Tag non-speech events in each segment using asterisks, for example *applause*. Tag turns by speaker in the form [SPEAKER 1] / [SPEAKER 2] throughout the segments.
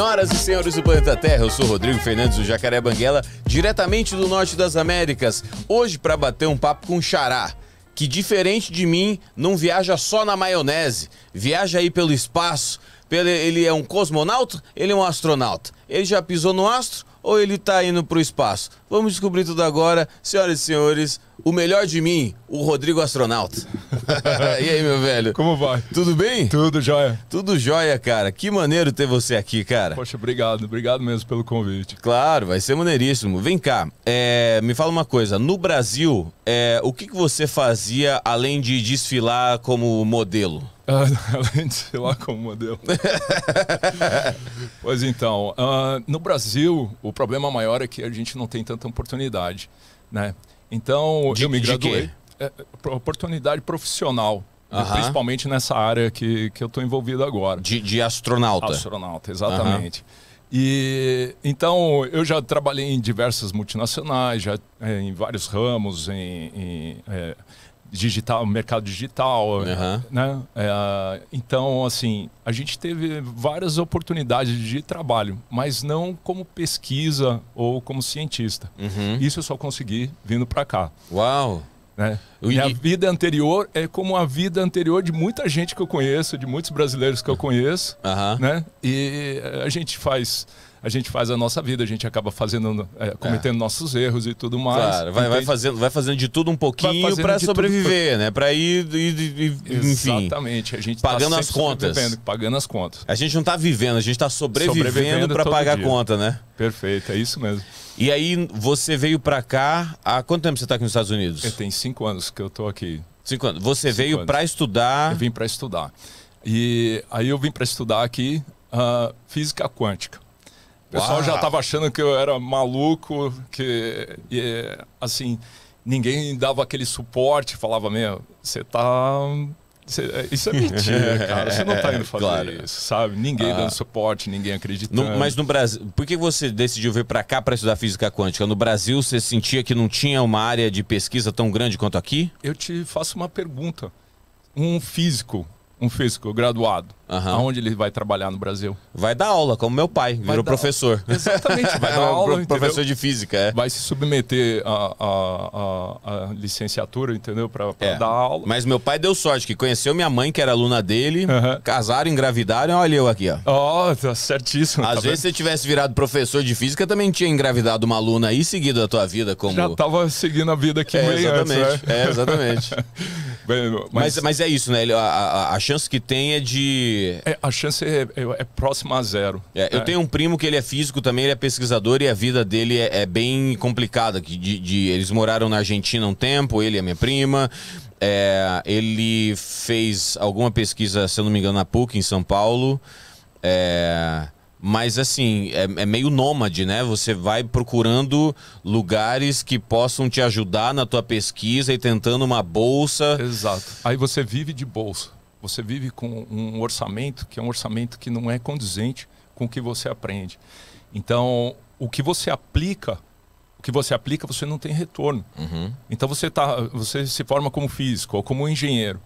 [SPEAKER 1] Senhoras e senhores do planeta Terra, eu sou Rodrigo Fernandes do Jacaré Banguela, diretamente do norte das Américas, hoje para bater um papo com o Xará, que diferente de mim, não viaja só na maionese, viaja aí pelo espaço. Ele é um cosmonauta, ele é um astronauta. Ele já pisou no astro, ou ele está indo para o espaço? Vamos descobrir tudo agora, senhoras e senhores. O melhor de mim, o Rodrigo Astronauta. *laughs* *laughs* e aí, meu velho? Como vai? Tudo bem? Tudo jóia. Tudo jóia, cara. Que maneiro ter você aqui, cara. Poxa, obrigado. Obrigado
[SPEAKER 2] mesmo pelo convite.
[SPEAKER 1] Claro, vai ser maneiríssimo. Vem cá, é, me fala uma coisa. No Brasil, é, o que, que você fazia além de desfilar como modelo?
[SPEAKER 2] *laughs*
[SPEAKER 3] além de sei lá como modelo. *laughs*
[SPEAKER 2] pois então, uh, no Brasil, o problema maior é que a gente não tem tanta oportunidade, né? Então, de, eu me graduei. É, é oportunidade profissional. Uh -huh. Principalmente nessa área que, que eu estou envolvido agora. De, de, astronauta. Astronauta, exatamente. Uh -huh. E então eu já trabalhei em diversas multinacionais, já é, em vários ramos, em, em é, digital, mercado digital, uhum. né? É, então, assim, a gente teve várias oportunidades de trabalho, mas não como pesquisa ou como cientista. Uhum. Isso eu só consegui vindo para cá. Uau! Né? Minha a vida anterior é como a vida anterior de muita gente que eu conheço, de muitos brasileiros que eu conheço, uhum. né? E a gente faz a gente faz a nossa vida, a gente acaba fazendo, é, cometendo é. nossos erros e tudo mais. Claro, vai, vai, fazendo, vai fazendo de tudo um pouquinho para sobreviver, tudo... né? Para ir, ir, ir, enfim. Exatamente. A gente tá
[SPEAKER 1] pagando tá as contas. Pagando as contas. A gente não está vivendo, a gente está sobrevivendo, sobrevivendo para pagar a conta, né? Perfeito, é isso mesmo. E aí você veio para cá, há quanto tempo você está aqui nos Estados
[SPEAKER 2] Unidos? Eu tenho cinco anos que eu estou aqui. Cinco anos. Você cinco veio para estudar? Eu vim para estudar. E aí eu vim para estudar aqui uh, física quântica. O pessoal Uau. já estava achando que eu era maluco, que e, assim, ninguém dava aquele suporte, falava, meu, você tá. Cê, isso é mentira, *laughs* é, cara. Você não está indo fazer claro. isso, sabe? Ninguém ah. dando suporte, ninguém acreditando. No, mas no Brasil, por
[SPEAKER 1] que você decidiu vir para cá para estudar física quântica? No Brasil, você sentia que não tinha uma área de pesquisa
[SPEAKER 2] tão grande quanto aqui? Eu te faço uma pergunta. Um físico um físico graduado, uhum. aonde ele vai trabalhar no Brasil? Vai dar aula, como meu pai, vai virou professor.
[SPEAKER 3] Exatamente, vai *laughs* dar é aula.
[SPEAKER 1] professor
[SPEAKER 2] de física, é. Vai se submeter à licenciatura, entendeu? Para
[SPEAKER 1] é. dar aula. Mas meu pai deu sorte, que conheceu minha mãe, que era aluna dele, uhum. casaram, engravidaram, olha eu aqui, ó.
[SPEAKER 2] Ó, oh, tá certíssimo.
[SPEAKER 1] Às tá vezes, se você tivesse virado professor de física, também tinha engravidado uma aluna aí, seguido a tua vida como... Já tava seguindo a vida aqui é, exatamente, antes, né? É, exatamente. *laughs* bem, mas... mas... Mas, é isso, né? A, a, a chance que tem é de.
[SPEAKER 2] É, a chance é, é, é próxima a zero. É, eu é. tenho um primo que ele é físico
[SPEAKER 1] também, ele é pesquisador e a vida dele é, é bem complicada. De, de, eles moraram na Argentina um tempo, ele é minha prima. ele fez alguma pesquisa, se eu não me engano, na PUC, em São Paulo. É, mas assim, é, é, meio nômade, né? Você vai procurando lugares que possam te ajudar na tua
[SPEAKER 2] pesquisa e tentando uma bolsa. Exato. Aí você vive de bolsa. Você vive com um orçamento que é um orçamento que não é condizente com o que você aprende. Então, o que você aplica, o que você aplica, você não tem retorno. Uhum. Então você tá, você se forma como físico ou como engenheiro,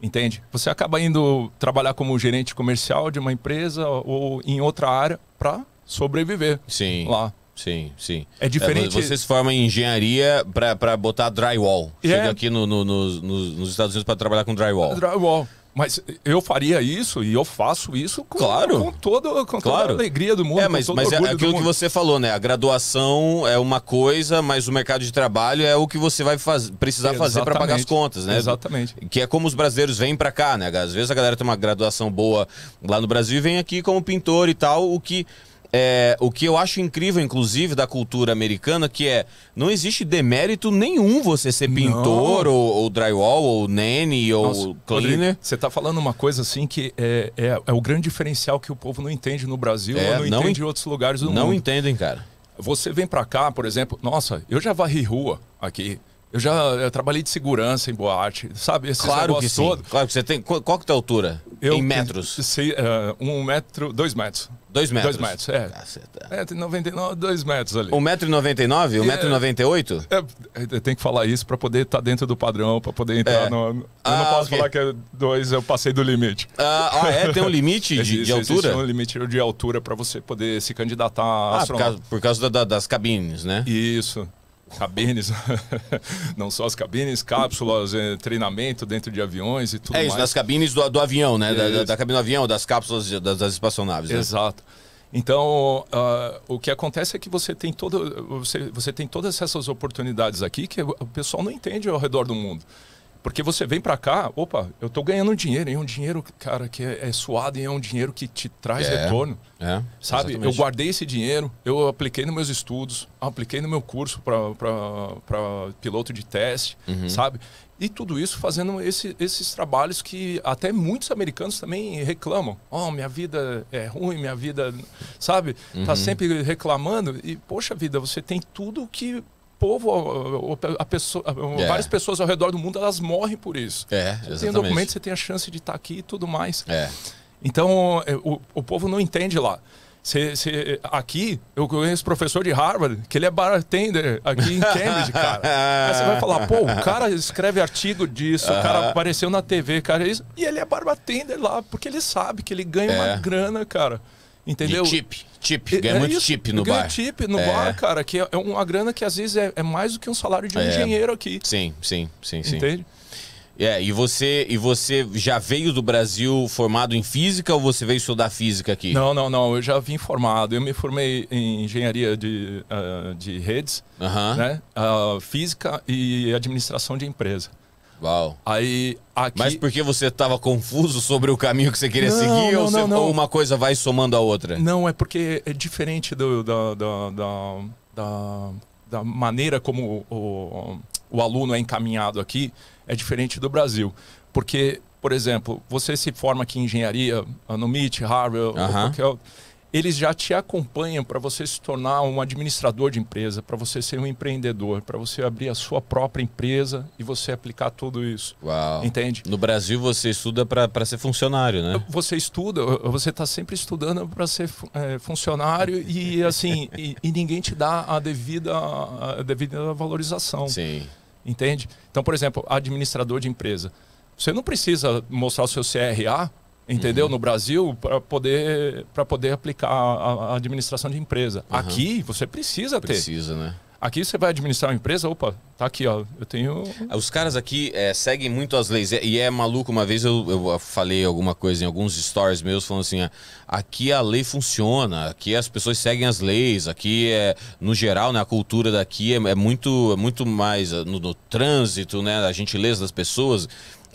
[SPEAKER 2] entende? Você acaba indo trabalhar como gerente comercial de uma empresa ou em outra área para sobreviver. Sim. Lá.
[SPEAKER 1] Sim, sim.
[SPEAKER 2] É, é diferente. É, você
[SPEAKER 1] se forma em engenharia para botar drywall. É. Chega aqui no, no, no, nos Estados Unidos para trabalhar com drywall.
[SPEAKER 2] Drywall. Mas eu faria isso e
[SPEAKER 1] eu faço isso com, claro. com,
[SPEAKER 2] todo, com toda claro. a alegria do mundo. É, mas, mas é aquilo que você
[SPEAKER 1] falou, né? A graduação é uma coisa, mas o mercado de trabalho é o que você vai faz... precisar Exatamente. fazer para pagar as contas, né? Exatamente. Que é como os brasileiros vêm para cá, né? Às vezes a galera tem uma graduação boa lá no Brasil e vem aqui como pintor e tal, o que é, o que eu acho incrível, inclusive, da cultura americana, que é não existe demérito nenhum você ser
[SPEAKER 2] pintor ou,
[SPEAKER 1] ou drywall, ou nanny, ou cleaner.
[SPEAKER 2] você está falando uma coisa assim que é, é, é, o grande diferencial que o povo não entende no Brasil é, ou não, não entende em outros lugares do não mundo. Não entendem, cara. Você vem para cá, por exemplo, nossa, eu já varri rua aqui. Eu já eu trabalhei de segurança em boate, sabe? Esses claro que sim. Todo. Claro que você tem. Qual, qual que é a altura? Eu, em metros? Sei, uh, um metro, dois metros. Dois metros? Dois metros, é.
[SPEAKER 3] Ah, tá. é e
[SPEAKER 2] noventa tá... nove, dois metros ali. e nove, Um metro e noventa um é. oito. eu tenho que falar isso para poder estar tá dentro do padrão, para poder entrar é. no... Eu ah, não posso okay. falar que é dois, eu passei do limite. Ah, ah é? Tem um *laughs* limite de, existe, de altura? Existe um limite de altura para você poder se candidatar a ah, astronauta. Por causa, por causa da, da, das cabines, né? Isso cabines, *laughs* não só as cabines, cápsulas, eh, treinamento dentro de aviões e tudo mais. É isso, mais. das cabines do, do avião, né? É da, da, da, cabine do avião, das cápsulas das, das espaçonaves. Né? Exato. Então, uh, o que acontece é que você tem, todo, você, você tem todas essas oportunidades aqui que o pessoal não entende ao redor do mundo. Porque você vem para cá, opa, eu tô ganhando dinheiro, e é um dinheiro, cara, que é, é suado e é um dinheiro que te traz é, retorno. É, sabe? Exatamente. Eu guardei esse dinheiro, eu apliquei nos meus estudos, apliquei no meu curso para piloto de teste, uhum. sabe? E tudo isso fazendo esse, esses trabalhos que até muitos americanos também reclamam. Oh, minha vida é ruim, minha vida. Sabe? Tá uhum. Tá sempre reclamando. E, poxa vida, você tem tudo que povo, a pessoa, é. várias pessoas ao redor do mundo, elas morrem por isso. É, exatamente. Você tem documento, você tem a chance de estar tá aqui e tudo mais. É. Então, é, o, o povo não entende lá. Cê, cê, aqui, eu conheço professor de Harvard, que ele é bartender aqui em Cambridge, cara. *laughs* Aí você vai falar, pô, o cara escreve artigo disso, uh -huh. o cara apareceu na TV, cara, isso. E ele é bartender lá, porque ele sabe que ele ganha é. uma grana, cara. Entendeu? chip, chip. Ganha é, muito isso. chip no ganha bar. chip no é. bar, cara, que é uma grana que às vezes é, é mais do que um salário de um é. engenheiro aqui.
[SPEAKER 1] Sim, sim, sim, sim. Entende? É, e você, e você já veio do Brasil formado em física ou você veio estudar física aqui?
[SPEAKER 2] Não, não, não. Eu já vim formado. Eu me formei em engenharia de, uh, de redes, uh -huh. né? Uh, física e administração de empresa. Uau. Aí aqui... Mas porque você estava confuso sobre o caminho que você queria não, seguir não, ou, não, você... ou, uma coisa vai somando a outra? Não, é porque é diferente do, da, da, da, da, da maneira como o, o, o aluno é encaminhado aqui, é diferente do Brasil. Porque, por exemplo, você se forma aqui em engenharia no MIT, Harvard, uh -huh. ou qualquer outro eles já te acompanham para você se tornar um administrador de empresa, para você ser um empreendedor, para você abrir a sua própria empresa e você aplicar tudo isso. Uau. Entende? No Brasil você
[SPEAKER 1] estuda para ser funcionário,
[SPEAKER 2] né? Você estuda, você está sempre estudando para ser é, funcionário e assim e, e, ninguém te dá a devida, a devida valorização. Sim. Entende? Então, por exemplo, administrador de empresa. Você não precisa mostrar o seu CRA entendeu? Uhum. No Brasil, para poder, para poder aplicar a, a, administração de empresa. Uhum. Aqui, você precisa ter. Precisa, né? Aqui você vai administrar uma empresa, opa, tá aqui, ó. Eu tenho.
[SPEAKER 1] É, os caras aqui é, seguem muito as leis. E é maluco, uma vez eu, eu falei alguma coisa em alguns stories meus falando assim: ah, aqui a lei funciona, aqui as pessoas seguem as leis, aqui é, no geral, né, a cultura daqui é, é muito, é muito mais eh, no, no trânsito, né? A gentileza das pessoas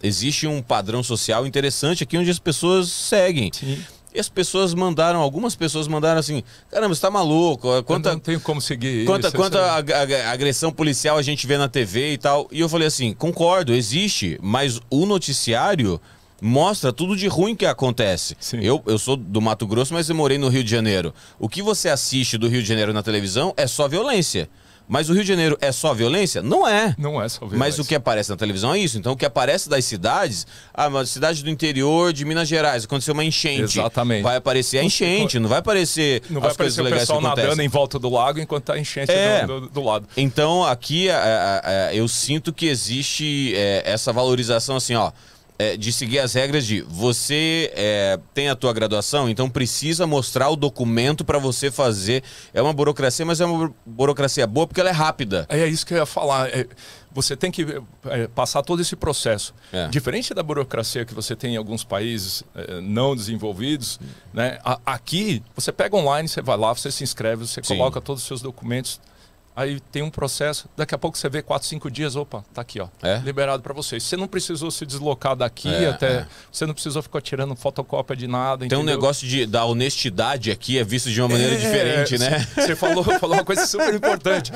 [SPEAKER 1] existe um padrão social interessante aqui onde as pessoas seguem. Sim. E as pessoas mandaram, algumas pessoas mandaram assim: caramba, você tá maluco.
[SPEAKER 2] Quanta, eu não tenho como seguir quanta, isso. Quanta
[SPEAKER 1] essa... agressão policial a gente vê na TV e tal. E eu falei assim: concordo, existe, mas o noticiário mostra tudo de ruim que acontece. Eu, eu sou do Mato Grosso, mas eu morei no Rio de Janeiro. O que você assiste do Rio de Janeiro na televisão é só violência. Mas o Rio de Janeiro é só violência? Não é. Não é só violência. Mas o que aparece na televisão é isso. Então, o que aparece das cidades, a ah, cidade do interior de Minas Gerais, aconteceu uma enchente. Exatamente. Vai aparecer a enchente, não vai aparecer não vai as aparecer coisas legais o pessoal que acontecem. nadando em
[SPEAKER 2] volta do lago enquanto tá a enchente é. do, do, do, lado.
[SPEAKER 1] Então, aqui é, é, é, eu sinto que existe é, essa valorização assim, ó é, de seguir as regras de você é, tem a tua graduação, então precisa mostrar o documento para você fazer. É uma
[SPEAKER 2] burocracia, mas é uma burocracia boa porque ela é rápida. É, é isso que eu ia falar. É, você tem que é, passar todo esse processo. É. Diferente da burocracia que você tem em alguns países não desenvolvidos, hum. né? A, aqui você pega online, você vai lá, você se inscreve, você Sim. coloca todos os seus documentos Aí tem um processo, daqui a pouco você vê quatro cinco dias, opa, tá aqui, ó. É? Liberado para vocês. Você não precisou se deslocar daqui é, até. É. Você não precisou ficar tirando fotocópia de nada. Tem entendeu? um negócio
[SPEAKER 1] de, da honestidade aqui, é visto de uma maneira é, diferente, né?
[SPEAKER 2] Você falou, *laughs* falou uma coisa super importante.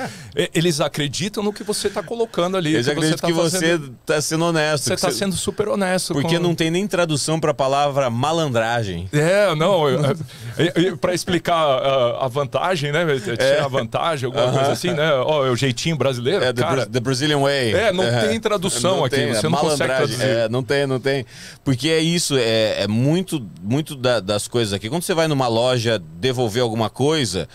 [SPEAKER 2] Eles acreditam no que você está colocando ali. Eles acreditam que você está tá sendo honesto. Você está sendo
[SPEAKER 1] super honesto. Porque com... não tem nem tradução para a palavra
[SPEAKER 2] malandragem. É, não. para explicar a, a, vantagem, né? Tirar a é. vantagem, alguma coisa assim assim, né? Ó, é o jeitinho brasileiro. É, cara, the, Brazilian Way. É, não é, tem tradução não aqui, tem, você é, não consegue traduzir. É,
[SPEAKER 1] não tem, não tem. Porque é isso, é, é, muito, muito da, das coisas aqui. Quando você vai numa loja devolver alguma coisa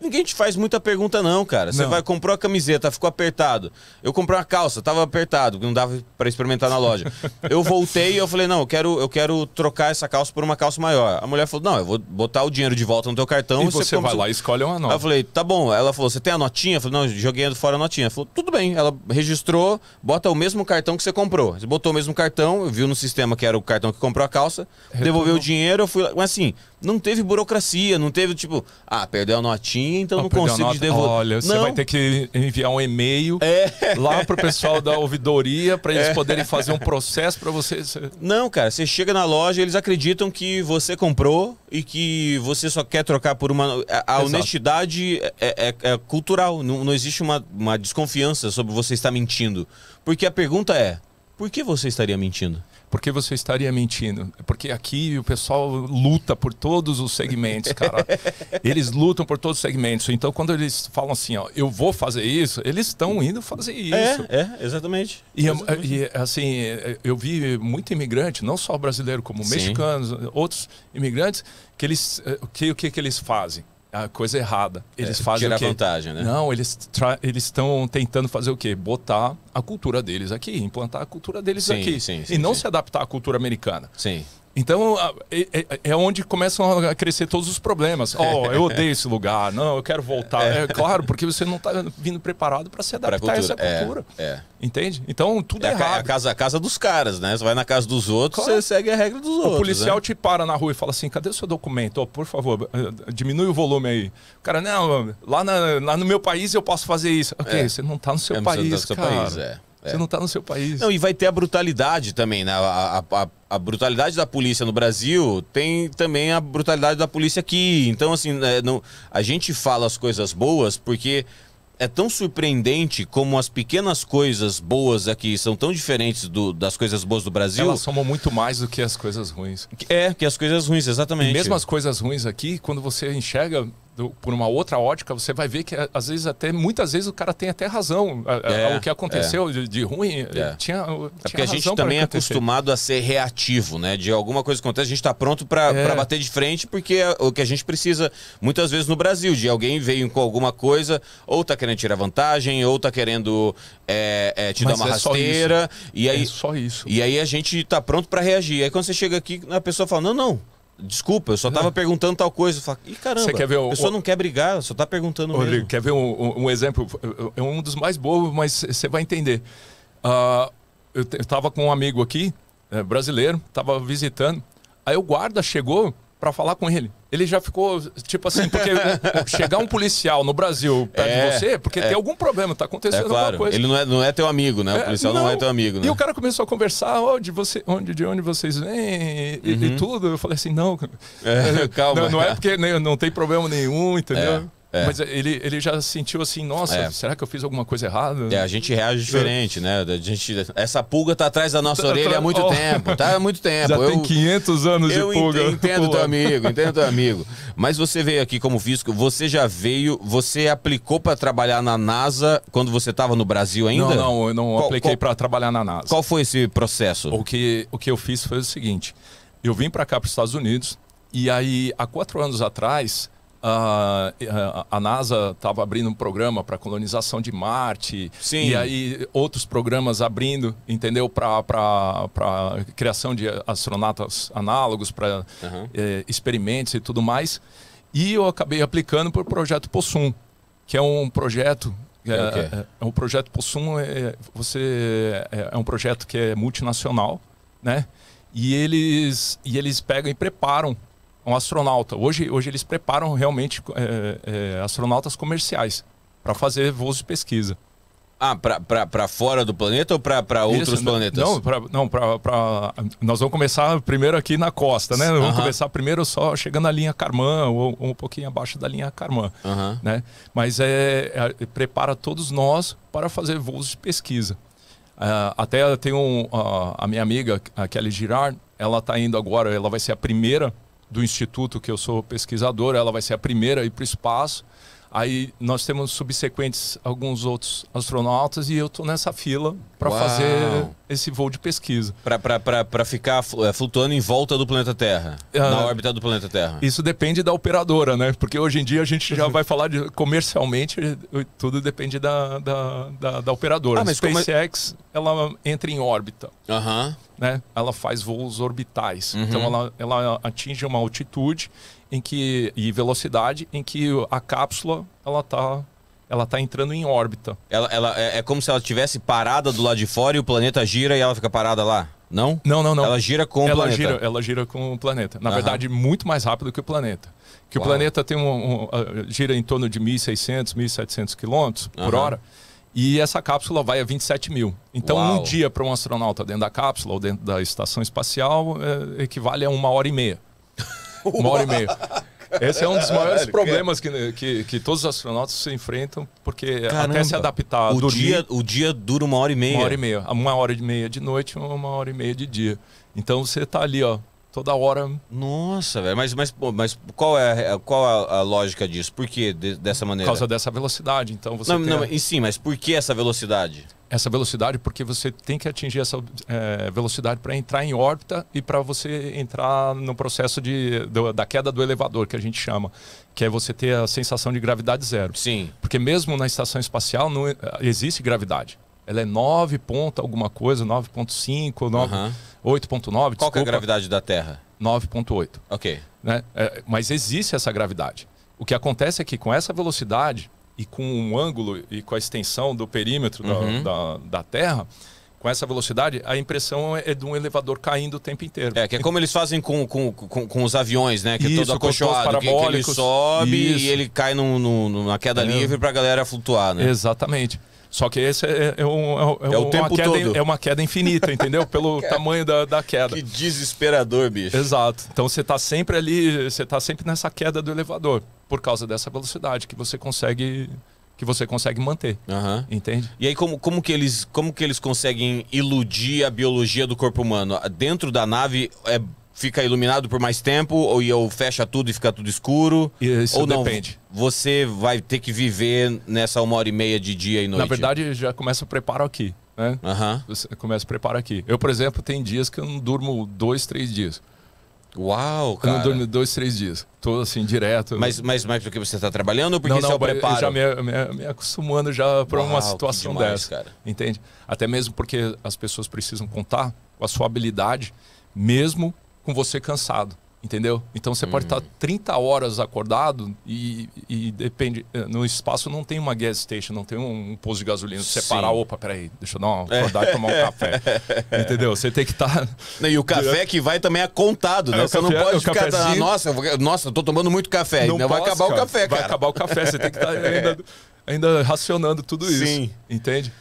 [SPEAKER 1] Ninguém te faz muita pergunta, não, cara. Você vai, comprou a camiseta, ficou apertado. Eu comprei uma calça, tava apertado, não dava para experimentar na loja. *laughs* eu voltei e eu falei, não, eu quero, eu quero trocar essa calça por uma calça maior. A mulher falou, não, eu vou botar o dinheiro de volta no teu cartão. E você, você vai lá e
[SPEAKER 2] escolhe uma nota.
[SPEAKER 1] Eu falei, tá bom. Ela falou, você tem a notinha? Eu falei, não, joguei fora a notinha. Ela falou, tudo bem. Ela registrou, bota o mesmo cartão que você comprou. Você botou o mesmo cartão, viu no sistema que era o cartão que comprou a calça, Retornou. devolveu o dinheiro, eu fui lá. Mas assim, não teve burocracia, não teve tipo, ah, perdeu a notinha, então ah, não consigo te devolver. Olha, não. você vai ter
[SPEAKER 2] que enviar um e-mail é. lá pro pessoal da ouvidoria para eles é. poderem fazer um processo para você. Não, cara, você chega na loja, eles
[SPEAKER 1] acreditam que você comprou e que você só quer trocar por uma. A, a honestidade é é, é, é, cultural, não, não existe uma, uma desconfiança sobre você estar mentindo.
[SPEAKER 2] Porque a pergunta é: por que você estaria mentindo? porque você estaria mentindo? É porque aqui o pessoal luta por todos os segmentos, cara. *laughs* eles lutam por todos os segmentos. Então, quando eles falam assim, ó, eu vou fazer isso, eles estão indo fazer é, isso. É, é exatamente. E, é, exatamente. e, assim, eu vi muito imigrante, não só brasileiro, como Sim. mexicanos, outros imigrantes, que eles, o que, que, que eles fazem? a coisa errada. Eles é, fazem tirar o quê? vantagem, né? Não, eles estão tentando fazer o quê? Botar a cultura deles aqui, implantar a cultura deles sim, aqui. Sim, sim, e não se adaptar à cultura americana. Sim. Então é, é, é, onde começam a crescer todos os problemas. Oh, *laughs* eu odeio esse lugar. Não, eu quero voltar. É, é claro, porque você não está vindo preparado para se adaptar cultura. a essa é, cultura. É, Entende?
[SPEAKER 1] Então tudo é, errado. A casa, a casa dos caras, né? Você vai na casa dos outros, claro. você segue
[SPEAKER 2] a regra dos o outros. O policial né? te para na rua e fala assim: cadê o seu documento? Oh, por favor, eh, diminui o volume aí. O cara, não, lá, na, lá no meu país eu posso fazer isso. Ok, você não está no seu país, tá no seu cara. país, é. É. Você não está no seu país. Não,
[SPEAKER 1] e vai ter a brutalidade também, né? A, a, a, a, brutalidade da polícia no Brasil tem também a brutalidade da polícia aqui. Então, assim, né, não, a gente fala as coisas boas porque é tão surpreendente como as pequenas coisas boas aqui são tão diferentes do, das coisas boas do Brasil. Elas
[SPEAKER 2] somam muito mais do que as coisas ruins. É, que as coisas ruins, exatamente. E mesmo as coisas ruins aqui, quando você enxerga do, por uma outra ótica, você vai ver que é, às vezes até muitas vezes o cara tem até razão. é, o que aconteceu é. de, de, ruim é. tinha, é tinha porque a gente também é acostumado
[SPEAKER 1] a ser reativo, né? De alguma coisa que acontece, a gente está pronto para é. bater de frente, porque é o que a gente precisa muitas vezes no Brasil, de alguém veio com alguma coisa, ou está querendo tirar vantagem, ou está querendo é, te Mas dar uma rasteira. E aí, só isso. E aí a gente está pronto para reagir. Aí quando você chega aqui, a pessoa fala:
[SPEAKER 2] não, não. Desculpa, eu só estava perguntando tal coisa. e Ih, caramba, Você quer ver um, a pessoa não quer brigar, só está perguntando Rodrigo, mesmo. quer ver um, um, exemplo? É um dos mais bobos, mas você vai entender. Uh, eu estava com um amigo aqui, é, brasileiro, estava visitando. Aí o guarda chegou para falar com ele. Ele já ficou, tipo assim, porque *laughs* chegar um policial no Brasil perto é, de você, porque é, tem algum problema, tá acontecendo é claro, alguma coisa. Ele
[SPEAKER 1] não é, não é teu amigo, né? O é, policial não, não, é teu amigo, né? E o
[SPEAKER 2] cara começou a conversar, onde você, onde, de onde vocês vêm e, uhum. e tudo. Eu falei assim, não, é, *laughs* calma. Não, não, é porque né, não tem problema nenhum, entendeu? É. É. Mas ele, ele já sentiu assim, nossa, é. será que eu fiz alguma coisa errada? É, a gente reage diferente, né? A gente, essa pulga tá atrás da nossa tá, orelha tá, há muito oh. tempo, tá há muito tempo. Já eu, tem 500 anos de pulga. Eu entendo teu amigo, entendo teu
[SPEAKER 1] amigo. Mas você veio aqui como físico, você já veio, você aplicou para trabalhar na NASA quando você estava no Brasil ainda? Não, não, eu não qual, apliquei
[SPEAKER 2] para trabalhar na NASA. Qual foi esse processo? O que, o que eu fiz foi o seguinte, eu vim para cá, para os Estados Unidos, e aí há quatro anos atrás a ah, eh, a NASA estava abrindo um programa para colonização de Marte. Sim. E aí outros programas abrindo, entendeu? Para criação de astronautas análogos, para uhum. Eh, experimentos e tudo mais. E eu acabei aplicando para o projeto Possum, que é um projeto. É, é, é, é um projeto Possum é, você, é, é um projeto que é multinacional, né? E eles, e eles pegam e preparam um astronauta. Hoje, hoje eles preparam realmente é, é, astronautas comerciais para fazer voos de pesquisa. Ah, para fora do planeta ou para outros planetas? Não, pra, não pra, pra, nós vamos começar primeiro aqui na costa, né? Vamos uh -huh. começar primeiro só chegando à linha Carman ou, ou um pouquinho abaixo da linha Carman, uh -huh. né? Mas é, é, prepara todos nós para fazer voos de pesquisa. Uh, até tem um, ah, a minha amiga, a Kelly Girard, ela está indo agora, ela vai ser a primeira do instituto que eu sou pesquisador, ela vai ser a primeira a ir para o espaço. Aí nós temos subsequentes alguns outros astronautas e eu estou nessa fila para fazer esse voo de pesquisa.
[SPEAKER 1] Para ficar eh, flutuando em volta do planeta Terra, uh, na órbita do planeta Terra.
[SPEAKER 2] Isso depende da operadora, né? Porque hoje em dia a gente já *laughs* vai falar de comercialmente, tudo depende da, da, da, da operadora. Ah, mas SpaceX, como... É ela entra em órbita. Aham né, ela faz voos orbitais. Uhum. Então ela, ela atinge uma altitude em que, e velocidade em que a cápsula ela está ela tá entrando em órbita. Ela, ela é, é, como se ela estivesse parada do lado de
[SPEAKER 1] fora e o planeta gira e ela fica parada lá. Não? Não, não, não. Ela gira com o ela planeta. Gira, ela gira com o
[SPEAKER 2] planeta. Na uhum. verdade, muito mais rápido que o planeta. Que Uau. o planeta tem um, um uh, gira em torno de 1.600, 1.700 quilômetros por hora. E essa cápsula vai a 27 mil. Então, Uau. um dia para um astronauta dentro da cápsula ou dentro da estação espacial é, equivale a uma hora e meia. *laughs* uma hora e meia. Esse é um dos maiores problemas é. que, que, que, todos os astronautas se enfrentam, porque Caramba, até se adaptar. O, dia, o dia dura uma hora e meia. Uma hora e meia. Uma hora e meia de noite, uma hora e meia de dia. Então você está ali, ó, toda hora.
[SPEAKER 1] Nossa,
[SPEAKER 2] velho. Mas, mas, mas qual é, a, qual a lógica disso? Por que de, dessa
[SPEAKER 1] maneira? Por causa dessa
[SPEAKER 2] velocidade. Então você. Não, não e sim, mas por que essa velocidade? Essa velocidade porque você tem que atingir essa é, velocidade para entrar em órbita e para você entrar no processo de, do, da queda do elevador, que a gente chama, que é você ter a sensação de gravidade zero. Sim. Porque mesmo na estação espacial não é, existe gravidade. Ela é 9 ponto alguma coisa, 9.5, uhum. 8.9, Qual é a gravidade da Terra? 9.8. Ok. Né? É, mas existe essa gravidade. O que acontece é que com essa velocidade e com um ângulo e com a extensão do perímetro uhum. da, da, da Terra, com essa velocidade, a impressão é de um elevador caindo o tempo inteiro. É, que é como eles
[SPEAKER 1] fazem com, com, com, com os aviões,
[SPEAKER 2] né? Que é isso, é todo acolchoado, que, que ele sobe isso. e ele
[SPEAKER 1] cai no num, numa
[SPEAKER 2] queda é. livre para a galera flutuar, né? Exatamente. Só que esse é, é, é, é um, é, é, é o tempo queda, todo. é uma queda infinita, entendeu? Pelo *laughs* *laughs* tamanho da, da queda. Que desesperador, bicho. Exato. Então você está sempre ali, você está sempre nessa queda do elevador, por causa dessa velocidade que você consegue que você consegue manter. Uhum. Entende? E aí, como, como, que eles, como que eles
[SPEAKER 1] conseguem iludir a biologia do corpo humano? Dentro da nave é fica iluminado por mais tempo ou eu fecha tudo e fica tudo escuro? Isso ou não, depende. Você vai ter que viver nessa uma hora e meia de dia e noite. Na verdade,
[SPEAKER 2] já começa o preparo aqui, né? Uhum. Você começa o preparo aqui. Eu, por exemplo, tem dias que eu não durmo dois, três dias. Uau, cara. Eu não durmo dois, três dias. Tô assim, direto. Mas, mas, mas porque você está trabalhando ou porque não, é não, você é o preparo? Eu já me, me, me acostumando já para uma situação demais, dessa. Cara. Entende? Até mesmo porque as pessoas precisam contar com a sua habilidade, mesmo com você cansado, entendeu? Então você hum. pode estar 30 uhum. horas acordado e, e, depende. Eh, no espaço não tem uma gas station, não tem um, um posto de gasolina. Você Sim. parar, opa, peraí, deixa eu dar uma é. acordar e tomar um café. *laughs* entendeu? Você tem que estar. E o
[SPEAKER 1] café que vai também é contado, é, né? É, você café, não pode ficar. Cafezinho... Ah, nossa,
[SPEAKER 2] eu nossa, eu tô tomando muito café. Não, não posso, vai acabar cara. o café, cara. Vai acabar o café, você tem que estar *laughs* ainda, é. ainda racionando tudo isso. Sim. Entende?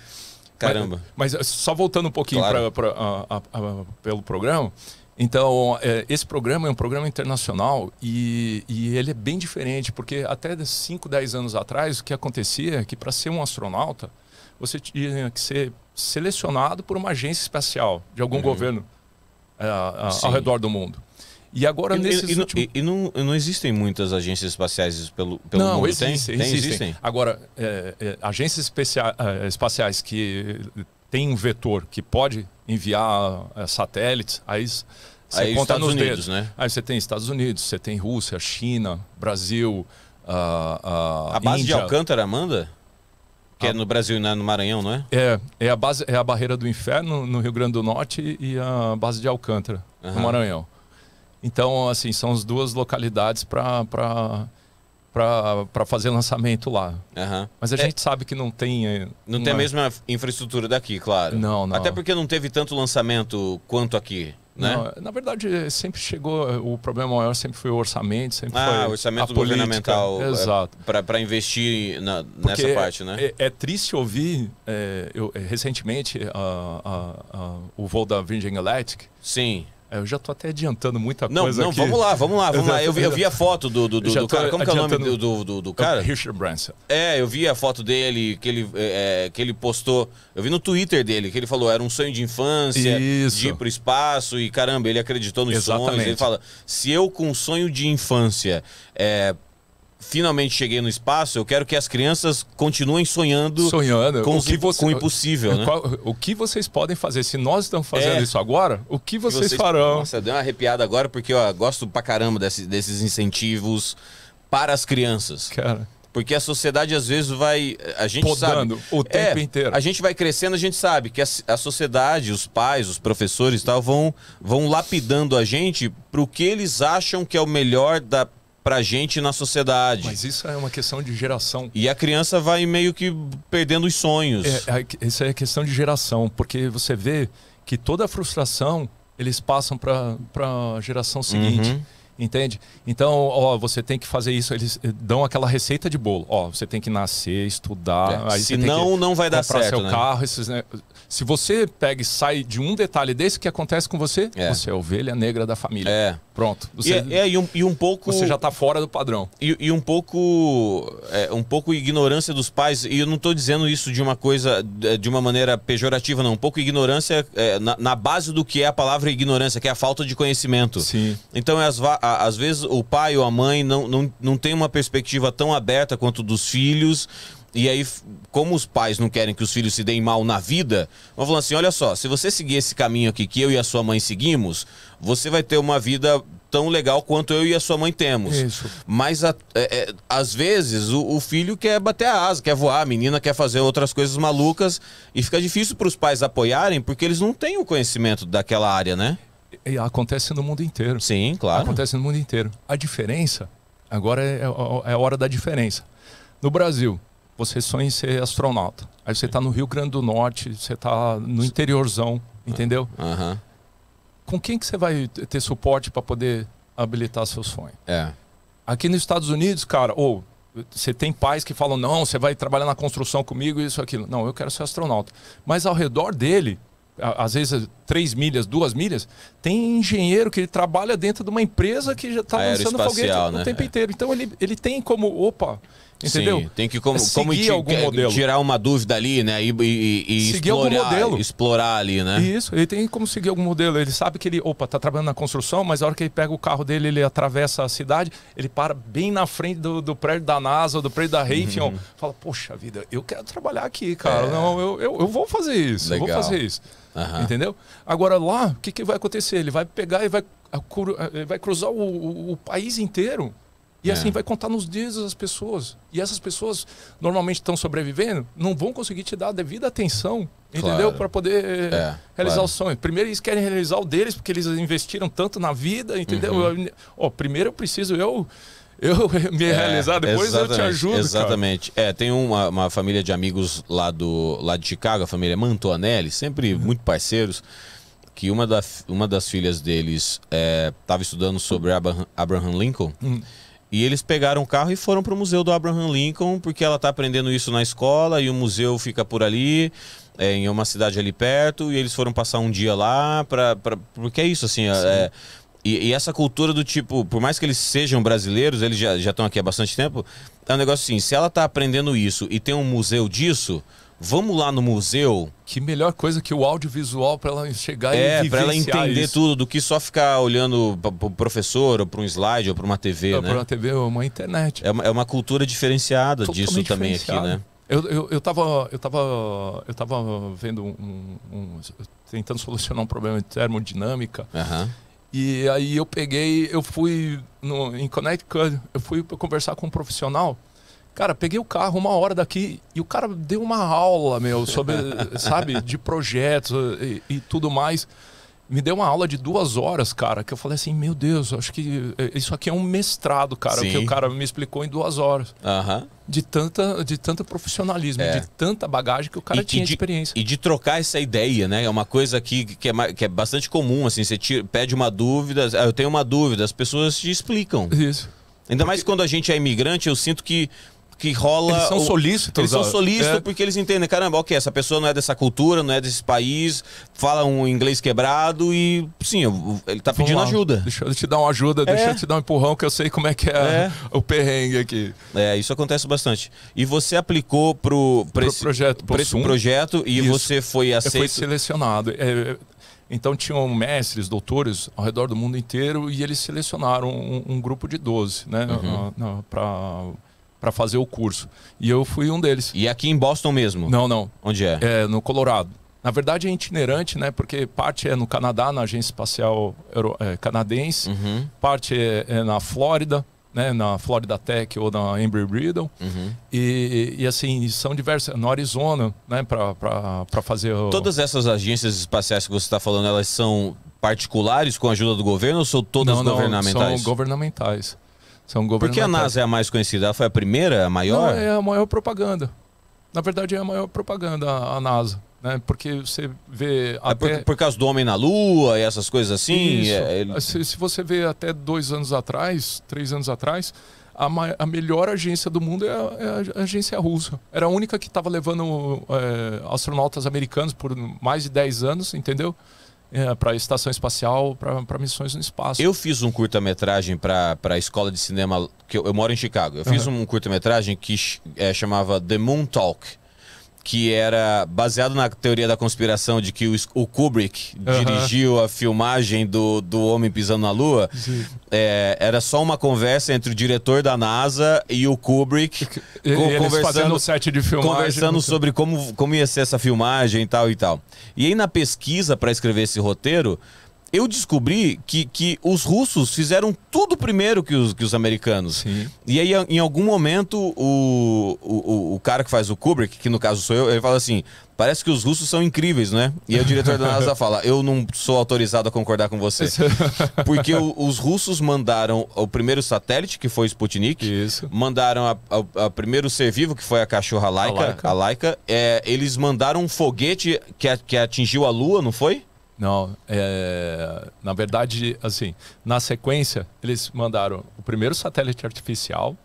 [SPEAKER 2] Caramba. Mas, mas, eh, só voltando um pouquinho claro. pra, pra, a, a, a, pelo programa, então, é, esse programa é um programa internacional e, e, ele é bem diferente, porque até 5, 10 anos atrás, o que acontecia é que para ser um astronauta, você tinha que ser selecionado por uma agência espacial de algum uhum. governo é, ao redor do mundo. E agora e, nesses e,
[SPEAKER 1] últimos... e, não, não existem muitas agências espaciais pelo, pelo não, mundo? Existe, Existem. existem.
[SPEAKER 2] Agora, é, é, agências especia... É, espaciais que tem um vetor que pode enviar é, satélites, aí você aí conta Estados nos Unidos, dedos. né? Aí você tem Estados Unidos, você tem Rússia, China, Brasil, a, ah, ah, a base Índia. de Alcântara manda? Que é a... é no Brasil e no Maranhão, não é? É, é a, base, é a Barreira do Inferno no Rio Grande do Norte e a base de Alcântara uhum. no Maranhão. Então, assim, são as duas localidades para... pra para fazer lançamento lá. Uhum. Mas a é, gente sabe que não tem. Eh, não uma... tem a mesma
[SPEAKER 1] infraestrutura daqui, claro. Não, não. Até porque não teve tanto lançamento quanto aqui.
[SPEAKER 2] Né? Não, na verdade, sempre chegou. Eh, o problema maior sempre foi o orçamento, sempre ah, foi. orçamento a governamental. É, Exato.
[SPEAKER 1] Para investir na, nessa é, parte, né?
[SPEAKER 2] É, é triste ouvir. Eh, eu, recentemente, a, a, o voo da Virgin Electric. Sim. É, eu já tô até adiantando muita não, coisa. Não, não, vamos lá, vamos lá, vamos lá. Eu vi, eu vi a foto do, do, do, do cara. Como que é o nome do, do, do, do cara? Richard Branson.
[SPEAKER 1] É, eu vi a foto dele, que ele, é, é, que ele postou. Eu vi no Twitter dele, que ele falou, era um sonho de infância, Isso. de ir pro espaço, e caramba, ele acreditou nos Exatamente. sonhos. Ele fala: se eu com sonho de infância é, finalmente cheguei no espaço, eu quero que as crianças continuem sonhando, sonhando. com o, que você, com o impossível. Né? Qual,
[SPEAKER 2] o que vocês podem fazer? Se nós estamos fazendo é. isso
[SPEAKER 1] agora, o
[SPEAKER 2] que vocês, que vocês farão? Nossa, deu uma arrepiada agora porque eu
[SPEAKER 1] gosto pra caramba desse, desses incentivos para as crianças. Cara. Porque a sociedade às vezes vai. A gente Podando sabe. o é, tempo é, inteiro. A gente vai crescendo, a gente sabe que a, a sociedade, os pais, os professores e tal, vão, vão lapidando a gente para o que eles acham que é o melhor da pra gente na sociedade. Mas isso é uma questão de geração. E a criança vai meio que perdendo os sonhos.
[SPEAKER 2] É, é isso é questão de geração, porque você vê que toda a frustração eles passam para a geração seguinte. Uhum. Entende? Então, ó, você tem que fazer isso. Eles eh, dão aquela receita de bolo. Ó, você tem que nascer, estudar. É, se não, não vai dar certo. Seu né? carro, esses, né? Se você pega e sai de um detalhe desse que acontece com você, é. você é ovelha negra da família. É. Pronto. Você, e, é, é,
[SPEAKER 1] e um, e um pouco. Você já está fora do padrão. E, e um pouco. É, um pouco ignorância dos pais. E eu não estou dizendo isso de uma coisa. É, de uma maneira pejorativa, não. Um pouco ignorância é, na, na, base do que é a palavra ignorância, que é a falta de conhecimento. Sim. Então, é, às, às vezes, o pai ou a mãe não, não, não tem uma perspectiva tão aberta quanto dos filhos e aí, como os pais não querem que os filhos se deem mal na vida, vão falando assim: olha só, se você seguir esse caminho aqui que eu e a sua mãe seguimos, você vai ter uma vida tão legal quanto eu e a sua mãe temos. Isso. Mas a, é, é, às vezes o, o, filho quer bater a asa, quer voar, a menina quer fazer outras coisas malucas e fica difícil para os pais apoiarem
[SPEAKER 2] porque eles não têm o conhecimento daquela área, né? E, acontece no mundo inteiro. Sim, claro. Acontece no mundo inteiro. A diferença agora é, é, é a hora da diferença. No Brasil, você sonha em ser astronauta. Aí você está no Rio Grande do Norte, você está no interiorzão, entendeu? Uhum. Com quem que você vai ter suporte para poder habilitar seu sonho? É. Aqui nos Estados Unidos, cara, ou você tem pais que falam, não, você vai trabalhar na construção comigo, isso, aquilo. Não, eu quero ser astronauta. Mas ao redor dele, às vezes três milhas, duas milhas, tem engenheiro que ele trabalha dentro de uma empresa que já está lançando foguete né? o tempo é. inteiro. Então ele, ele tem como, opa, Entendeu? Sim, tem
[SPEAKER 1] que como, como tirar uma dúvida ali, né? E, e, e explorar, explorar ali, né? Isso,
[SPEAKER 2] ele tem como seguir algum modelo. Ele sabe que ele, opa, tá trabalhando na construção, mas a hora que ele pega o carro dele, ele atravessa a cidade, ele para bem na frente do, do prédio da NASA, do prédio da Raytheon. Uhum. Fala, poxa vida, eu quero trabalhar aqui, cara. É. Não, eu, eu, eu, vou fazer isso, Legal. eu vou fazer isso. Uhum. Entendeu? Agora lá, o que, que vai acontecer? Ele vai pegar e vai, vai cruzar o, o, o país inteiro e assim, é. vai contar nos dias as pessoas. E essas pessoas normalmente estão sobrevivendo, não vão conseguir te dar a devida atenção, entendeu? Claro. Para poder é, eh, realizar claro. os sonhos. Primeiro eles querem realizar o deles, porque eles investiram tanto na vida, entendeu? Uhum. Eu, ó, primeiro eu preciso eu eu *laughs* me é, realizar, depois eu te ajudo. Exatamente.
[SPEAKER 1] Cara. É, tem uma, uma, família de amigos lá, do, lá de Chicago, a família Mantonelli, sempre uhum. muito parceiros, que uma, da, uma das filhas deles estava eh, é, estudando sobre Abraham, Lincoln. Hum. E eles pegaram o carro e foram para o museu do Abraham Lincoln, porque ela está aprendendo isso na escola e o museu fica por ali, é, em uma cidade ali perto, e eles foram passar um dia lá, pra, pra, porque é isso, assim. É, e, e, essa cultura do tipo, por mais que eles sejam brasileiros, eles já estão aqui há bastante tempo, é um negócio assim: se ela está aprendendo isso e tem um museu disso, vamos lá no museu.
[SPEAKER 2] Que melhor coisa que o audiovisual para ela chegar é, e para ela entender isso.
[SPEAKER 1] tudo do que só ficar olhando para o professor ou para um slide ou para uma TV, né? Para uma TV ou uma internet. É uma, é uma cultura diferenciada Totalmente disso também aqui, né?
[SPEAKER 2] Eu, eu, eu, tava, eu, tava, eu tava vendo um, um tentando solucionar um problema de termodinâmica. Uhum. E aí eu peguei, eu fui no, em Connecticut, eu fui conversar com um profissional Cara, peguei o carro uma hora daqui e o cara deu uma aula, meu, sobre, *laughs* sabe, de projetos e, e, tudo mais. Me deu uma aula de duas horas, cara, que eu falei assim, meu Deus, acho que eh, isso aqui é um mestrado, cara, Sim. que o cara me explicou em duas horas. Uhum. De, tanta, de tanto profissionalismo, é. de tanta bagagem que o cara e, tinha e de,
[SPEAKER 1] experiência. E de trocar essa ideia, né? É uma coisa que, que, é, que é bastante comum, assim, você pede uma dúvida, ah, eu tenho uma dúvida, as pessoas te explicam. Isso. Ainda Porque... mais quando a gente é imigrante, eu sinto que que rola. Eles são solícitos. Eles são solícitos é. porque eles entendem, caramba, ok, essa pessoa não é dessa cultura, não é desse país, fala um inglês quebrado e, sim, ele tá pedindo ajuda.
[SPEAKER 2] Deixa eu te dar uma ajuda,
[SPEAKER 1] é. deixa eu te dar um empurrão que eu sei como é que é, é. o perrengue aqui. É, isso acontece bastante. E você aplicou pro, pra pro esse, projeto, pro esse projeto
[SPEAKER 2] e isso. você foi aceito? Eu fui selecionado. É, é, então tinham mestres, doutores ao redor do mundo inteiro e eles selecionaram um, um grupo de 12, né? Uhum. Ah, para para fazer o curso. E eu fui um deles. E aqui em Boston mesmo? Não, não. Onde é? É, no Colorado. Na verdade é itinerante, né? Porque parte é no Canadá, na Agência Espacial Euro é, Canadense, uhum. parte é, é, na Flórida, né? Na Florida Tech ou na Embry-Riddle. Uhum. E, e, assim, são diversas. No Arizona, né? Para fazer... O...
[SPEAKER 1] Todas essas agências espaciais que você está falando, elas são particulares com a ajuda do governo ou são todas não, não, governamentais? São governamentais.
[SPEAKER 2] São Por que a NASA
[SPEAKER 1] é a mais conhecida? Ela foi a primeira, a maior? Não, é
[SPEAKER 2] a maior propaganda. Na verdade, é a maior propaganda a NASA. Né? Porque você vê. É até... por, por, causa do homem na Lua e essas coisas assim? É, ele... se, se, você vê até dois anos atrás, três anos atrás, a, a melhor agência do mundo é a, é a, agência russa. Era a única que estava levando é, astronautas americanos por mais de 10 anos, entendeu? é, para a estação espacial, para missões no espaço. Eu
[SPEAKER 1] fiz um curta-metragem para a escola de cinema, que eu, eu, moro em Chicago. Eu uhum. fiz um curta-metragem que é, chamava The Moon Talk que era baseado na teoria da conspiração de que o, o Kubrick uhum. dirigiu a filmagem do, do Homem Pisando na Lua, é, era só uma conversa entre o diretor da NASA e o Kubrick e, com, conversando, set de filmagem, conversando sobre como, como ia ser essa filmagem e tal e tal. E aí na pesquisa para escrever esse roteiro, eu descobri que, que os russos fizeram tudo primeiro que os, que os americanos. Sim. E aí, em algum momento, o, o, o cara que faz o Kubrick, que no caso sou eu, ele fala assim: Parece que os russos são incríveis, né? E aí o diretor da NASA *laughs* fala: Eu não sou autorizado a concordar com você. *laughs* Porque o, os russos mandaram o primeiro satélite, que foi o Sputnik. Isso. Mandaram o primeiro ser vivo, que foi a cachorra Laika. A Laika. A Laika. É, eles mandaram um foguete que, que atingiu a Lua,
[SPEAKER 2] não foi? Não, é, na verdade, assim, na sequência, eles mandaram o primeiro satélite artificial,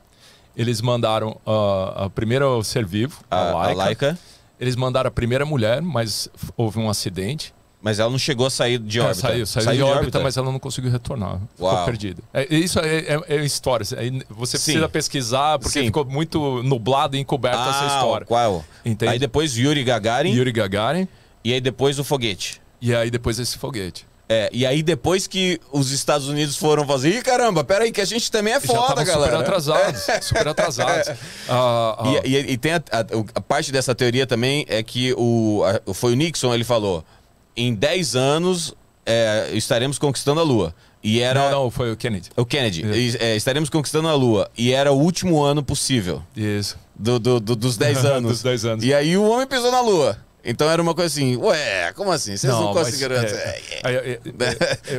[SPEAKER 2] eles mandaram uh, a primeira ser vivo, a, a, Laika. a, Laika. Eles mandaram a primeira mulher, mas houve um acidente. Mas ela não chegou a sair de é, órbita. É, saiu, saiu, saiu de, de órbita, órbita, mas ela não conseguiu retornar. Uau. Ficou perdida. É, isso é, é, é história. Você precisa Sim. pesquisar, porque Sim. ficou muito nublado e encoberto ah, essa história. Qual? Entende? Aí depois Yuri Gagarin. Yuri Gagarin. E aí depois o foguete.
[SPEAKER 1] E aí depois esse foguete. É, e aí depois que os Estados Unidos foram fazer, ih, caramba, peraí, que a gente também é foda, Já galera. *laughs* É. Super atrasados,
[SPEAKER 2] super *laughs* atrasados.
[SPEAKER 1] Ah, ah. E, e, e, tem a, a, a, parte dessa teoria também é que o, a, foi o Nixon, ele falou: em 10 anos é, estaremos conquistando a Lua. E era... Não, não, foi o Kennedy. O Kennedy. Yeah. É, estaremos conquistando a Lua. E era o último ano possível. Isso. Do, do, do dos 10 *laughs* anos. dos 10 anos. E aí o homem pisou na Lua. Então era uma coisa assim, ué, como assim? Vocês não, não conseguiram. É, é, é,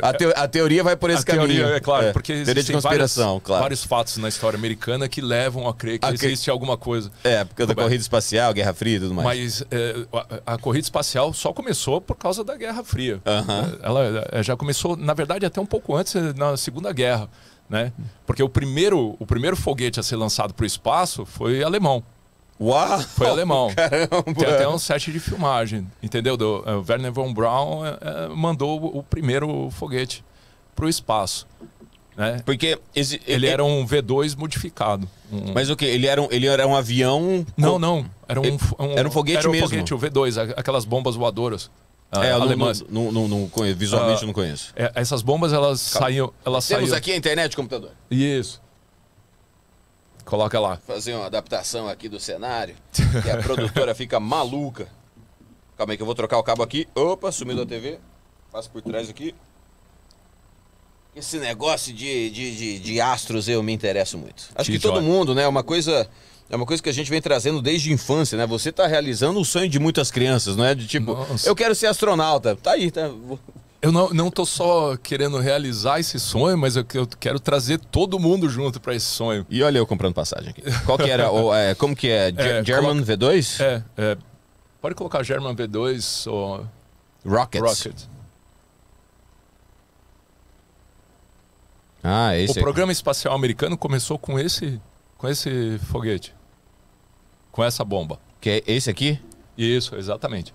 [SPEAKER 1] *laughs* a, te, a, teoria vai por esse caminho. Teoria, é claro, é, porque
[SPEAKER 2] existem de conspiração, claro. vários fatos na história americana que levam a crer que a existe alguma coisa. É, porque da corrida espacial, Guerra Fria e tudo mais. Mas é, a, a, corrida espacial só começou por causa da Guerra Fria. É, ela, ela já começou, na verdade, até um pouco antes, na Segunda Guerra. Né? Porque o primeiro, o primeiro foguete a ser lançado para o espaço foi alemão. Uau! Foi alemão. *laughs* Caramba. Tem até um set de filmagem, entendeu? Do, uh, Werner von Braun uh, mandou o, primeiro foguete para o espaço. Né? Porque esse, ele, ele, era um V2 modificado. Um... Mas o que? Ele era um, ele era um avião? Não, não. Era um, um era um foguete era mesmo. Foguete, o V2, aquelas bombas voadoras. Ah, é, uh, alemãs. Não, conheço, visualmente uh, não conheço. É, essas bombas elas saíam, Temos aqui a internet, computador. Isso. Coloca lá.
[SPEAKER 1] Fazer uma adaptação aqui do cenário. E a produtora fica maluca. Calma aí que eu vou trocar o cabo aqui. Opa, sumiu da TV. Passa por trás aqui. Esse negócio de, de, de, de astros eu me interesso muito. Acho que todo mundo, né? É uma coisa. É uma coisa que a gente vem trazendo desde a infância, né? Você está realizando o sonho de muitas crianças, não é? De tipo, Nossa. eu quero ser astronauta.
[SPEAKER 2] Tá aí, tá? eu não, não tô só querendo realizar esse sonho, mas eu, eu quero trazer todo mundo junto para esse sonho. E olha eu comprando passagem aqui. Qual que era? é, como que é? *laughs* é German coloca... V2? É, é, Pode colocar German V2 ou...
[SPEAKER 1] Rockets. Rocket.
[SPEAKER 2] Ah, esse O é programa espacial americano começou com esse, com esse foguete. Com essa bomba. Que é esse aqui? Isso, exatamente.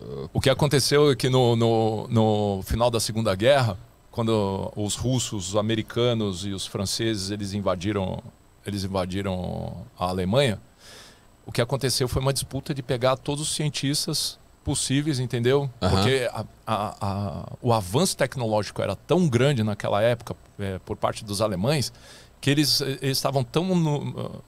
[SPEAKER 2] Eh, o que aconteceu é que no, no, no final da Segunda Guerra, quando os russos, os americanos e os franceses eles invadiram, eles invadiram a Alemanha, o que aconteceu foi uma disputa de pegar todos os cientistas possíveis, entendeu? Uhum. Porque a, a, a, o avanço tecnológico era tão grande naquela época é, por parte dos alemães que eles, eh, eles estavam tão no,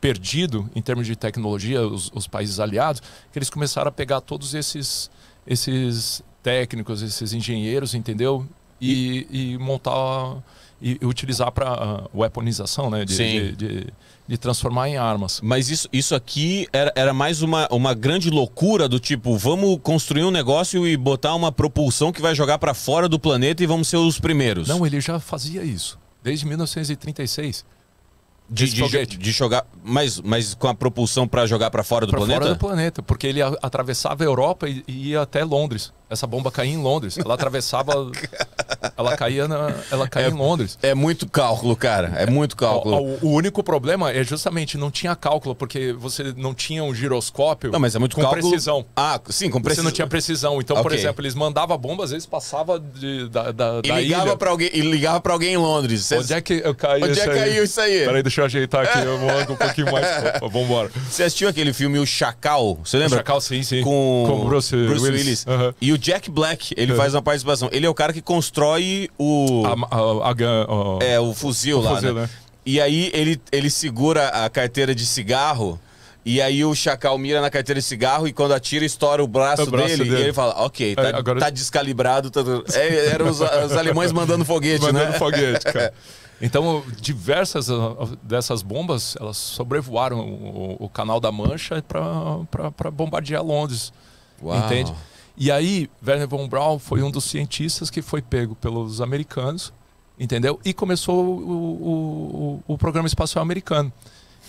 [SPEAKER 2] perdido em termos de tecnologia, os, os países aliados, que eles começaram a pegar todos esses, esses técnicos, esses engenheiros, entendeu? E, e, e montar e, utilizar para uh, weaponização, né? De, de, de, de, transformar em armas. Mas isso, isso aqui era, era mais uma, uma grande loucura do tipo, vamos
[SPEAKER 1] construir um negócio e botar uma propulsão que vai jogar para fora do planeta e vamos ser os primeiros. Não,
[SPEAKER 2] ele já fazia isso desde 1936.
[SPEAKER 1] De, de, de, jogar, mas, mas com a propulsão para jogar para fora do pra planeta? Fora do
[SPEAKER 2] planeta, porque ele atravessava a Europa e, e, ia até Londres. Essa bomba caía em Londres. Ela atravessava *laughs* Ela caía, na, ela caía é, em
[SPEAKER 1] Londres. É muito cálculo, cara. É muito cálculo.
[SPEAKER 2] O, o, único problema é justamente não tinha cálculo, porque você não tinha um giroscópio. Não, mas é muito com cálculo. precisão. Ah,
[SPEAKER 1] sim, com precisão. Você não tinha
[SPEAKER 2] precisão. Então, okay. por exemplo, eles mandavam bombas bomba, às vezes passava de, da, da, e da ligava para alguém E ligava pra alguém em Londres. Onde é que eu caí Onde é isso é que caiu isso aí? Peraí, deixa eu ajeitar aqui. Eu vou um pouquinho
[SPEAKER 1] mais. *laughs* Vambora. Você assistiu aquele filme O Chacal? Você lembra? O Chacal,
[SPEAKER 2] sim, sim. Com, com Bruce, Bruce Willis. Willis. Uhum.
[SPEAKER 1] E o Jack Black, ele faz uma participação. Ele é o cara que construiu destrói o.
[SPEAKER 2] A, a, a,
[SPEAKER 1] é, o fuzil o lá. Fuzil, né? Né? E aí ele, ele segura a carteira de cigarro. E aí o Chacal mira na carteira de cigarro e quando atira, estoura o braço, o braço dele, dele, E ele fala, ok, é, tá, é, agora... tá descalibrado. Tá... É, eram os, os, alemães mandando foguete, né? mandando né? foguete, *laughs* cara.
[SPEAKER 2] Então, diversas dessas bombas, elas sobrevoaram o, o Canal da Mancha para bombardear Londres. Uau. Entende? E aí, Werner von Braun foi um dos cientistas que foi pego pelos americanos, entendeu? E começou o, o, o programa espacial americano.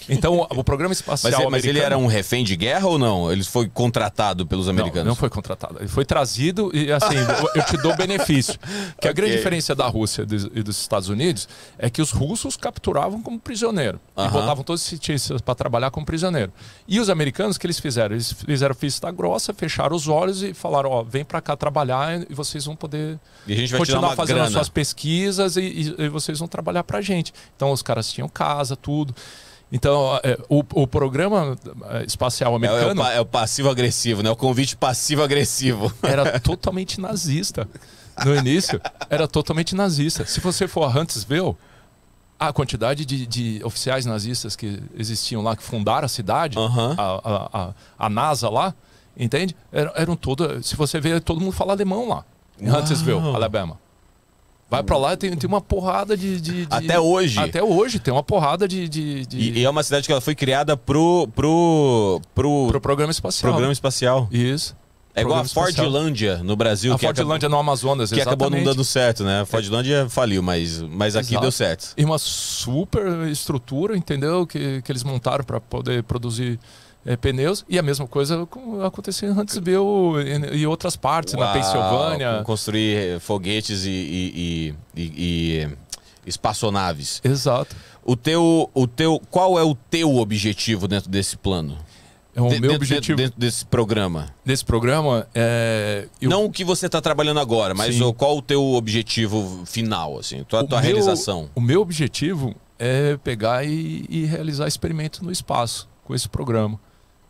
[SPEAKER 2] Então, o programa espacial mas, mas ele era um
[SPEAKER 1] refém de guerra ou não? Ele foi contratado pelos americanos? Não, não foi
[SPEAKER 2] contratado. Ele foi trazido e, assim, *laughs* eu te dou benefício. Que okay. a grande diferença da Rússia e dos Estados Unidos é que os russos capturavam como prisioneiro uh -huh. e botavam todos os cientistas para trabalhar como prisioneiro. E os americanos, o que eles fizeram? Eles fizeram vista grossa, fecharam os olhos e falaram: ó, oh, vem para cá trabalhar e vocês vão poder continuar fazendo as suas pesquisas e, e, e vocês vão trabalhar para gente. Então, os caras tinham casa, tudo. Então, é, o, o programa é, espacial americano.
[SPEAKER 1] É, é, o, é o é passivo agressivo, né? O convite passivo
[SPEAKER 2] agressivo. *laughs* Era totalmente nazista. No início, era totalmente nazista. Se você for a Huntsville, a quantidade de, de, oficiais nazistas que existiam lá, que fundaram a cidade, uhum. a, a, a, a, NASA lá, entende? Eram, eram todos. Se você ver, todo mundo fala alemão lá, em Huntsville, Alabama. Vai para lá, tem, tem uma porrada de, de, de, Até hoje. Até hoje, tem uma porrada de.
[SPEAKER 1] de, de... E, e, é uma cidade que ela foi criada pro. pro. pro, pro programa espacial. Programa né? espacial. Isso. É igual a Fordlândia no Brasil. A Fordlândia no Amazonas, Que exatamente. acabou não dando certo, né? A é. Fordlândia faliu, mas, mas aqui Exato. deu certo.
[SPEAKER 2] E uma super estrutura, entendeu? Que, que eles montaram para poder produzir é, pneus. E a mesma coisa aconteceu em Huntsville e, e outras partes, Uau, na Pensilvânia.
[SPEAKER 1] Construir eh, foguetes e, e, e, eh, espaçonaves. Exato. O teu, o teu, qual é o teu objetivo dentro desse plano?
[SPEAKER 2] É o de, meu objetivo dentro
[SPEAKER 1] desse programa.
[SPEAKER 2] Desse programa é. Eu... Não o que você está trabalhando agora, mas
[SPEAKER 1] qual o teu objetivo final, assim,
[SPEAKER 3] tua, o tua meu, realização?
[SPEAKER 2] O meu objetivo é pegar e, e realizar experimentos no espaço com esse programa.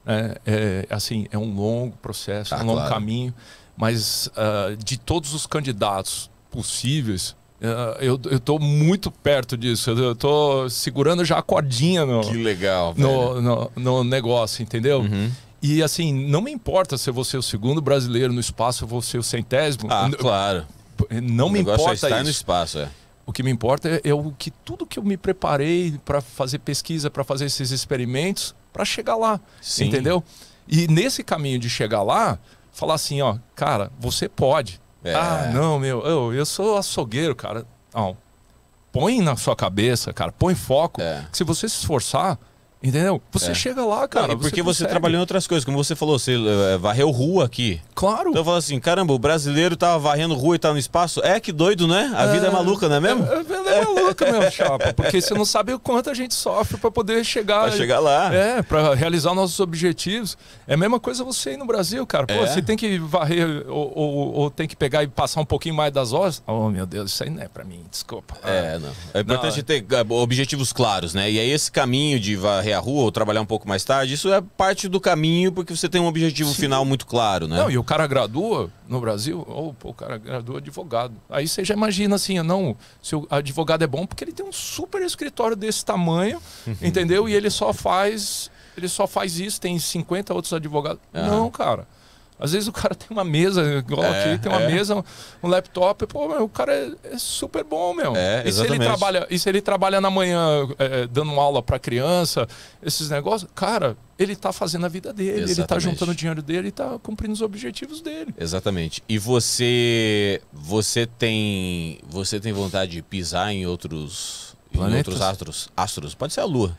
[SPEAKER 2] É, é, assim, é um longo processo, ah, um longo claro. caminho, mas uh, de todos os candidatos possíveis, uh, eu estou muito perto disso. Eu estou segurando já a cordinha no, que legal, no, no, no, negócio, entendeu? Uhum. E assim, não me importa se eu vou ser o segundo brasileiro no espaço, eu vou ser o centésimo. Ah, claro. Não o me é importa é estar isso. no espaço, é. O que me importa é, é o que tudo que eu me preparei para fazer pesquisa, para fazer esses experimentos, para chegar lá, Sim. entendeu? E nesse caminho de chegar lá, falar assim, ó, cara, você pode. É. Ah, não, meu, eu, eu sou açougueiro, cara. Não, põe na sua cabeça, cara, põe foco. É. se você se esforçar, Entendeu? Você é. chega
[SPEAKER 3] lá, cara. Não, porque você, você trabalhou em
[SPEAKER 2] outras coisas, como você falou, você eh, varreu rua aqui.
[SPEAKER 1] Claro. Então eu falo assim: caramba, o brasileiro tava tá varrendo rua e tá no espaço. É que doido, né? A é... vida é maluca, não é mesmo? É,
[SPEAKER 2] a vida é maluca, meu *laughs* chapa. Porque você não sabe o quanto a gente sofre para poder chegar. Pra chegar lá. É, pra realizar nossos objetivos. É a mesma coisa você ir no Brasil, cara. Pô, é. você tem que varrer ou, ou, ou, tem que pegar e passar um pouquinho mais das horas. Oh, meu Deus, isso aí não é pra mim,
[SPEAKER 3] desculpa.
[SPEAKER 1] É, não. É importante não. É ter eh, objetivos claros, né? E aí é esse caminho de varrer à rua ou trabalhar um pouco mais tarde, isso é parte do caminho porque você tem um objetivo Sim. final muito claro, né? Não, e o cara
[SPEAKER 2] gradua no Brasil, ou oh, o cara gradua advogado. Aí você já imagina assim, não, se o advogado é bom porque ele tem um super escritório desse tamanho, *laughs* entendeu? E ele só faz, ele só faz isso, tem 50 outros advogados. Ah. Não, cara. Às vezes o cara tem uma mesa, igual é, aqui, tem uma é. mesa, um, um laptop, pô, meu, o cara é, é, super bom, meu. É, e, exatamente. se ele trabalha, e se ele trabalha na manhã é, é, dando aula para criança, esses negócios, cara, ele tá fazendo a vida dele, exatamente. ele tá juntando o dinheiro dele e tá cumprindo os objetivos dele.
[SPEAKER 1] Exatamente. E você você tem você tem vontade de pisar em outros Planetas? em outros astros, astros? Pode ser a lua.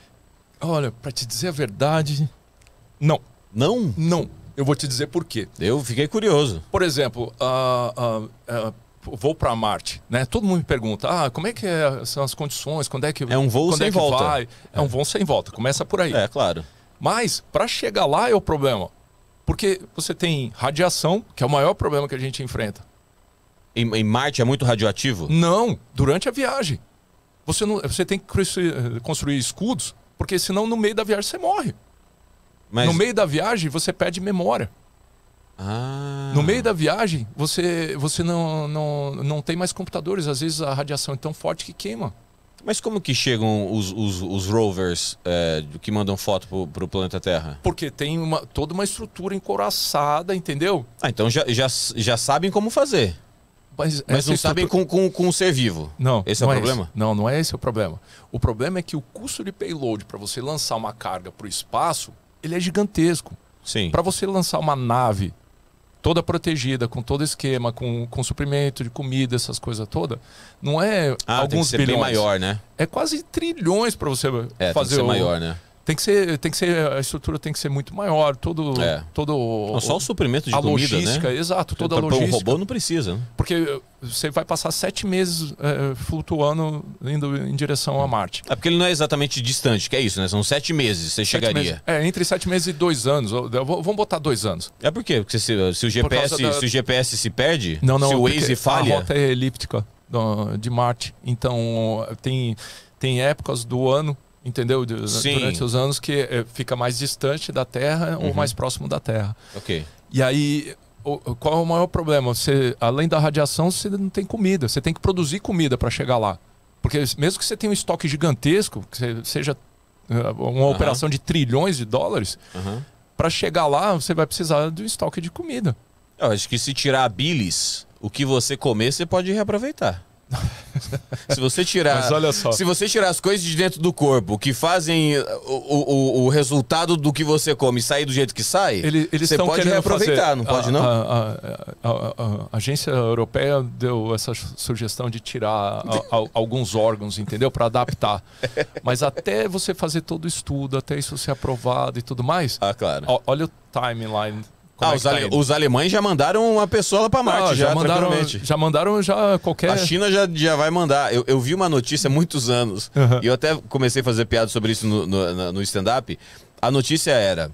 [SPEAKER 2] Olha, para te dizer a verdade, não. Não? Não. Eu vou te dizer por quê. Eu fiquei curioso. Por exemplo, uh, uh, uh, vou para Marte, né? Todo mundo me pergunta, ah, como é que é, são as condições, quando é que é um voo é sem é volta? Vai? É. um é. voo sem volta. Começa por aí. É claro. Mas para chegar lá é o problema, porque você tem radiação, que é o maior problema que a gente enfrenta. Em, em Marte é muito radioativo? Não, durante a viagem. Você, não, você tem que construir eh, escudos, porque senão no meio da viagem você morre. Mas... No meio da viagem, você perde memória. Ah. No meio da viagem, você, você não, não, não tem mais computadores. Às vezes a radiação é tão forte que queima.
[SPEAKER 1] Mas como que chegam os, os, os rovers é, que mandam foto para o planeta Terra? Porque
[SPEAKER 2] tem uma, toda uma estrutura encoraçada, entendeu? Ah, então
[SPEAKER 1] já, já, já sabem como fazer.
[SPEAKER 2] Mas, Mas não estrutura... sabem com, com, com o ser vivo. Não. Esse é não é o problema? Não, não é esse o problema. O problema é que o custo de payload para você lançar uma carga para o espaço ele é gigantesco. Sim. Para você lançar uma nave toda protegida, com todo esquema, com, com suprimento de comida, essas coisas todas, não é ah, alguns tem que ser bilhões. bem maior, né? É quase trilhões para você é, fazer tem que ser o... maior, né? Tem que ser, tem que ser, a estrutura tem que ser muito maior, todo, é. todo não, só o suprimento de a comida, né? logística, né? exato, toda a logística. O robô não precisa. Né? Porque você vai passar sete meses é, flutuando indo em direção a Marte.
[SPEAKER 1] É porque ele não é exatamente distante, que é isso, né? São sete meses, você sete chegaria. Meses.
[SPEAKER 2] É, entre sete meses e dois anos. Vamos botar dois anos. É Porque se, se o, GPS, da... se o GPS se perde, não, não, se o Waze falha. A rota é elíptica de Marte. Então tem, tem épocas do ano entendeu? Sim. Durante os anos que eh, fica mais distante da Terra uhum. ou mais próximo da Terra. Ok. E aí, qual é o maior problema? Você, além da radiação, você não tem comida. Você tem que produzir comida para chegar lá. Porque mesmo que você tenha um estoque gigantesco, que seja eh, uma uhum. operação de trilhões de dólares, uhum. para chegar lá, você vai precisar de um estoque de comida.
[SPEAKER 1] Eu acho que se tirar a bilis, o que você comer, você pode reaproveitar se você tirar. Se você tirar as coisas de dentro do corpo que fazem uh, o, o, o resultado do que você come sair do jeito que sai, Ele, eles você pode reaproveitar, não pode, a, não?
[SPEAKER 3] A,
[SPEAKER 2] a, a, agência europeia deu essa sugestão de tirar alguns órgãos, entendeu? Para adaptar. *laughs* Mas até você fazer todo o estudo, até isso ser aprovado e tudo mais. Ah, claro. Olha o timeline ah, Como ah, é os, tá ale... os, alemães já mandaram uma pessoa lá pra ah, Marte, ah, já, já mandaram, já mandaram já qualquer. A
[SPEAKER 1] China já, já vai mandar. Eu, eu vi uma notícia há muitos anos, uhum. e eu até comecei a fazer piada sobre isso no, no, no stand-up. A notícia era: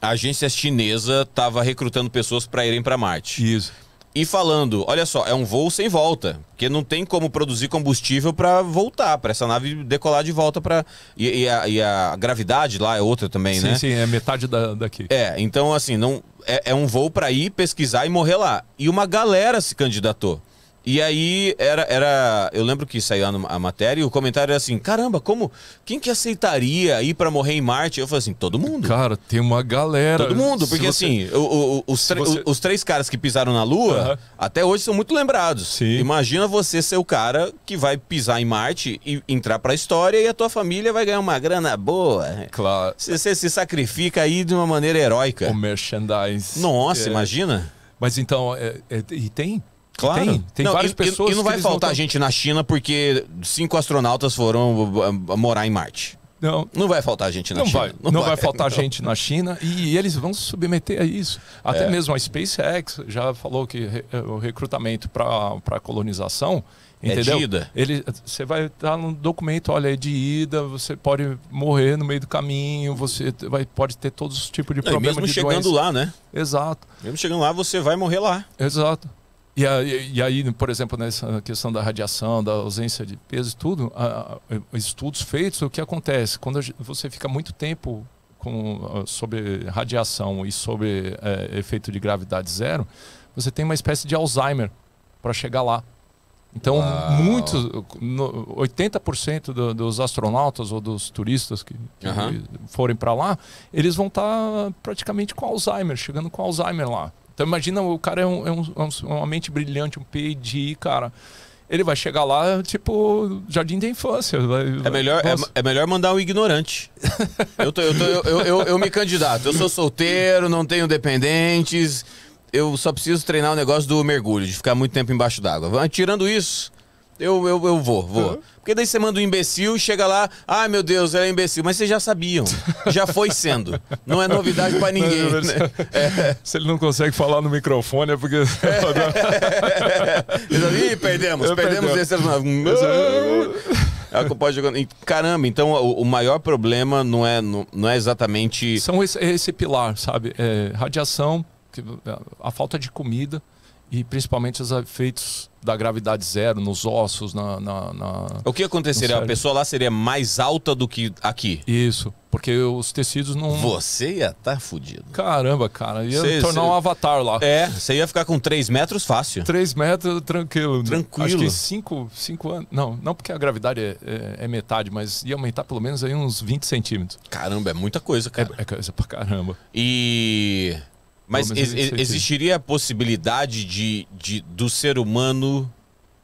[SPEAKER 1] a agência chinesa estava recrutando pessoas para irem para Marte. Isso. E falando, olha só, é um voo sem volta, porque não tem como produzir combustível para voltar, para essa nave decolar de volta para e, e, a, e, a gravidade lá é outra também, sim, né? Sim, sim, é metade da, daqui. É, então assim não é, é um voo para ir pesquisar e morrer lá. E uma galera se candidatou. E aí era, era. Eu lembro que saiu a matéria e o comentário era assim: caramba, como. Quem que aceitaria ir para morrer em Marte? Eu falei assim, todo mundo. Cara, tem uma galera. Todo mundo, porque você... assim, o, o, os, você... os, três caras que pisaram na Lua uhum. até hoje são muito lembrados. Sim. Imagina você ser o cara que vai pisar em Marte e entrar pra história e a tua família vai ganhar uma grana boa. Claro. Você se sacrifica aí de uma maneira heróica. O merchandise. Nossa, é... imagina.
[SPEAKER 2] Mas então, é, é, e tem Claro. Tem, tem não, várias e, pessoas. E não vai faltar não
[SPEAKER 1] gente na China porque cinco astronautas foram ah, ah, morar em Marte. Não. Não vai faltar gente na não China. Vai, não, não vai, vai faltar *laughs* não. gente
[SPEAKER 2] na China e, eles vão se submeter a isso. Até é. mesmo a SpaceX já falou que re, eh, o recrutamento para colonização. Entendeu? É de ida. Ele, você vai estar tá no documento, olha, é de ida, você pode morrer no meio do caminho, você vai, pode ter todos os tipos de problemas. Mesmo de chegando doença. lá, né? Exato. Mesmo chegando lá, você vai morrer lá. Exato. E, e, aí, por exemplo, nessa questão da radiação, da ausência de peso e tudo, a, a, estudos feitos, o que acontece? Quando você fica muito tempo com, ah, sobre radiação e sobre é, efeito de gravidade zero, você tem uma espécie de Alzheimer para chegar lá. Então, muitos, no, 80% do, dos astronautas ou dos turistas que, que uhum. forem para lá, eles vão estar tá praticamente com Alzheimer, chegando com Alzheimer lá. Então imagina, o cara é, um, é, um, é uma mente brilhante, um PhD, cara ele vai chegar lá, tipo, jardim da infância. Vai, é, melhor, é, é, melhor mandar um ignorante. eu, tô,
[SPEAKER 1] eu, tô, eu, eu, eu, me candidato. Eu sou solteiro, não tenho dependentes. Eu só preciso treinar o negócio do mergulho, de ficar muito tempo embaixo d'água. Tirando isso, eu, eu, eu vou, vou. Uhum. Porque daí você manda um imbecil e chega lá, ai ah, meu Deus, ela é imbecil. Mas vocês já sabiam, já foi sendo. Não é novidade para ninguém. Não, é né?
[SPEAKER 2] é. Se ele não consegue falar no microfone é porque. É.
[SPEAKER 1] *laughs* Tá Ih, perdemos, eu perdemos esse. Hum. É- caramba, então o, maior problema não é, não, não
[SPEAKER 2] é exatamente. São esse, esse pilar, sabe? É, radiação, a falta de comida e principalmente os efeitos da gravidade zero nos ossos, na. na, na o que aconteceria? A
[SPEAKER 1] pessoa lá seria mais alta do que aqui? Isso, porque os
[SPEAKER 2] tecidos não. Você ia estar tá fudido. Caramba, cara. Ia cê, tornar cê... um avatar lá. É, você ia ficar com 3 metros fácil. 3 metros, tranquilo. Tranquilo. Acho que 5 anos. Não, não porque a gravidade é, é, é, metade, mas ia aumentar pelo menos aí uns 20 centímetros. Caramba, é muita coisa, é, cara. É, é coisa pra caramba. E. Mas ex existiria a
[SPEAKER 1] possibilidade de, de, do ser humano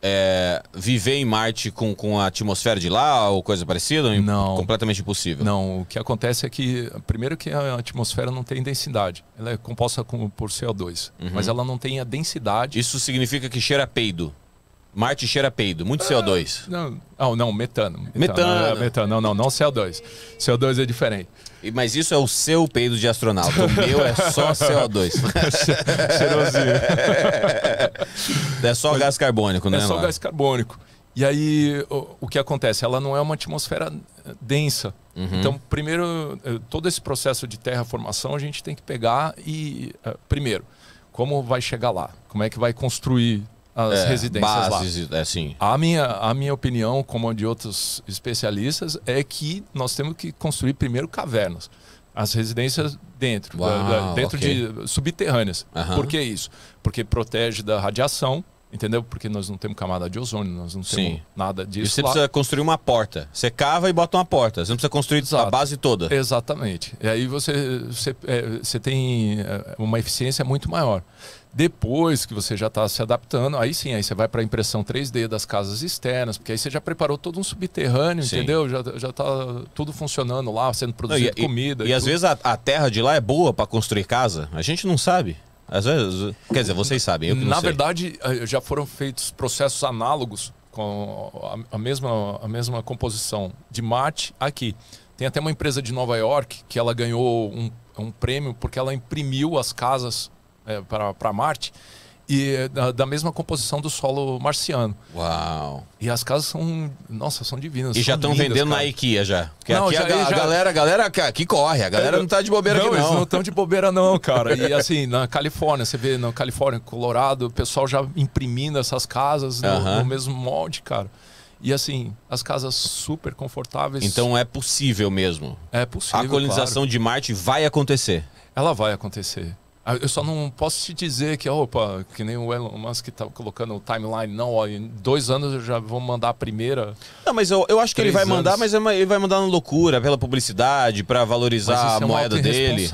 [SPEAKER 1] é, viver em Marte com, com a atmosfera de lá ou coisa parecida? Não. Completamente impossível.
[SPEAKER 2] Não, o que acontece é que, primeiro que a atmosfera não tem densidade. Ela é composta com, por CO2, uhum. mas ela
[SPEAKER 1] não tem a densidade. Isso significa que cheira peido. Marte cheira peido, muito ah, CO2.
[SPEAKER 2] Não, não, ah, não metano. Metano. Metano. É, não, não, não CO2. CO2 é diferente. E, mas isso é o seu peido de astronauta. O meu é só *laughs* CO2. *laughs* Cheirosinho. É só gás carbônico, né? É só mano? gás carbônico. E aí, o, o, que acontece? Ela não é uma atmosfera densa. Uhum. Então, primeiro, eh, todo esse processo de terraformação a gente tem que pegar e, eh, primeiro, como vai chegar lá? Como é que vai construir as é, residências bases, lá. É, sim. A, minha, a minha opinião, como a de outros especialistas, é que nós temos que construir primeiro cavernas. As residências dentro, Uau, dentro okay. de subterrâneas. Uhum. Por que isso? Porque protege da radiação, entendeu? Porque nós não temos camada de ozônio, nós não temos nada disso. E você lá. precisa
[SPEAKER 1] construir uma porta.
[SPEAKER 2] Você cava e bota uma porta. Você não precisa construir Exato. a base toda. Exatamente. E aí você, você, é, você tem é, uma eficiência muito maior. Depois que você já está se adaptando, aí sim, aí você vai para a impressão 3D das casas externas, porque aí você já preparou todo um subterrâneo, sim. entendeu? Já, já tá tudo funcionando lá, sendo produzido não, e, é- comida. E, e, e às vezes
[SPEAKER 1] a, a terra de lá é boa para construir casa, a gente não sabe. Às vezes, quer dizer, vocês sabem. Eu Na
[SPEAKER 2] verdade, eh, já foram feitos processos análogos com a, a, mesma, a mesma composição de mate aqui. Tem até uma empresa de Nova York que ela ganhou um, um prêmio porque ela imprimiu as casas é, para Marte e da, da, mesma composição do solo marciano. Uau! E as casas são, nossa, são divinas. E são já estão vendendo cara. na IKEA já. Porque não, aqui já, a, já... a, galera, a galera aqui corre, a galera é, não tá de bobeira não, aqui, não. Eles não estão de bobeira não, *laughs* cara. E assim, na Califórnia, você vê na Califórnia, Colorado, o pessoal já imprimindo essas casas no, uh -huh. no mesmo molde, cara. E assim, as casas super confortáveis. Então
[SPEAKER 1] é possível mesmo. É possível. A colonização
[SPEAKER 2] claro. de Marte vai acontecer. Ela vai acontecer. Ah, eu só não posso te dizer que, opa, que nem o Elon Musk tá colocando o timeline, não, ó, em dois anos eu já vou mandar a primeira.
[SPEAKER 1] Não, mas eu, eu acho que ele vai mandar, anos. mas é ele vai mandar na loucura, pela publicidade, para valorizar a é moeda dele.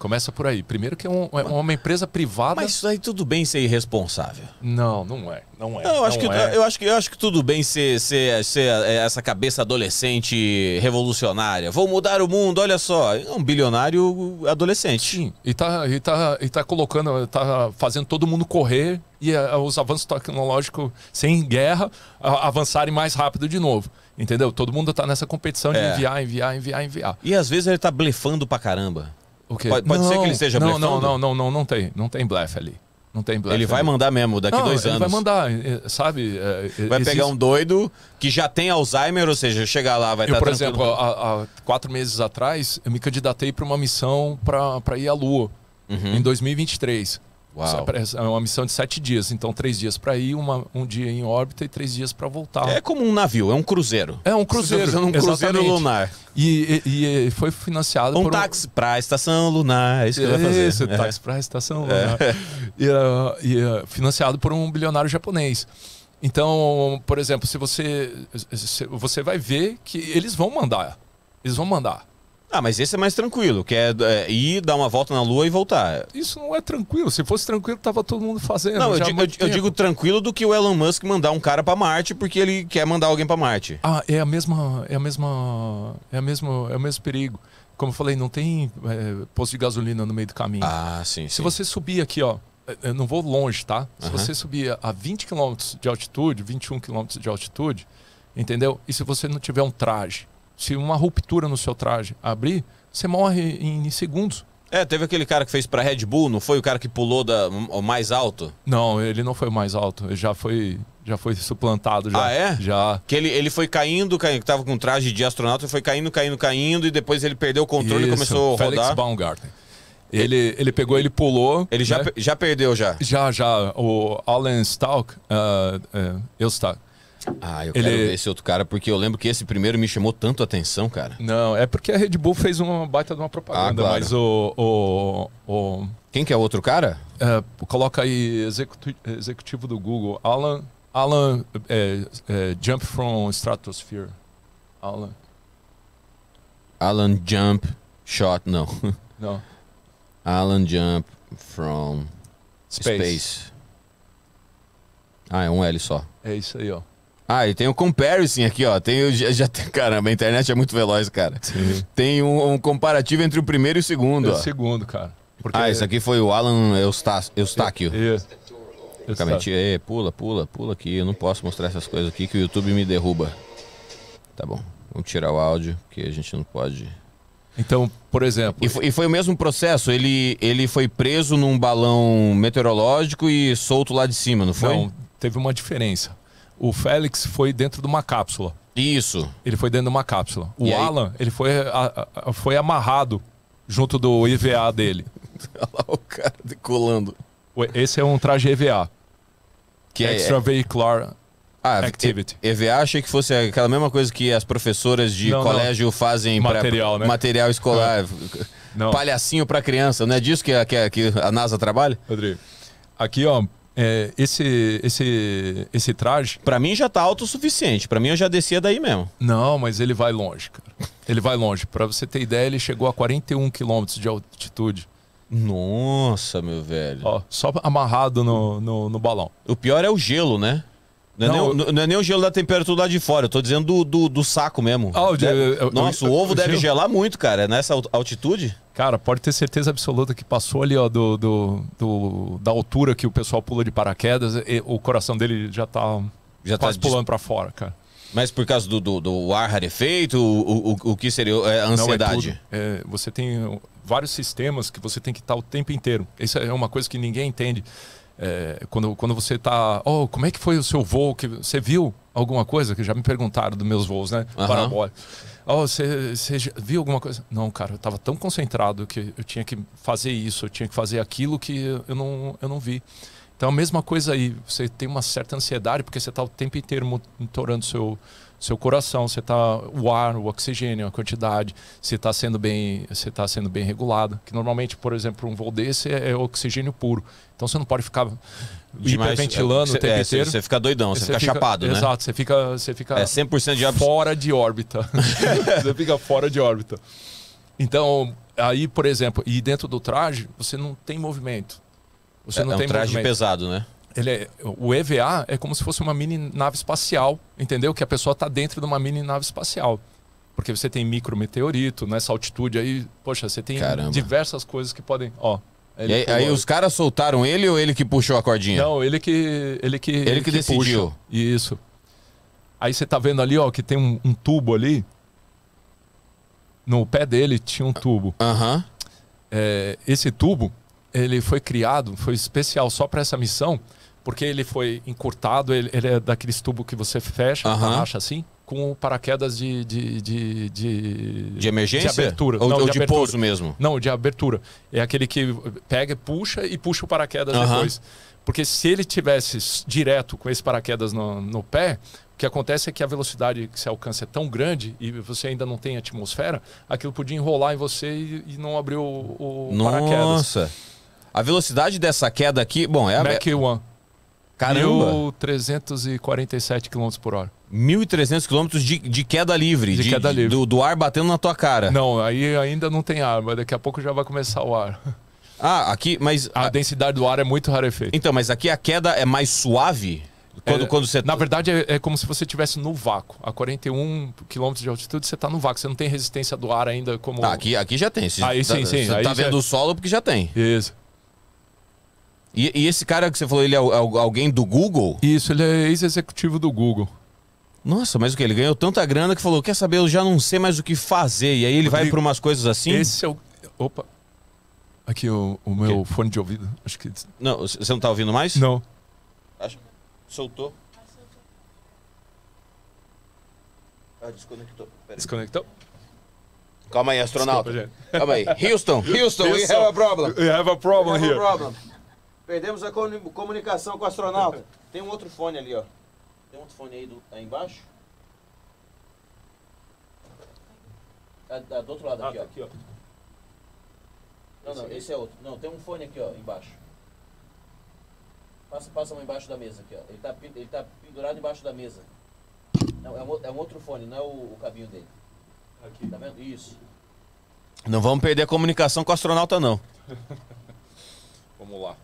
[SPEAKER 2] Começa por aí. Primeiro que é, um, é uma empresa privada. Mas isso aí tudo bem ser irresponsável.
[SPEAKER 1] Não, não é. Não é. Não, eu, não acho que, é. eu, acho que, eu acho que tudo bem ser, ser, ser é, essa cabeça adolescente revolucionária. Vou mudar o mundo, olha só. É
[SPEAKER 2] um bilionário adolescente. Sim, e tá. E tá e tá colocando, tá fazendo todo mundo correr e eh, os avanços tecnológicos sem guerra avançarem mais rápido de novo. Entendeu? Todo mundo tá nessa competição de é. enviar, enviar, enviar, enviar. E às vezes ele tá blefando pra caramba. O quê? Pode, pode não, ser que ele esteja não, blefando? Não, não, não, não, não tem. Não tem blefe ali. Não tem blefe. Ele vai mandar mesmo daqui não, dois ele anos. Ele vai mandar, eh, sabe? É, vai existe... pegar um doido que já tem Alzheimer, ou seja, chegar lá, vai eu, tá Por exemplo, há, há quatro meses atrás, eu me candidatei para uma missão para ir à Lua uhum. em 2023. Uau. É, é uma missão de sete dias, então três dias para ir, uma, um dia em órbita e três dias para voltar. É como um
[SPEAKER 1] navio, é um cruzeiro.
[SPEAKER 2] É um cruzeiro, *laughs* é um cruzeiro lunar. E, e, e, foi financiado um por táxi um... para a estação lunar, é isso que ele vai fazer. Isso, é. táxi para a estação é. lunar. É. E, uh, e, eh, financiado por um bilionário japonês. Então, por exemplo, se você se você vai ver que eles vão mandar, eles vão mandar. Ah, mas esse é mais tranquilo, que é, é, ir, dar uma volta na Lua e voltar. Isso não é tranquilo. Se fosse tranquilo, tava todo mundo fazendo. Não, eu digo, eu digo,
[SPEAKER 1] tranquilo do que o Elon Musk mandar um cara para Marte porque ele quer mandar alguém para Marte.
[SPEAKER 2] Ah, é a mesma, é a mesma, é a mesma, é o mesmo perigo. Como eu falei, não tem é, posto de gasolina no meio do caminho. Ah, sim. Se sim. você subir aqui, ó, eu é, é, não vou longe, tá? Se uhum. você subir a 20 km de altitude, 21 km de altitude, entendeu? E se você não tiver um traje se uma ruptura no seu traje abrir, você morre em segundos.
[SPEAKER 1] É, teve aquele cara que fez pra Red Bull, não foi o cara que pulou da, o mais
[SPEAKER 2] alto? Não, ele não foi o mais alto, ele já foi, já foi suplantado. Já, ah, é? Já. Que
[SPEAKER 1] ele, ele foi caindo, caindo, tava com traje de astronauta, foi caindo, caindo, caindo, e depois ele perdeu o controle Isso, e começou a rodar. Felix
[SPEAKER 2] Baumgarten. Ele, ele pegou, ele pulou. Ele já, né? já perdeu já? Já, já. O Alan Stalk, uh, ah, uh, é, Stalk ah, eu quero ver esse
[SPEAKER 1] outro cara, porque eu lembro que esse primeiro me chamou tanto a atenção, cara.
[SPEAKER 2] Não, é porque a Red Bull fez uma baita de uma propaganda, ah, claro. mas o, o, o, Quem que é o outro cara? É, coloca aí executivo, executivo do Google, Alan, Alan é, é, Jump from Stratosphere. Alan.
[SPEAKER 1] Alan Jump Shot, não. Não. *laughs* Alan Jump from Space. Space. Ah, é um L só.
[SPEAKER 3] É
[SPEAKER 2] isso aí, ó.
[SPEAKER 1] Ah, e tem o comparison aqui, ó. Tem o, já, caramba, a internet é muito veloz, cara. Sim. Tem um, um, comparativo entre o primeiro e o segundo, é O segundo, cara. Porque... Ah, esse aqui foi o Alan Eustáquio. É, é.
[SPEAKER 2] Isso.
[SPEAKER 1] é, pula, pula, pula aqui. Eu não posso mostrar essas coisas aqui que o YouTube me derruba. Tá bom. Vamos tirar o áudio, porque a gente não pode.
[SPEAKER 2] Então, por
[SPEAKER 1] exemplo. E foi, e foi, o mesmo processo? Ele, ele foi preso num balão meteorológico
[SPEAKER 2] e solto lá de cima, não foi? Não, teve uma diferença. O Félix foi dentro de uma cápsula. Isso. Ele foi dentro de uma cápsula. O Alan, ele foi, a, a, foi amarrado junto do EVA dele. *laughs* Olha lá o cara decolando. Esse é um traje EVA. Que é ah, Activity. EVA achei que
[SPEAKER 1] fosse aquela mesma coisa que as professoras de não, colégio não. fazem material, pra, né? material escolar. Ah, não. Palhacinho para criança, não é disso que a, que a NASA trabalha? Rodrigo. Aqui,
[SPEAKER 2] ó, é, esse, esse, esse traje, para mim já tá autossuficiente. Para mim eu já descia daí mesmo. Não, mas ele vai longe, cara. Ele vai longe. Para você ter ideia, ele chegou a 41 quilômetros de altitude. Nossa, meu velho. Ó, só amarrado no, no, no balão. O pior é o gelo, né?
[SPEAKER 1] Não, é não, é nem, eu... não, é nem, o gelo da temperatura lá de fora,
[SPEAKER 2] eu tô dizendo do, do, do saco mesmo. Ah, o Nossa, eu, eu, o ovo deve gelo... gelar
[SPEAKER 1] muito, cara, nessa altitude.
[SPEAKER 2] Cara, pode ter certeza absoluta que passou ali, ó, do, do, do da altura que o pessoal pula de paraquedas, e, o coração dele já tá já tá quase tá pulando des... para fora, cara.
[SPEAKER 1] Mas por causa do, do, do ar rarefeito, o, o, o que seria é, a ansiedade?
[SPEAKER 2] Não, é é, você tem vários sistemas que você tem que estar tá o tempo inteiro. Isso é uma coisa que ninguém entende. É, quando, quando você está. Oh, como é que foi o seu voo? que Você viu? alguma coisa? Que já me perguntaram dos meus voos, né? Uhum. Parabólico. Oh, você viu alguma coisa? Não, cara, eu estava tão concentrado que eu tinha que fazer isso, eu tinha que fazer aquilo que eu não, eu não vi. Então, a mesma coisa aí, você tem uma certa ansiedade porque você está o tempo inteiro monitorando seu seu coração, se tá o ar, o oxigênio, a quantidade, se está sendo bem, se tá sendo bem regulado. Que normalmente, por exemplo, um voo desse é, é oxigênio puro. Então você não pode ficar Demais, hiperventilando é, o tempo é, inteiro. Você fica doidão, você fica, fica, chapado, exato, né? Exato, você fica, você fica é 100% de fora de órbita. *laughs* você fica fora de órbita. Então, aí, por exemplo, e dentro do traje, você não tem movimento. Você é, não é um tem traje movimento. pesado, né? ele é, o EVA é como se fosse uma mini nave espacial, entendeu? Que a pessoa está dentro de uma mini nave espacial. Porque você tem micrometeorito, nessa né? altitude aí, poxa, você tem Caramba. diversas coisas que podem. Ó, ele aí, aí, os caras
[SPEAKER 1] soltaram ele ou ele que puxou a
[SPEAKER 2] cordinha? Não, ele que. Ele que, ele que, que decidiu. Puxa. Isso. Aí você tá vendo ali, ó, que tem um, um tubo ali. No pé dele tinha um tubo. Aham. é, esse tubo, ele foi criado, foi especial só para essa missão, porque ele foi encurtado, ele, ele é daqueles tubos que você fecha, uhum. assim, com paraquedas de de, de, de, de emergência? De abertura. Ou, Não, ou de, de pouso mesmo? Não, de abertura. É aquele que pega, puxa e puxa o paraquedas depois. Porque se ele tivesse direto com esse paraquedas no, no pé, o que acontece é que a velocidade que se alcança é tão grande e você ainda não tem atmosfera, aquilo podia enrolar em você e, e não abrir o, o Nossa. paraquedas. Nossa! A velocidade dessa queda aqui, bom, é a Mac 1. Caramba! 1.347 km por hora. 1.300 km de, de queda livre. De, de queda livre. Do, do, ar batendo na tua cara. Não, aí ainda não tem ar, mas daqui a pouco já vai começar o ar. *laughs* Ah, aqui, mas. A, a... densidade do ar é muito rarefeita. Então, mas aqui a queda é mais suave? Quando, é, quando você... Na verdade, é, é como se você estivesse no vácuo. A 41 km de altitude, você está no vácuo. Você não tem resistência do ar ainda como. Ah, aqui, aqui já tem. Você, aí tá, sim, sim. Você está tá já... vendo o
[SPEAKER 1] solo porque já tem. Isso. E, e, esse cara que você falou, ele é, é alguém do Google? Isso, ele é ex-executivo do Google. Nossa, mas o que? Ele ganhou tanta grana que falou: quer saber, eu já não sei mais o que fazer. E aí ele Rodrigo, vai para umas coisas assim. Esse
[SPEAKER 2] é o. Opa. Aqui o, o meu fone de ouvido. Acho que.
[SPEAKER 1] Não, você não tá ouvindo mais? Não. Acho... Soltou. Ah, desconectou. Desconectou?
[SPEAKER 2] Calma aí, astronauta. Desculpa, Calma aí. Houston, Houston, *laughs* Houston, we have a problem. We have a problem we have here. A problem.
[SPEAKER 1] Perdemos a comunicação com o astronauta. Tem um outro fone ali, ó. Tem outro fone aí, do, aí embaixo. Ah, ah do outro lado ah, aqui, ah, tá ó. aqui ó. Não, não, esse, esse é outro. Não, tem um fone aqui, ó, embaixo. Passa, passa um embaixo da mesa aqui, ó. Ele tá, ele tá pendurado embaixo da mesa. Não, é um, é um outro fone, não é o, o cabinho dele. Aqui. Tá vendo? Isso. Não vamos perder a comunicação com o astronauta, não.
[SPEAKER 2] *laughs* Vamos lá.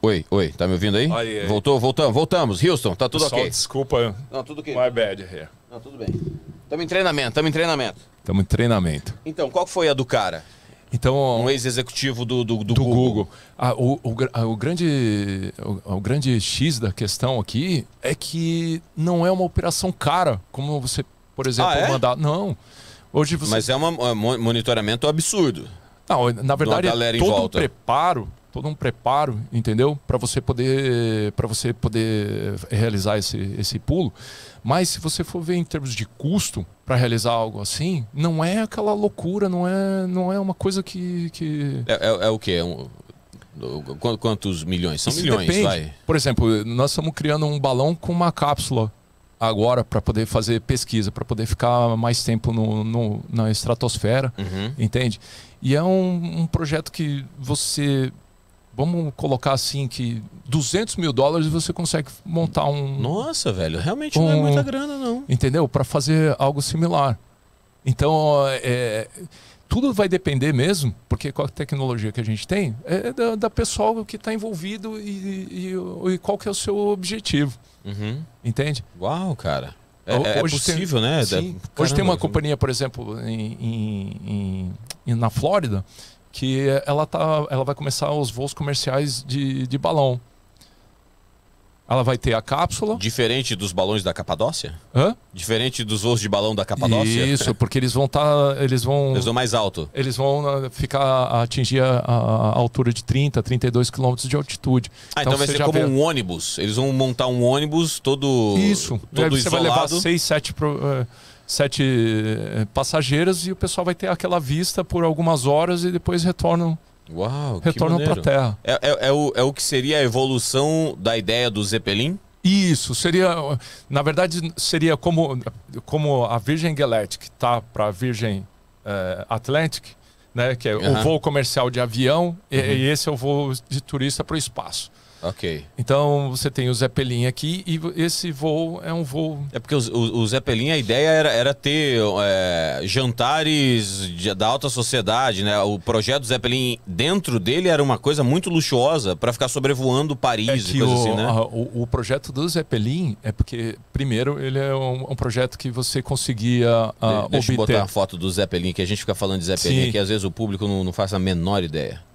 [SPEAKER 1] Oi, oi, tá me ouvindo aí? aí, aí. Voltou, voltamos, voltamos. Houston, tá tudo ok. Desculpa. Não, tudo ok. My bad here. Não, tudo bem. Estamos em treinamento, estamos em treinamento.
[SPEAKER 2] Estamos em treinamento.
[SPEAKER 1] Então, qual foi a do
[SPEAKER 2] cara? Então, um ex-executivo do, do, do, do, Google. Google. Ah, o, o, ah, o, grande, o, ah, o, grande X da questão aqui é que não é uma operação cara, como você, por ah, exemplo, ah, é? mandar. Não. Hoje você... Mas
[SPEAKER 1] é, é um monitoramento
[SPEAKER 2] absurdo. Não, na verdade, é todo o preparo todo um preparo, entendeu? Para você poder para você poder eh, realizar esse, esse pulo. Mas se você for ver em termos de custo para realizar algo assim, não é aquela loucura, não é não é uma coisa que, que...
[SPEAKER 1] É, é, é o que é um... Quantos milhões? São Isso
[SPEAKER 2] milhões, depende. vai. Por exemplo, nós estamos criando um balão com uma cápsula agora para poder fazer pesquisa, para poder ficar mais tempo no, no na estratosfera, uhum. entende? E é um, um projeto que você vamos colocar assim que 200 mil dólares você consegue montar um. Nossa, velho, realmente um, não é muita grana, não. Entendeu? Para fazer algo similar. Então, é, tudo vai depender mesmo, porque com a tecnologia que a gente tem, é da, da pessoa que está envolvido e, e, e, qual que é o seu objetivo. Uhum. Entende? Uau, cara. É, é hoje possível, tem, né? Sim, Caramba, hoje tem uma companhia, por exemplo, em, em, em na Flórida, que é, ela, tá, ela vai começar os voos comerciais de, de balão.
[SPEAKER 1] Ela vai ter a cápsula. Diferente dos balões da Capadócia? Hã? Diferente dos voos de balão da Capadócia? Isso,
[SPEAKER 2] porque eles vão estar. Tá, eles vão. Eles vão mais alto. Eles vão ah, ficar. atingir a, a altura de 30, 32 quilômetros de altitude. Ah, então, então vai ser como vê... um
[SPEAKER 1] ônibus. Eles vão montar um ônibus todo. Isso, todo você vai levar 6,
[SPEAKER 2] 7. Pro, uh, sete eh, passageiras e o pessoal vai ter aquela vista por algumas horas e depois retornam
[SPEAKER 1] Uau, retornam para a Terra. É,
[SPEAKER 2] é, é, o, é o que seria a evolução da ideia do Zeppelin? Isso, seria. Na verdade, seria como, como a Virgin Galactic tá para a Virgin eh, Atlantic, né, que é uhum. o voo comercial de avião, uhum. e, e esse é o voo de turista para o espaço. Ok. Então você tem o Zeppelin aqui e esse voo é um voo. É porque o, o,
[SPEAKER 1] o Zeppelin, a ideia era, era ter é, jantares de, da alta sociedade, né? O projeto Zeppelin dentro dele era uma coisa muito luxuosa para ficar sobrevoando
[SPEAKER 2] Paris é e coisas o, assim, né? A, o, o, projeto do Zeppelin é porque, primeiro, ele é um, um projeto que você conseguia. A, ah, Deixa obter... eu botar a
[SPEAKER 1] foto do Zeppelin, que a gente fica falando de Zeppelin, Sim. que às vezes o público não, não faz a menor ideia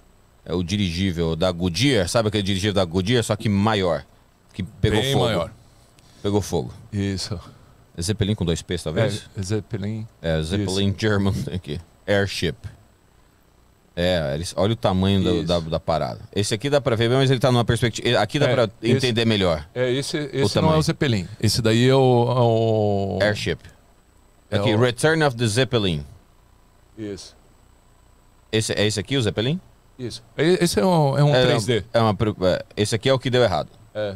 [SPEAKER 1] é o dirigível da Goodyear, sabe aquele dirigível da Goodyear, só que maior, que pegou Bem fogo. maior. Pegou fogo.
[SPEAKER 3] Isso. É
[SPEAKER 1] Zeppelin com dois P's, talvez? É, é Zeppelin. É, Zeppelin Isso. German *laughs* aqui. Airship. É, eles, olha o tamanho da, da, parada. Esse aqui dá pra ver mas ele tá numa perspectiva. Aqui dá é, pra entender esse, melhor. É, esse, esse não é o Zeppelin.
[SPEAKER 2] Esse daí é o. É o... Airship. É
[SPEAKER 1] aqui, o... Return of the Zeppelin. Isso. Esse, é esse aqui o Zeppelin? Isso. Esse é
[SPEAKER 3] um, é um é,
[SPEAKER 1] 3D. É uma, é, esse aqui é o que deu errado.
[SPEAKER 2] É.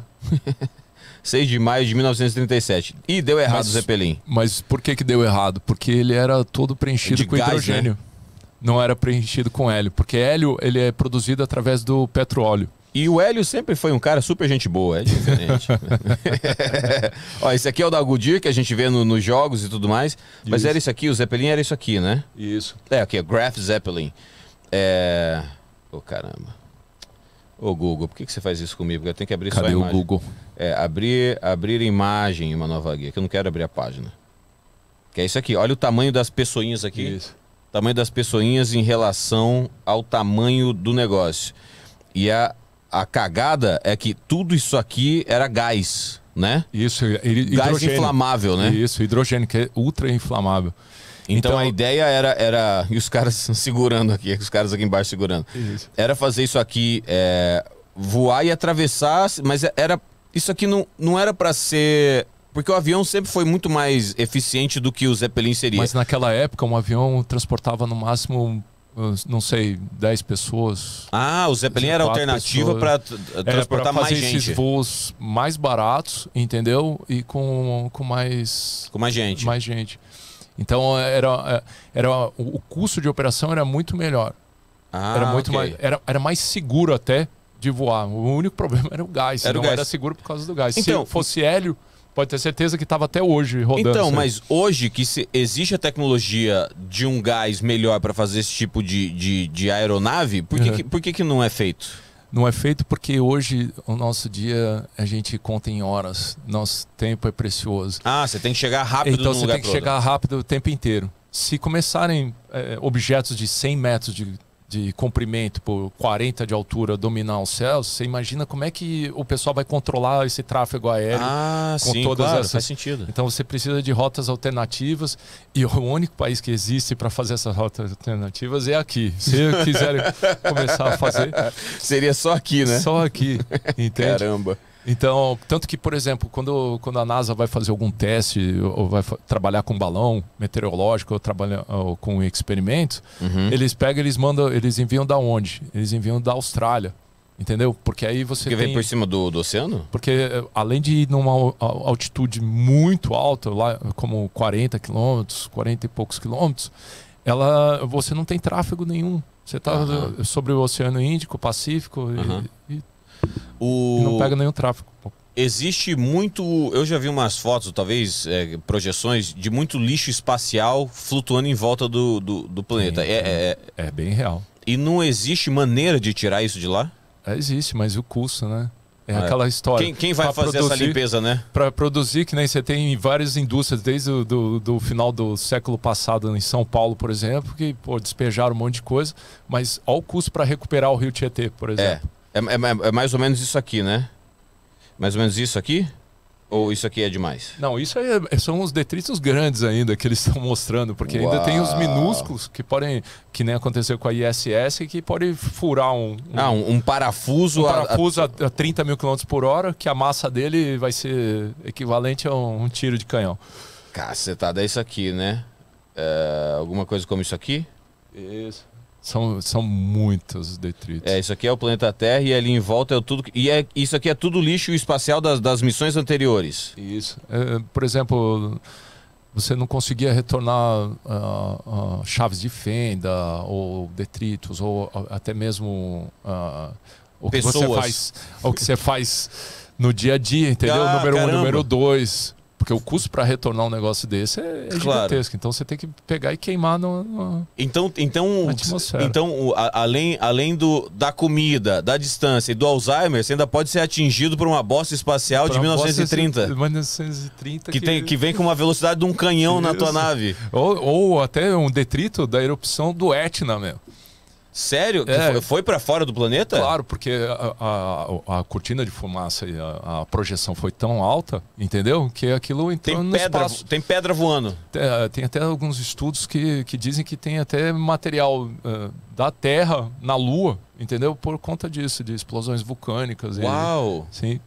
[SPEAKER 2] 6 *laughs* de maio
[SPEAKER 1] de 1937. E deu errado o Zeppelin.
[SPEAKER 2] Mas por que, que deu errado? Porque ele era todo preenchido é de com gás, hidrogênio. Né? Não era preenchido com hélio. Porque hélio ele é produzido através do petróleo. E o Hélio sempre foi um cara super gente boa, é diferente. *laughs* *laughs* Ó, esse aqui é o da Goodyear que a gente vê
[SPEAKER 1] no, nos jogos e tudo mais. Mas isso. era isso aqui, o Zeppelin era isso aqui, né? Isso. É, aqui, o Graf Zeppelin. É... Ô, oh, caramba. Ô, oh, Google, por que, que você faz isso comigo? Porque eu tenho que abrir Cadê só a o Google? É, abrir, abrir imagem em uma nova guia, que eu não quero abrir a página. Que é isso aqui. Olha o tamanho das pessoinhas aqui. Isso. Tamanho das pessoinhas em relação ao tamanho do negócio. E a, a cagada é que tudo isso aqui era gás, né? Isso, hidrogênio. gás inflamável, né? Isso, hidrogênio, que é ultra inflamável. Então, então, a ideia era, era. *laughs* E os caras segurando aqui, os caras aqui embaixo segurando. Isso. Era fazer isso aqui é, voar e atravessar, mas é, era. Isso aqui não, não era para ser porque o avião sempre foi muito mais eficiente do que o Zeppelin seria. Mas
[SPEAKER 2] naquela época, um avião transportava no máximo, não sei, 10 pessoas. Ah, o Zeppelin era alternativa para é, transportar mais gente. fazer esses voos mais baratos, entendeu? E com, com mais... Com mais gente. Mais gente. Então era, era o custo de operação era muito melhor. Ah, era muito okay. mais, era, era mais seguro até de voar. O único *laughs* problema era o gás. Era não o gás. era seguro por causa do gás. Então, Se fosse hélio, pode ter certeza que estava até hoje rodando. Então, mas
[SPEAKER 1] hoje que existe a tecnologia de um gás melhor para fazer esse tipo de, de, de aeronave, por que, uhum. que,
[SPEAKER 2] por que, que não é feito? não é feito porque hoje o nosso dia a gente conta em horas, nosso tempo é precioso.
[SPEAKER 1] Ah, você tem que chegar rápido então, no lugar Então você tem que todo. chegar
[SPEAKER 2] rápido o tempo inteiro. Se começarem é, objetos de 100 metros de de comprimento por 40 de altura dominar os céus, você imagina como é que o pessoal vai controlar esse tráfego aéreo ah, com sim, todas claro, essas. Faz sentido. Então você precisa de rotas alternativas e o único país que existe para fazer essas rotas alternativas é aqui. Se *laughs* quiserem começar a fazer, seria só aqui, né? Só aqui, entende? Caramba. Então, tanto que, por exemplo, quando, quando a NASA vai fazer algum teste ou vai trabalhar com balão meteorológico ou, trabalhar ou com experimentos, uhum. eles pegam, eles mandam, eles enviam da onde? Eles enviam da Austrália. Entendeu? Porque aí você. Porque tem... vem por cima do, do, oceano? Porque eh, além de ir numa altitude muito alta, lá como 40 quilômetros, 40 e poucos quilômetros, ela, você não tem tráfego nenhum. Você está uhum. sobre o Oceano Índico, Pacífico uhum. e, e o... Não pega nenhum tráfego.
[SPEAKER 1] Existe muito. Eu já vi umas fotos, talvez é, projeções, de muito lixo espacial flutuando em volta do, do, do planeta. Sim, é, é, é, é, bem real. E não existe maneira de tirar isso de lá? É, existe, mas o custo, né?
[SPEAKER 2] É, ah, é aquela história. Quem, quem vai pra fazer produzir, essa limpeza, né? Para produzir, que nem você tem várias indústrias, desde o do, do final do século passado, em São Paulo, por exemplo, que pô, despejaram um monte de coisa, mas olha o custo para recuperar o Rio Tietê, por exemplo. É. É, é, é, é mais ou menos isso aqui,
[SPEAKER 1] né? Mais ou menos isso aqui? Ou isso aqui é demais?
[SPEAKER 2] Não, isso é, é, são os detritos grandes ainda que eles *laughs* estão mostrando, porque Uau. ainda tem os minúsculos que podem, que nem aconteceu com a ISS, que pode furar um. um ah, um, um, parafuso. Um a, a, a 30 mil km por hora, que a massa dele vai ser equivalente a um, um tiro de canhão.
[SPEAKER 1] Cacetada, é isso aqui, né? É, alguma
[SPEAKER 2] coisa como isso aqui? Isso. São, são muitos detritos.
[SPEAKER 1] É, isso aqui é o planeta Terra e ali em volta é tudo. E é, isso aqui é tudo lixo espacial das, das missões anteriores. Isso.
[SPEAKER 2] É, por exemplo, você não conseguia retornar uh, uh, chaves de fenda ou detritos, ou uh, até mesmo o, Pessoas. que você faz, o que você faz no dia a dia, entendeu? Ah, número caramba. um, número dois. Porque o custo para retornar um negócio desse é, é claro. gigantesco. Então você tem que pegar e queimar no, no então então
[SPEAKER 1] então a, além além do da comida, da distância e do Alzheimer, você ainda pode ser atingido por uma bosta espacial de 1930.
[SPEAKER 2] 1930 que, que, tem que vem
[SPEAKER 1] com uma velocidade
[SPEAKER 2] de um canhão na tua nave. Ou, ou até um detrito da erupção do Etna mesmo. Sério? É, foi, foi para fora do planeta? Claro, porque a, a, a cortina de fumaça e a, a, projeção foi tão alta, entendeu? Que aquilo entrou tem pedra, espaço. Tem pedra voando. Tem, é, tem, até alguns estudos que, que dizem que tem até material uh, da Terra na Lua, entendeu? Por conta disso, de explosões vulcânicas. Uau! E, sim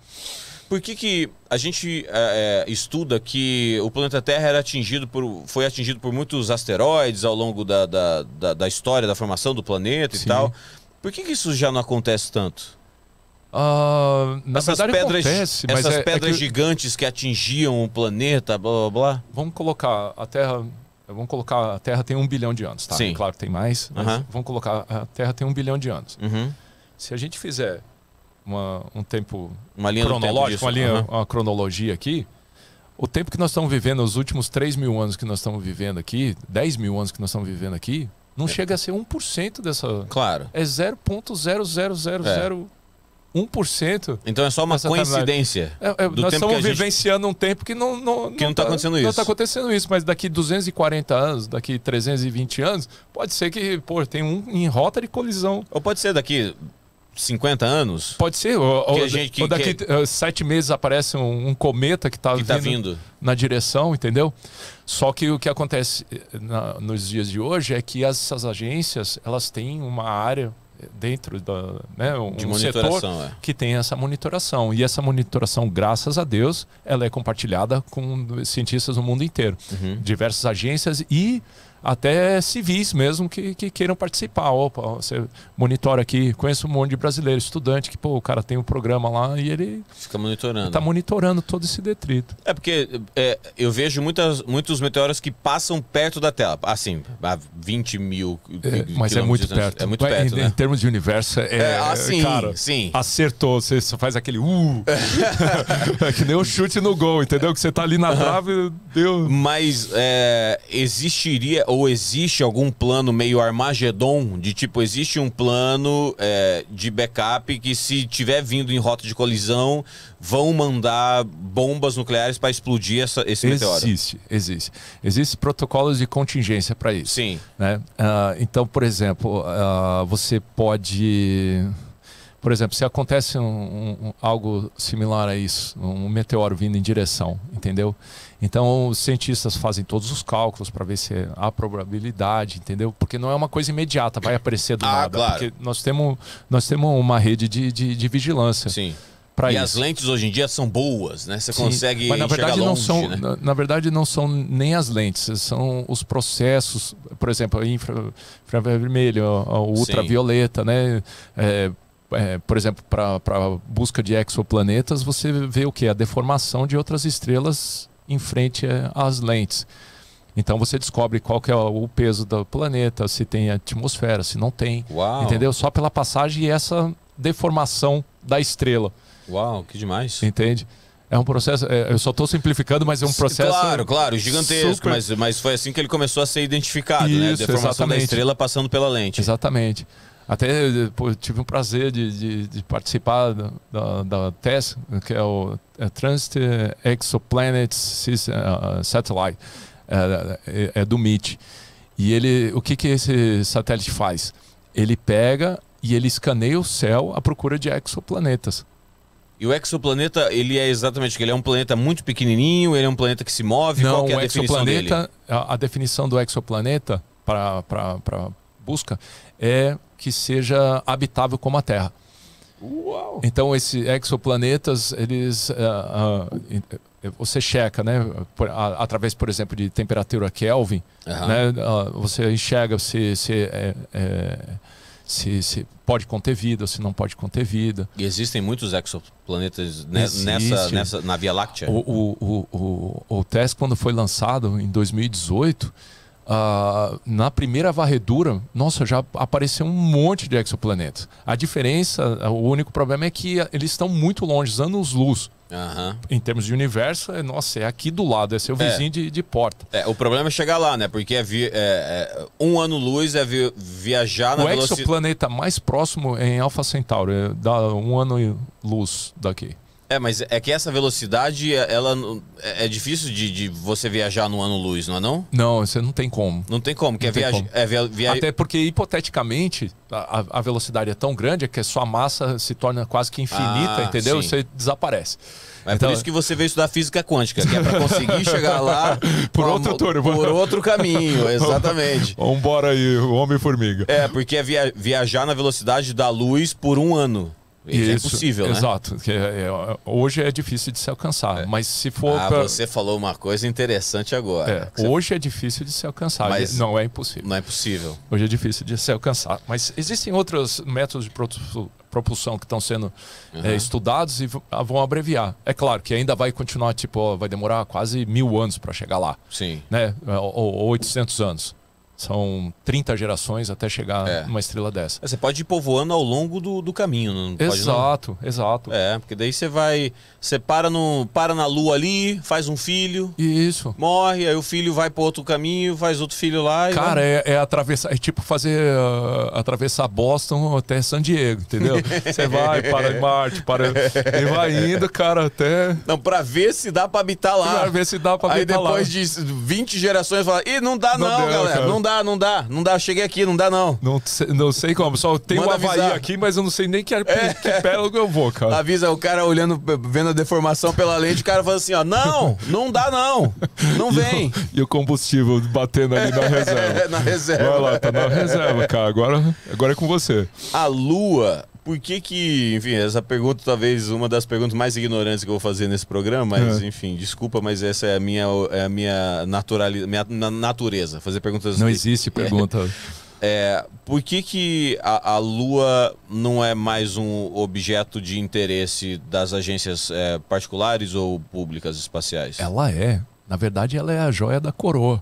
[SPEAKER 1] por que, que a gente é, é, estuda que o planeta Terra era atingido por, foi atingido por muitos asteroides ao longo da, da, da, da história da formação do planeta Sim. e tal? Por que, que isso já não acontece tanto?
[SPEAKER 2] Uh, na essas verdade pedras, acontece, mas essas é, pedras é que...
[SPEAKER 1] gigantes que atingiam o planeta, blá blá blá.
[SPEAKER 2] Vamos colocar a Terra. Vamos colocar a Terra tem um bilhão de anos, tá? Sim. Claro que tem mais, mas uh -huh. vamos colocar a Terra tem um bilhão de anos. Uh uhum. -huh. Se a gente fizer uma, um tempo uma linha cronológico, tempo uma linha, uhum. uma cronologia aqui, o tempo que nós estamos vivendo, os últimos 3 mil anos que nós estamos vivendo aqui, 10 mil anos que nós estamos vivendo aqui, não é. chega a ser 1% dessa. Claro. É 0.00001%. É. Então é só uma coincidência. É, é, nós estamos vivenciando gente... um tempo que não não, que não está tá- acontecendo isso. Não está acontecendo isso, mas daqui 240 anos, daqui 320 anos, pode ser que pô, tem um em rota de colisão. Ou pode ser daqui 50 anos? Pode ser. Ou, gente, que, ou daqui que... Eh, sete meses aparece um, um cometa que está tá vindo, tá vindo, na direção, entendeu? Só que o que acontece eh, na, nos dias de hoje é que essas agências elas têm uma área eh, dentro da né, um de setor é. que tem essa monitoração e essa monitoração graças a Deus ela é compartilhada com cientistas do mundo inteiro uhum. diversas agências e até civis mesmo que, que queiram participar. Opa, você monitora aqui, conheço um monte de brasileiro, estudante, que, pô, o cara tem um programa lá e ele.
[SPEAKER 1] Fica monitorando. tá
[SPEAKER 2] monitorando todo esse detrito.
[SPEAKER 1] É porque é, eu vejo muitas, muitos meteoros que passam perto da tela. Assim, a 20 mil. É, mas é muito perto. É muito perto. Em, né? em
[SPEAKER 2] termos de universo, é. é assim, ah, é cara, sim. Acertou, você só faz aquele. Uh! *laughs* é que nem o um chute no gol, entendeu? Que você tá ali na trave, deu.
[SPEAKER 1] Mas é, existiria ou existe algum plano meio Armagedon, de tipo, existe um plano é, de backup que se tiver vindo em rota de colisão, vão mandar bombas nucleares para explodir essa, esse existe, meteoro? Existe,
[SPEAKER 2] existe. Existem protocolos de contingência para isso. Sim. Né? Uh, então, por exemplo, uh, você pode... Por exemplo, se acontece um, um, algo similar a isso, um meteoro vindo em direção, entendeu? Então os cientistas fazem todos os cálculos para ver se há probabilidade, entendeu? Porque não é uma coisa imediata, vai aparecer do ah, nada. Claro. Porque nós temos, nós temos uma rede de, de, de vigilância. Sim e isso. as
[SPEAKER 1] lentes hoje em dia são boas, né? Você Sim, consegue mas na verdade longe, não são,
[SPEAKER 2] né? na, na, verdade não são nem as lentes, são os processos, por exemplo, infra, infravermelho, ultravioleta, né? É, é, por exemplo, para busca de exoplanetas, você vê o que? A deformação de outras estrelas em frente é, às lentes. Então você descobre qual que é o peso do planeta, se tem atmosfera, se não tem. Uau. Entendeu? Só pela passagem e essa deformação da estrela. Uau, que demais. Entende? É um processo, é, eu só estou simplificando, mas é um processo. Claro, claro, gigantesco, super... mas,
[SPEAKER 1] mas foi assim que ele começou a ser identificado, né? Isso, né? Deformação exatamente. da estrela
[SPEAKER 2] passando pela lente. Exatamente. Até eh, tive o prazer de, de, de participar da, da TES, que é o é Transit Exoplanet eh, eh, Satellite, é, é, é do MIT. E ele, o que, que esse satélite faz? Ele pega e ele escaneia o céu à procura de exoplanetas.
[SPEAKER 1] E o exoplaneta, ele é exatamente que? Ele é um planeta muito pequenininho, ele é um planeta que se move? Não, Qual é a definição dele?
[SPEAKER 2] A, a definição do exoplaneta, para busca é que seja habitável como a Terra. Uau. Então, esses exoplanetas, eles. Uh, uh, você checa, né? Por, a, através, por exemplo, de temperatura Kelvin, uhum. né? Uh, você enxerga se, se, é, é, se, se, pode conter vida, se não pode conter vida. E existem muitos exoplanetas
[SPEAKER 1] ne, nessa, nessa, na Via Láctea? O, o,
[SPEAKER 2] o, o, o TES, quando foi lançado em 2018 Uh, na primeira varredura, nossa, já apareceu um monte de exoplanetas. A diferença, o único problema é que eles estão muito longe, anos-luz. Uhum. Em termos de universo, é, nossa, é aqui do lado, é seu é. vizinho é. De, de,
[SPEAKER 1] porta. É, o problema é chegar lá, né? Porque é, vi, é, é um ano-luz é vi, viajar na o velocidade... O
[SPEAKER 2] exoplaneta mais próximo é em Alpha Centauri, é, dá um ano-luz daqui.
[SPEAKER 1] É, mas é que essa velocidade, é, ela é, é difícil de, de você viajar no
[SPEAKER 2] ano-luz, não é não? Não, você não tem como. Não tem como, que é, viajar é via... Via... Até porque, hipoteticamente, a, a, velocidade é tão grande que a sua massa se torna quase que infinita, ah, entendeu? Sim. Você desaparece. É então... por isso que você veio estudar física quântica, que é para conseguir chegar lá *laughs* por, uma, outro por outro caminho, *laughs* exatamente. Vambora aí, homem-formiga. É,
[SPEAKER 1] porque é via... viajar na velocidade da luz por um ano. É Isso, é possível, né? Exato.
[SPEAKER 2] É, é, hoje é difícil de se alcançar, é. mas se for... Ah, pra... você
[SPEAKER 1] falou uma coisa interessante agora. É, hoje
[SPEAKER 2] você... é difícil de se alcançar, mas não é impossível.
[SPEAKER 1] Não é possível.
[SPEAKER 2] Hoje é difícil de se alcançar, mas existem outros métodos de propulsão que estão sendo uhum. é, estudados e ah, vão abreviar. É claro que ainda vai continuar, tipo, vai demorar quase mil anos para chegar lá. Sim. Né? Ou, ou 800 anos. São 30 gerações até chegar é. numa estrela dessa. Você pode ir povoando ao longo do, do caminho, não Exato, não? exato. É, porque daí
[SPEAKER 1] você vai. Você para, no, para na lua ali, faz um filho. Isso. Morre, aí o filho vai para outro caminho, faz outro filho lá. Cara, é,
[SPEAKER 2] é, atravessar. É tipo fazer. Uh, atravessar Boston até San Diego, entendeu? *laughs* Você vai para Marte, para. E vai indo, cara, até.
[SPEAKER 1] Não, para ver se dá para habitar lá. Pra ver se dá para habitar lá. Aí depois lá. de 20 gerações, fala: ih, não dá não, não deu, galera, cara. não dá dá, não dá, não dá. Cheguei aqui, não dá não.
[SPEAKER 2] Não, sei, não sei como, só tem uma o Havaí avisar. aqui, mas eu não sei nem que, é.
[SPEAKER 1] que
[SPEAKER 2] eu vou, cara. Avisa o cara
[SPEAKER 1] olhando, vendo a deformação pela lente, o cara fala assim, ó, não, não dá não, não vem.
[SPEAKER 2] *laughs* E o, e o combustível batendo ali na *laughs* reserva. É, na
[SPEAKER 1] reserva. Vai lá, tá na reserva,
[SPEAKER 2] cara, agora, agora é com você.
[SPEAKER 1] A lua por que que, enfim, essa pergunta talvez uma das perguntas mais ignorantes que eu vou fazer nesse programa, mas é. enfim, desculpa, mas essa é a minha, é a minha, naturalidade minha natureza, fazer perguntas... Não de... existe *laughs* pergunta. É, por que, que a, a, Lua não é mais um objeto de interesse das agências é, particulares ou públicas espaciais? Ela
[SPEAKER 2] é. Na verdade, ela é a joia da coroa.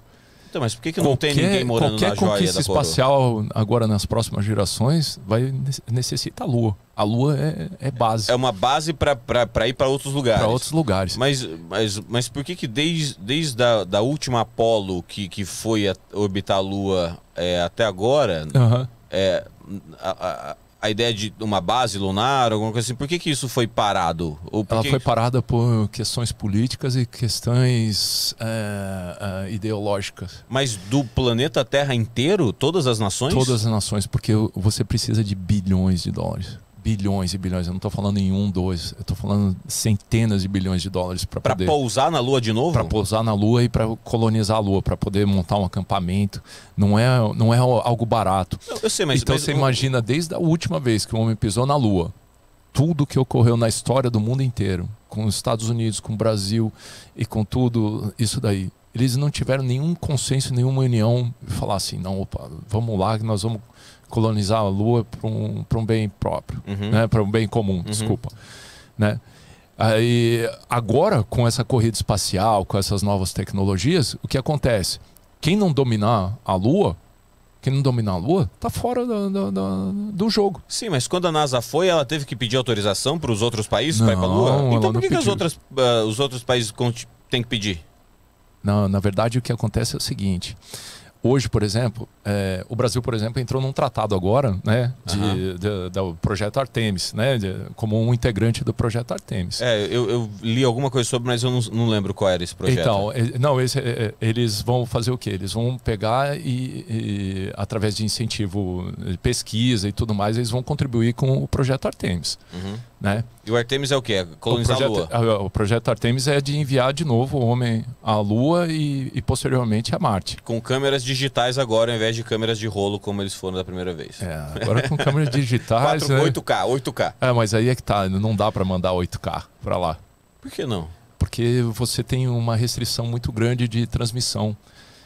[SPEAKER 2] Então, mas por que, que não qualquer, tem ninguém morando na Qualquer conquista espacial agora nas próximas gerações vai necessitar a Lua. A Lua é,
[SPEAKER 1] é base. É uma base para ir para outros lugares. Para outros lugares. Mas, mas, mas por que, que desde, desde a da última Apolo que, que foi a, orbitar a Lua é, até agora, é, a, a ideia de uma base lunar, alguma coisa assim, por que, que isso foi parado? Ou Ela que... foi
[SPEAKER 2] parada por questões políticas e questões é,
[SPEAKER 1] é, ideológicas. Mas do planeta Terra inteiro, todas as nações? Todas
[SPEAKER 2] as nações, porque você precisa de bilhões de dólares bilhões e bilhões. Eu não estou falando em um, dois. Eu estou falando centenas de bilhões de dólares para poder... pousar na Lua de novo? Para pousar na Lua e para colonizar a Lua, para poder montar um acampamento. Não é, não é algo barato. eu sei, mas... Então mas... você imagina, desde a última vez que o homem pisou na Lua, tudo que ocorreu na história do mundo inteiro, com os Estados Unidos, com o Brasil e com tudo isso daí. Eles não tiveram nenhum consenso, nenhuma união. Falar assim, não, opa, vamos lá, que nós vamos colonizar a Lua para um, um bem próprio, uhum. né? para um bem comum, uhum. desculpa. Né? Aí, agora, com essa corrida espacial, com essas novas tecnologias, o que acontece? Quem não dominar a Lua, quem não dominar a Lua, está fora do, do, do jogo.
[SPEAKER 1] Sim, mas quando a NASA foi, ela teve que pedir autorização para os outros países para ir para a Lua? Então por que, que as outras, uh, os outros países têm que pedir?
[SPEAKER 2] Não, na verdade, o que acontece é o seguinte. Hoje, por exemplo, é, o Brasil, por exemplo, entrou num tratado agora, né, de, uhum. de, do projeto Artemis, né, de, como um integrante do projeto Artemis.
[SPEAKER 1] É, eu, eu, li alguma coisa sobre, mas eu não, não lembro qual era esse
[SPEAKER 2] projeto. Então, é, não, eles, é, é, eles vão fazer o quê? Eles vão pegar e, e, através de incentivo, pesquisa e tudo mais, eles vão contribuir com o projeto Artemis. Uhum. Né?
[SPEAKER 1] E o Artemis é o que? É colonizar o projeto, a
[SPEAKER 2] Lua? É, o projeto Artemis é de enviar de novo o homem à Lua e, e, posteriormente a Marte. Com
[SPEAKER 1] câmeras digitais agora, ao invés de câmeras de rolo, como eles foram da primeira vez. É,
[SPEAKER 2] agora com câmeras digitais. 4, né? 8K, 8K. É, mas aí é que tá, não dá para mandar 8K para lá. Por que não? Porque você tem uma restrição muito grande de transmissão.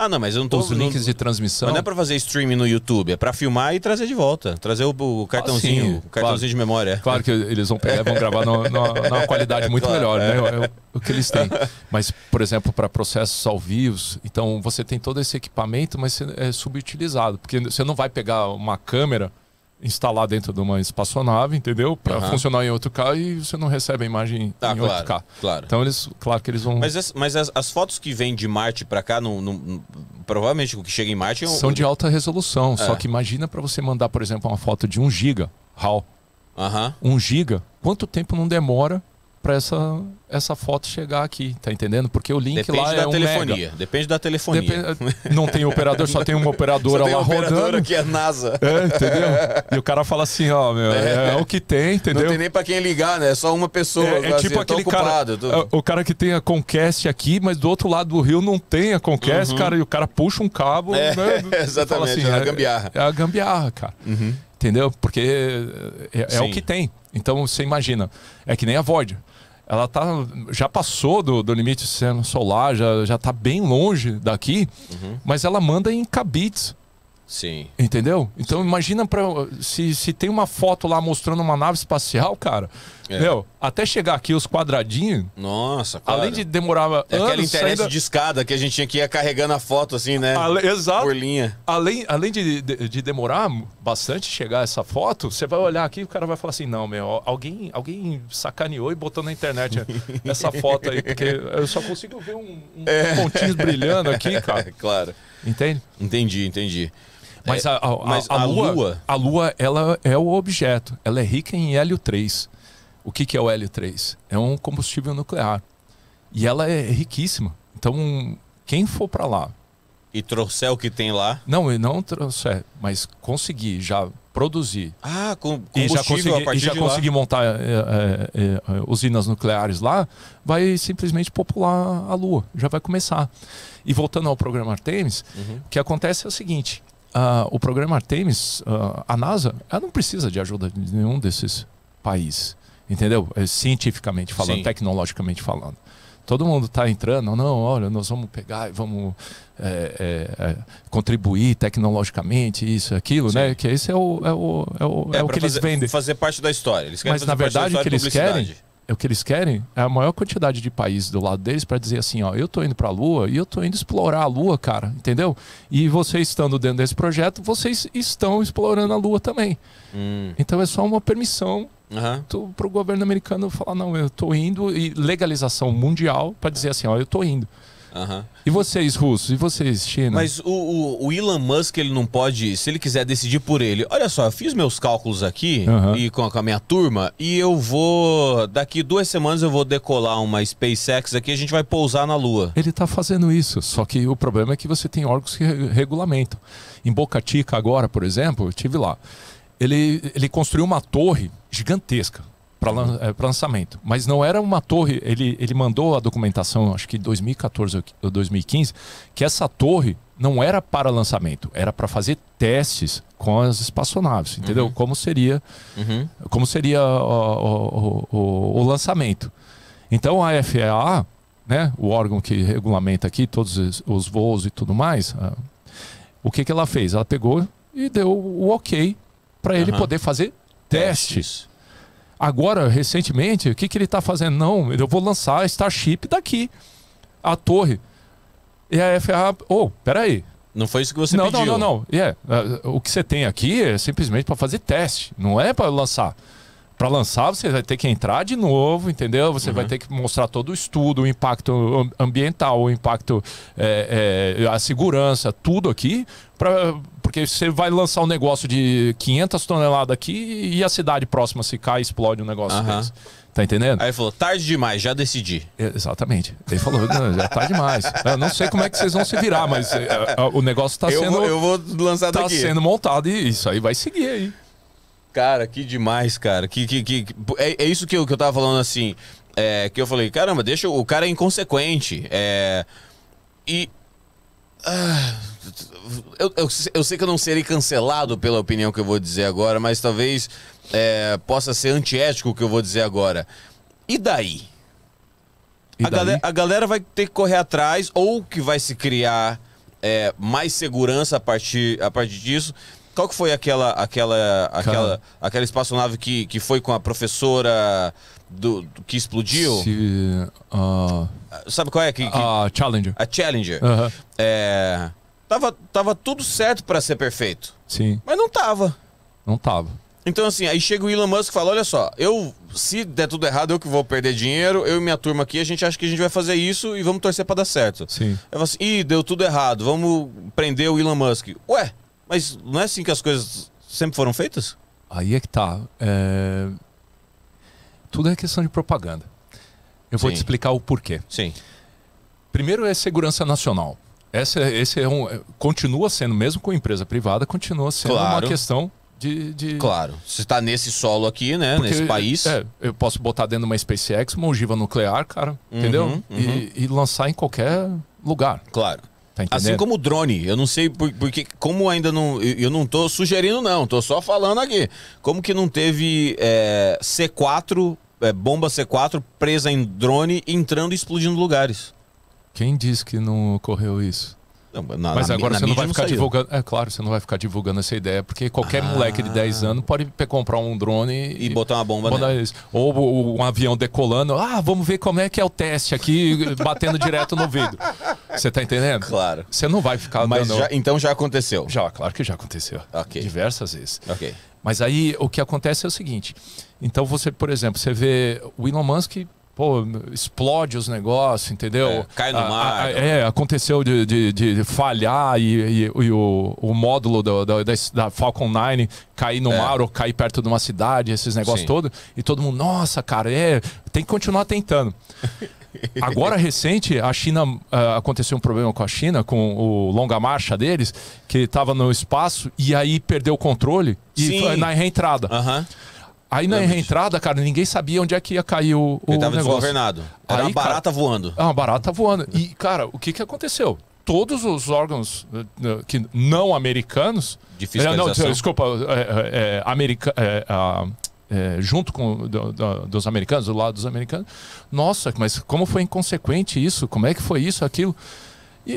[SPEAKER 1] Ah, não, mas eu não tô... Os links de transmissão. Mas não é pra fazer streaming no YouTube, é pra filmar e trazer de volta. Trazer o, o ah, cartãozinho, ah, o cartãozinho claro. de memória. Claro que eles vão pegar, vão gravar numa, numa *laughs* qualidade muito claro, melhor, né? é. né? O, o, que eles têm.
[SPEAKER 2] Mas, por exemplo, para processos ao vivo, então você tem todo esse equipamento, mas é subutilizado. Porque você não vai pegar uma câmera instalar dentro de uma espaçonave, entendeu? Para uhum. funcionar em 8K e você não recebe a imagem tá, em claro, 8K. Claro. Então eles, claro que eles vão. Mas as,
[SPEAKER 1] mas as, as fotos que vêm de Marte para cá, provavelmente o que chega em Marte é são de alta resolução. É. Só que
[SPEAKER 2] imagina para você mandar, por exemplo, uma foto de 1 giga, RAW. Uhum. 1 giga. quanto tempo não demora para essa, essa foto chegar aqui, tá entendendo? Porque o link Depende lá é um telefonia. Depende da telefonia. Eh, não tem operador, só tem uma operadora só tem lá operadora rodando. que é NASA. É, entendeu? E o cara fala assim, ó, meu, é, é, é, o que tem, entendeu? Não tem
[SPEAKER 1] nem para quem ligar, né? É só uma pessoa. É, é assim, tipo assim, aquele cara, tô...
[SPEAKER 2] É, o cara que tem a Conquest aqui, mas do outro lado do rio não tem a Conquest, uhum. cara, e o cara puxa um cabo, é, né? *laughs* Exatamente, assim, é a gambiarra. É, a gambiarra, cara. Uhum. Entendeu? Porque é o que tem. Então você imagina, é que nem a Void ela tá, já passou do, do limite solar, já, já tá bem longe daqui, uhum. mas ela manda em cabits. Sim. Entendeu? Então Sim. imagina pra, se, se tem uma foto lá mostrando uma nave espacial, cara. É. Meu, até chegar aqui os quadradinhos. Nossa, cara. Além de demorar. É anos, aquela internet ainda... de
[SPEAKER 1] escada que a gente tinha que ir carregando
[SPEAKER 2] a foto assim, né? Ale... Exato. Por linha. Além, além de, de, de, demorar bastante chegar essa foto, você vai olhar aqui e o cara vai falar assim: não, meu, alguém, alguém sacaneou e botou na internet *laughs* essa foto aí, porque eu só consigo ver um, um é. pontinho brilhando aqui, *laughs* cara. Claro. Entende? Entendi, entendi. Mas, é, a, a, mas a, a, lua, lua, a Lua, ela é o objeto. Ela é rica em hélio 3. O que, que é o hélio 3? É um combustível nuclear. E ela é riquíssima. Então, quem for para lá e trouxer o que tem lá? Não, e não trouxer, mas conseguir já produzir.
[SPEAKER 1] Ah, com combustível e já a e já conseguir
[SPEAKER 2] montar é, é, usinas nucleares lá, vai simplesmente popular a Lua, já vai começar. E voltando ao programa Artemis, uhum. o que acontece é o seguinte: uh, o programa Artemis, uh, a NASA, ela não precisa de ajuda de nenhum desses países, entendeu? É, cientificamente falando, Sim. tecnologicamente falando. Todo mundo está entrando, não, olha, nós vamos pegar e vamos é, é, é, contribuir tecnologicamente, isso, aquilo, né? Sim. né? Que esse é o, é o, é o, é, é o que eles vendem.
[SPEAKER 1] fazer parte da história. Mas, na verdade, o que eles querem
[SPEAKER 2] o que eles querem é a maior quantidade de países do lado deles para dizer assim, ó, eu tô indo para a Lua e eu tô indo explorar a Lua, cara, entendeu? E vocês estando dentro desse projeto, vocês estão explorando a Lua também. Hum. Então é só uma permissão uhum. para o governo americano falar, não, eu tô indo e legalização mundial para dizer assim, ó, eu tô indo. Uhum. E vocês, russos? E vocês, China? Mas
[SPEAKER 1] o, o, o, Elon Musk, ele não pode, se ele quiser decidir por ele. Olha só, eu fiz meus cálculos aqui uhum. e com a, com a minha turma e eu vou, daqui duas semanas eu vou decolar uma SpaceX aqui e a gente vai pousar
[SPEAKER 2] na Lua. Ele está fazendo isso, só que o problema é que você tem órgãos que regulamentam. Em Boca Chica agora, por exemplo, eu estive lá. Ele, ele construiu uma torre gigantesca, para é, lançamento. Mas não era uma torre, ele, ele mandou a documentação, acho que 2014 ou 2015, que essa torre não era para lançamento, era para fazer testes com as espaçonaves, entendeu? Uhum. Como seria, uhum. como seria o, o, o, o, lançamento. Então a FAA, né, o órgão que regulamenta aqui todos os voos e tudo mais, o que, que ela fez? Ela pegou e deu o ok para ele uhum. poder fazer testes. testes. Agora, recentemente, o que, que ele está fazendo? Não, eu vou lançar a Starship daqui, a torre. E a FAA, oh, peraí. Não foi isso que você não, pediu. Não, não, não. Yeah. É, é, o que você tem aqui é simplesmente para fazer teste, não é para lançar para lançar, você vai ter que entrar de novo, entendeu? Você uhum. vai ter que mostrar todo o estudo, o impacto ambiental, o impacto, é, é, a segurança, tudo aqui, pra, porque você vai lançar um negócio de 500 toneladas aqui e a cidade próxima, se cai, explode um negócio uhum. desse. Tá entendendo? Aí falou, tarde demais, já decidi. É, exatamente. Ele falou, já tá demais. Eu não sei como é que vocês vão se virar, mas uh, uh, o negócio tá eu sendo. Vou, eu vou lançar tá daqui. Tá sendo montado e isso aí vai seguir aí.
[SPEAKER 1] Cara, que demais, cara. Que, que, que, é, é isso que eu, que eu tava falando assim. É, que eu falei, caramba, deixa. O cara é inconsequente. É, e. Ah, eu, eu, eu, sei que eu não serei cancelado pela opinião que eu vou dizer agora, mas talvez é, possa ser antiético o que eu vou dizer agora. E daí? E a, daí? Galera, a galera vai ter que correr atrás ou que vai se criar é, mais segurança a partir, a partir disso. Qual que foi aquela aquela aquela Cara. aquela espaçonave que, que foi com a professora do, do que explodiu?
[SPEAKER 2] Se, uh...
[SPEAKER 1] Sabe qual é que, que... A Challenger. A Challenger. Uh -huh. é... tava tava tudo certo para ser perfeito. Sim. Mas não tava. Não tava. Então assim, aí chega o Elon Musk e fala: "Olha só, eu se der tudo errado, eu que vou perder dinheiro, eu e minha turma aqui, a gente acha que a gente vai fazer isso e vamos torcer para dar certo". Sim. Eu falo assim: "Ih, deu tudo errado, vamos prender o Elon Musk". Ué, mas não é assim que as coisas sempre foram feitas?
[SPEAKER 2] Aí é que tá. É... Tudo é questão de propaganda. Eu Sim. vou te explicar o porquê. Sim. Primeiro é segurança nacional. Essa, é, esse é um, é, continua sendo, mesmo com empresa privada, continua sendo claro. uma questão de, de... Claro. Você está nesse solo aqui, né? Porque, nesse país. É, eu posso botar dentro de uma SpaceX uma ogiva nuclear, cara, uhum, entendeu? Uhum. E, e lançar em qualquer lugar. Claro. Tá assim
[SPEAKER 1] como o drone, eu não sei por, porque como ainda não, eu não tô sugerindo não, tô só falando aqui. Como que não teve é, C4, é, bomba C4 presa em drone entrando e explodindo lugares?
[SPEAKER 2] Quem disse que não ocorreu isso?
[SPEAKER 1] Não, na, Mas na, agora na você não vai ficar não divulgando.
[SPEAKER 2] É claro, você não vai ficar divulgando essa ideia, porque qualquer ah. moleque de 10 anos pode comprar um drone e, e botar uma bomba. Botar né? Ou, um avião decolando. Ah, vamos ver como é que é o teste aqui, *laughs* batendo direto no vidro. Você tá entendendo? Claro. Você não vai ficar Mas dando... já, então já aconteceu. Já, claro que já aconteceu. Diversas vezes. Ok. Mas aí o que acontece é o seguinte. Então você, por exemplo, você vê o Elon Musk pô, explode os negócios, entendeu? É, cai no a, mar. A, né? é, aconteceu de, de, de falhar e, e, e o, o, módulo do, da, da, Falcon 9 cair no é. mar ou cair perto de uma cidade, esses negócios todos. E todo mundo, nossa, cara, é, tem que continuar tentando. *laughs* Agora, recente, a China uh, aconteceu um problema com a China, com o longa marcha deles, que estava no espaço e aí perdeu o controle e Sim. foi na reentrada. Aham. Aí na reentrada, cara, ninguém sabia onde é que ia cair o, o Ele tava negócio. desgovernado. Era Aí, uma barata cara, voando. Ah, uma barata voando. E, cara, o que, que aconteceu? Todos os órgãos eh, eh, que não americanos. De eh, Não, desculpa, é, é, america, é, a, é, junto com do, do, dos americanos, do lado dos americanos. Nossa, mas como foi inconsequente isso? Como é que foi isso, aquilo? E,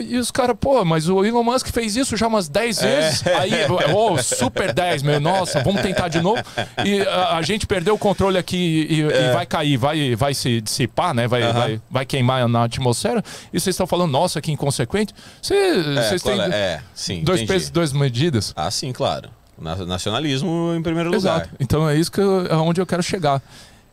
[SPEAKER 2] e, e os caras, pô, mas o Elon Musk fez isso já umas 10 é. vezes. É. Aí, oh, *laughs* super 10, meu, nossa, vamos tentar de novo. E a, a gente perdeu o controle aqui e, é. e, vai cair, vai, vai se dissipar, né? Vai, uh -huh. vai, vai queimar na atmosfera. E vocês estão falando, nossa, que inconsequente. É, vocês é, têm é, sim, dois entendi. pesos, duas medidas. Ah, sim, claro. Nacionalismo em primeiro lugar. Exato. Então é isso que eu, é onde eu quero chegar.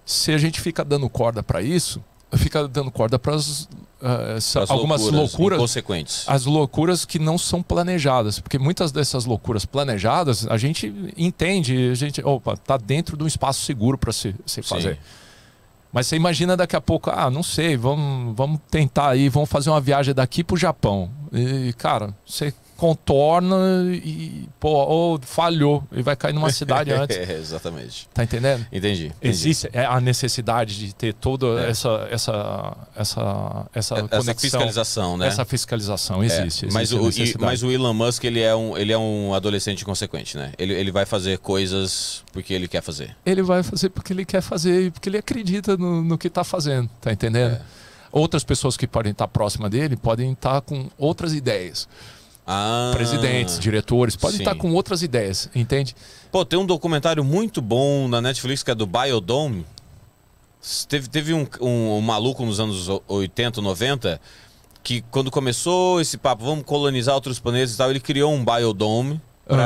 [SPEAKER 2] Se a gente fica dando corda para isso, fica dando corda para as ah, algumas loucuras, loucuras consequentes. As loucuras que não são planejadas, porque muitas dessas loucuras planejadas a gente entende, a gente, opa, tá dentro de um espaço seguro para se, se fazer. Sim. Mas você imagina daqui a pouco, ah, não sei, vamos, vamos tentar aí, vamos fazer uma viagem daqui para o Japão. E, cara, você contorna e, pô, ou falhou e vai cair numa cidade *laughs* antes. é,
[SPEAKER 1] exatamente. Tá entendendo? Entendi. entendi. Existe
[SPEAKER 2] é a necessidade de ter toda é. essa, essa, essa, essa é, conexão. fiscalização, né? Essa fiscalização é, existe. É. Mas, existe o, e, mas
[SPEAKER 1] o Elon Musk, ele é um, ele é um adolescente consequente, né? Ele, ele vai fazer coisas porque ele quer fazer.
[SPEAKER 2] Ele vai fazer porque ele quer fazer e porque ele acredita no, no que tá fazendo, tá entendendo? Outras pessoas que podem estar próximas dele podem estar com outras ideias. Ah, Presidentes, diretores, podem estar com outras ideias, entende?
[SPEAKER 1] Pô, tem um documentário muito bom na Netflix que é do Biodome. Teve, teve um, um, um maluco nos anos 80, 90, que quando começou esse papo, vamos colonizar outros planetas e tal, ele criou um Biodome uhum.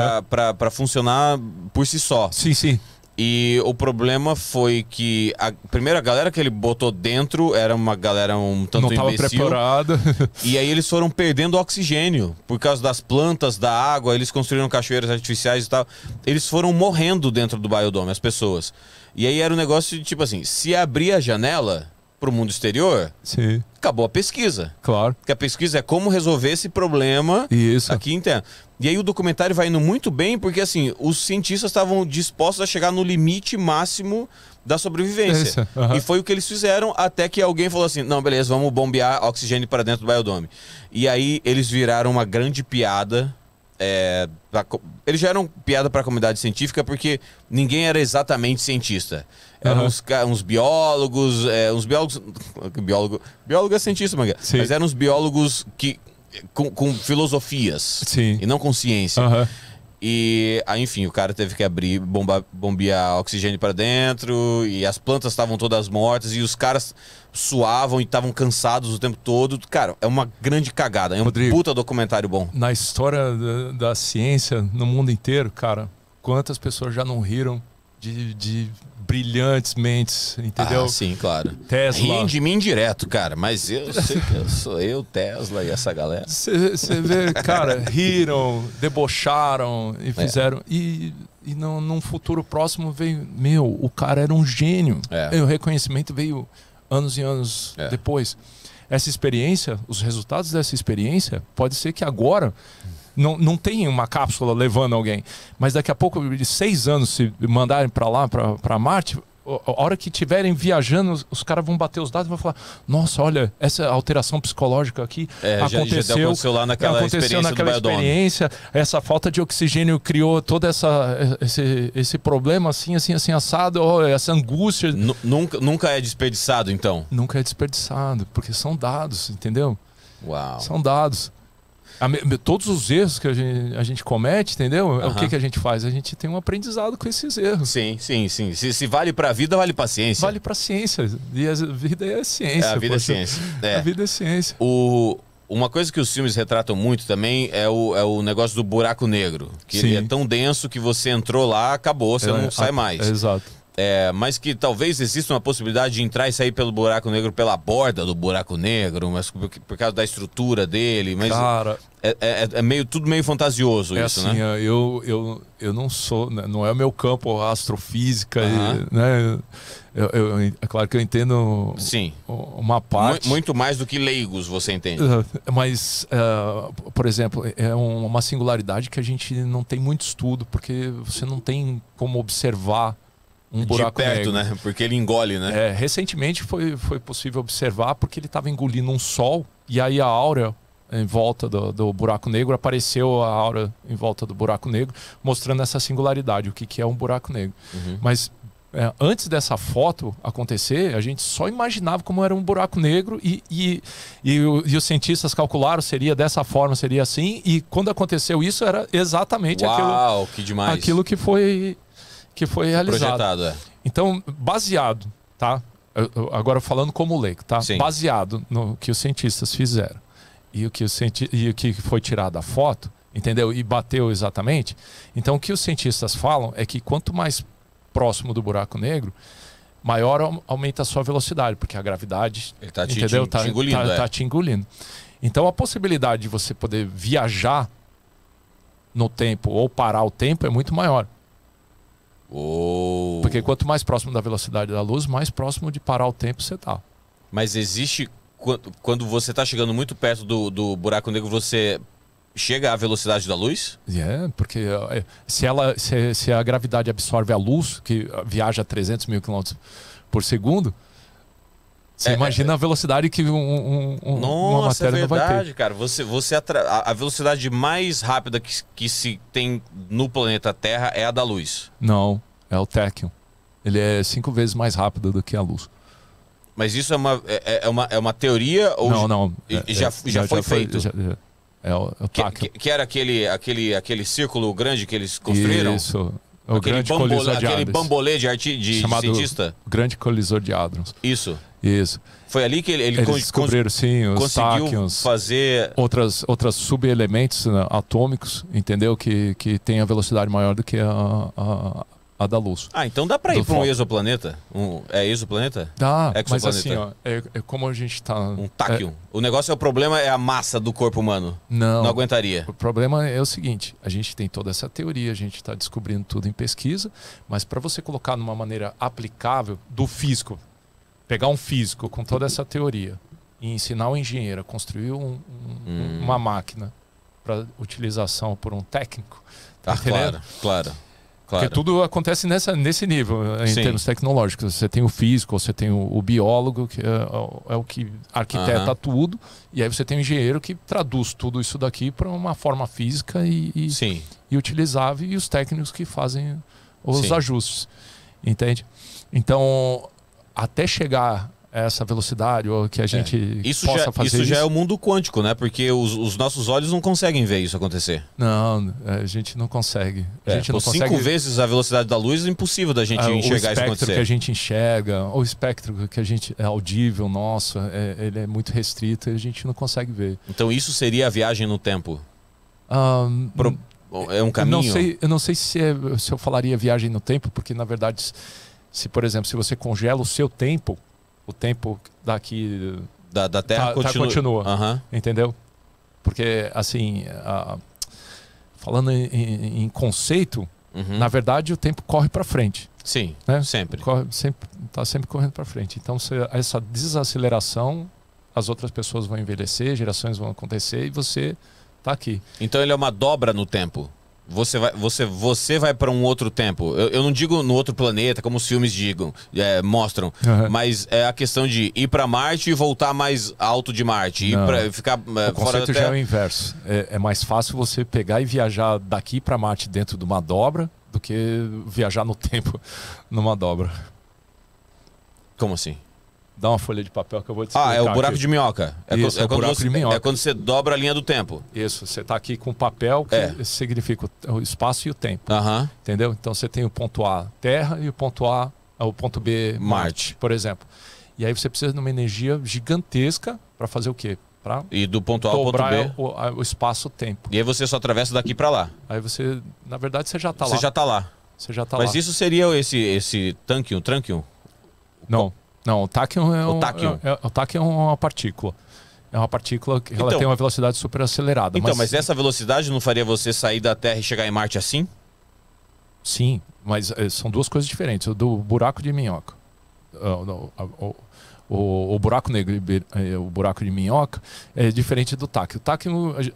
[SPEAKER 1] para funcionar por si só. Sim, sim. E o problema foi que a primeira galera que ele botou dentro era uma galera um tanto Não tava imbecil. preparada. *laughs* e aí eles foram perdendo oxigênio por causa das plantas, da água, eles construíram cachoeiras artificiais e tal. Eles foram morrendo dentro do biodome, as pessoas. E aí era um negócio de tipo assim, se abrir a janela, para o mundo exterior, Sim. acabou a pesquisa. Claro. Porque a pesquisa é como resolver esse problema Isso. aqui interno. E aí o documentário vai indo muito bem, porque assim, os cientistas estavam dispostos a chegar no limite máximo da sobrevivência. Uhum. E foi o que eles fizeram até que alguém falou assim: não, beleza, vamos bombear oxigênio para dentro do biodome. E aí eles viraram uma grande piada. É, pra, eles já eram piada para a comunidade científica porque ninguém era exatamente cientista. Eram uhum. uns, uns, biólogos, é, uns biólogos. Biólogo, biólogo é cientista, manga, mas eram uns biólogos que, com, com filosofias Sim. e não com ciência. Uhum. E, aí ah, enfim, o cara teve que abrir, bomba, bombear oxigênio para dentro, e as plantas estavam todas mortas, e os caras suavam e estavam cansados o tempo todo. Cara, é uma grande cagada, é um Rodrigo, puta documentário bom.
[SPEAKER 2] Na história da, da, ciência, no mundo inteiro, cara, quantas pessoas já não riram de, de brilhantes mentes, entendeu? Ah, sim, claro. Tesla. Riem de
[SPEAKER 1] mim direto, cara, mas eu *laughs* sei que eu sou eu, Tesla e essa galera. Você
[SPEAKER 2] vê, cara, *laughs* riram, debocharam e é. fizeram. É. E, e não, num futuro próximo veio, meu, o cara era um gênio. É. E o reconhecimento veio anos e anos é. depois. Essa experiência, os resultados dessa experiência, pode ser que agora não, não tem uma cápsula levando alguém. Mas daqui a pouco, seis anos, se mandarem para lá, para Marte, a hora que estiverem viajando, os, os caras vão bater os dados e vão falar: nossa, olha, essa alteração psicológica aqui é, aconteceu, já, já aconteceu lá naquela aconteceu experiência, naquela né? experiência essa falta de oxigênio criou todo essa, esse, esse problema assim, assim, assim, assado, essa angústia. N nunca, nunca é desperdiçado, então? Nunca é desperdiçado, porque são dados, entendeu? Uau. São dados. A, todos os erros que a gente, a gente comete, entendeu? Uhum. O que, que a gente faz? A gente tem um aprendizado com esses erros. Sim, sim, sim. Se, se vale para a vida, vale para a ciência. Vale para a ciência. E a vida é a ciência. É, a vida é poxa. é ciência.
[SPEAKER 1] É. A vida é ciência. O, uma coisa que os filmes retratam muito também é o, é o negócio do buraco negro. Que ele é tão denso que você entrou lá, acabou, você é, não sai mais. É, exato é, mas que talvez exista uma possibilidade de entrar e sair pelo buraco negro, pela borda do buraco negro, mas por, por causa da estrutura dele. Mas Cara,
[SPEAKER 2] é, é, é, é meio tudo meio fantasioso é isso, assim, né? Eu, eu, eu não sou, né, não é o meu campo astrofísica, uhum. e, né? Eu, eu, é claro que eu entendo Sim. uma parte.
[SPEAKER 1] Muito mais do que leigos você entende.
[SPEAKER 2] Mas, uh, por exemplo, é uma singularidade que a gente não tem muito estudo, porque você não tem como observar um buraco de perto, negro.
[SPEAKER 1] né? Porque ele engole,
[SPEAKER 2] né? É, recentemente foi, foi possível observar porque ele estava engolindo um sol e aí a aura em volta do, do, buraco negro apareceu a aura em volta do buraco negro, mostrando essa singularidade, o que, que é um buraco negro. Uhum. Mas é, antes dessa foto acontecer, a gente só imaginava como era um buraco negro e, e, e, o, e, os cientistas calcularam seria dessa forma, seria assim. E quando aconteceu isso, era exatamente Uau, aquilo, que demais. aquilo que foi que foi realizado. Projetado, é. Então, baseado, tá? Agora falando como leigo, tá? Sim. Baseado no que os cientistas fizeram e o que, os cienti e o que foi tirado da foto, entendeu? E bateu exatamente. Então, o que os cientistas falam é que quanto mais próximo do buraco negro, maior aumenta a sua velocidade, porque a gravidade Ele tá te, Te, tá, te engolindo, tá, é. tá te engolindo. Então, a possibilidade de você poder viajar no tempo ou parar o tempo é muito maior. Oh. Porque quanto mais próximo da velocidade da luz, mais próximo de parar o tempo você está.
[SPEAKER 1] Mas existe. Quando você está chegando muito perto do, do buraco negro, você chega à velocidade da luz?
[SPEAKER 2] É, yeah, porque é, se, ela, se, se, a gravidade absorve a luz, que viaja a 300 mil quilômetros por segundo, você é, é, imagina é, a velocidade que um, um, nossa, uma é matéria é verdade, não vai ter.
[SPEAKER 1] cara. Você, você atra... A velocidade mais rápida que, que se tem no planeta Terra é a da luz.
[SPEAKER 2] Não, é o Tekken. Ele é cinco vezes mais rápido do que a luz.
[SPEAKER 1] Mas isso é uma, é, é, é uma, é uma teoria ou não, não, já, é, já, já foi já feito? Foi, já, é
[SPEAKER 2] o, o que, que,
[SPEAKER 1] que, era aquele, aquele, aquele círculo grande que eles construíram? Isso, o aquele grande bambolê, colisor de aquele bambolê de, arti, de Chamado cientista?
[SPEAKER 2] Grande colisor de hadrons. Isso. Isso.
[SPEAKER 1] Foi ali que ele, ele Eles descobriram sim os tachyons, fazer
[SPEAKER 2] outras outras subelementos né, atômicos, entendeu? Que que tem a velocidade maior do que a, a a da luz. Ah, então dá para ir para um
[SPEAKER 1] exoplaneta? Um, é exoplaneta? Dá, mas assim, ó,
[SPEAKER 2] é, é como a gente está. Um táquio. É...
[SPEAKER 1] O negócio é o problema é a massa do corpo humano. Não.
[SPEAKER 2] Não aguentaria. O problema é o seguinte, a gente tem toda essa teoria, a gente está descobrindo tudo em pesquisa, mas para você colocar numa maneira aplicável do físico, pegar um físico com toda essa teoria e ensinar o um engenheiro a construir um, um, hum. uma máquina para utilização por um técnico, tá, ah, claro, claro. Claro. Porque tudo acontece nessa, nesse nível, né, em Sim. termos tecnológicos. Você tem o físico, você tem o, o biólogo, que é, é, o é que arquiteta tudo, e aí você tem o engenheiro que traduz tudo isso daqui para uma forma física e, e, e, utilizável, e os técnicos que fazem os Sim. ajustes. Entende? Então, até chegar essa velocidade ou que a é. gente é. isso possa já, fazer isso, isso já é o
[SPEAKER 1] mundo quântico né porque os, os, nossos olhos
[SPEAKER 2] não conseguem ver isso acontecer não é, a gente não consegue a é, gente é, não consegue... cinco
[SPEAKER 1] vezes a velocidade da luz é impossível da gente enxergar isso acontecer o espectro que a gente
[SPEAKER 2] enxerga o espectro que a gente é audível nosso é, ele é muito restrito e a gente não consegue ver
[SPEAKER 1] então isso seria a viagem no tempo
[SPEAKER 2] ah, Pro... é um caminho eu não sei eu não sei se, se eu falaria viagem no tempo porque na verdade se por exemplo se você congela o seu tempo o tempo daqui da, da Terra tá, tá, continua, uhum. entendeu? Porque assim, a, falando em, em conceito, uhum. na verdade o tempo corre para frente. Sim, né? sempre. Corre, sempre está sempre correndo para frente. Então se, essa desaceleração, as outras pessoas vão envelhecer, gerações vão acontecer e você
[SPEAKER 1] está aqui. Então ele é uma dobra no tempo você vai, você, você vai para um outro tempo. Eu, eu, não digo no outro planeta, como os filmes digam, é, mostram, uhum. mas é a questão de ir para Marte e voltar mais alto de Marte. Pra, ficar, o é, conceito já é o
[SPEAKER 2] inverso. É, é mais fácil você pegar e viajar daqui para Marte dentro de uma dobra do que viajar no tempo *laughs* numa dobra. Como assim? Dá uma
[SPEAKER 1] folha de papel que eu vou te explicar. Ah, é o buraco aqui. de minhoca. É, Isso, é é quando, é, buraco você, de é minhoca. É quando você dobra a linha do tempo. Isso,
[SPEAKER 2] você está aqui com papel que é. significa o espaço e o tempo. Uh -huh. Entendeu? Então você tem o ponto A, Terra, e o ponto A, o ponto B, Marte, Marte por exemplo. E aí você precisa de uma energia gigantesca para fazer o quê? Pra e do ponto A ao ponto B. O, o espaço-tempo.
[SPEAKER 1] E aí você só atravessa daqui para lá.
[SPEAKER 2] Aí você, na verdade, você já está lá. Você já
[SPEAKER 1] está lá. Você já tá Mas lá. isso seria esse, esse tanque, um tranque?
[SPEAKER 2] Não. Não, o tachyon é, um, o É, é, o tachyon é uma partícula. É uma partícula que então, ela tem uma velocidade super acelerada. Então, mas...
[SPEAKER 1] mas... essa velocidade não faria você sair da Terra e chegar em Marte assim?
[SPEAKER 2] Sim, mas eh, são duas coisas diferentes. O do buraco de minhoca. Ah, o, o, o buraco negro e eh, o buraco de minhoca é diferente do TAC. O TAC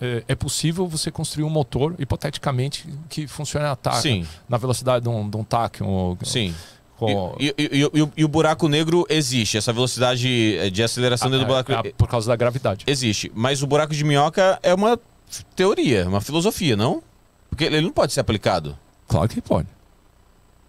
[SPEAKER 2] eh, é possível você construir um motor, hipoteticamente, que funcione a TAC, Sim. na velocidade de um, de um TAC. Um, Sim. Um, com...
[SPEAKER 1] E, e, e, e, o buraco negro existe, essa velocidade eh, de aceleração a, dentro do ah, é, buraco negro. É por causa da gravidade. Existe. Mas o buraco de minhoca é uma teoria, uma filosofia, não? Porque ele não pode ser aplicado.
[SPEAKER 2] Claro que pode.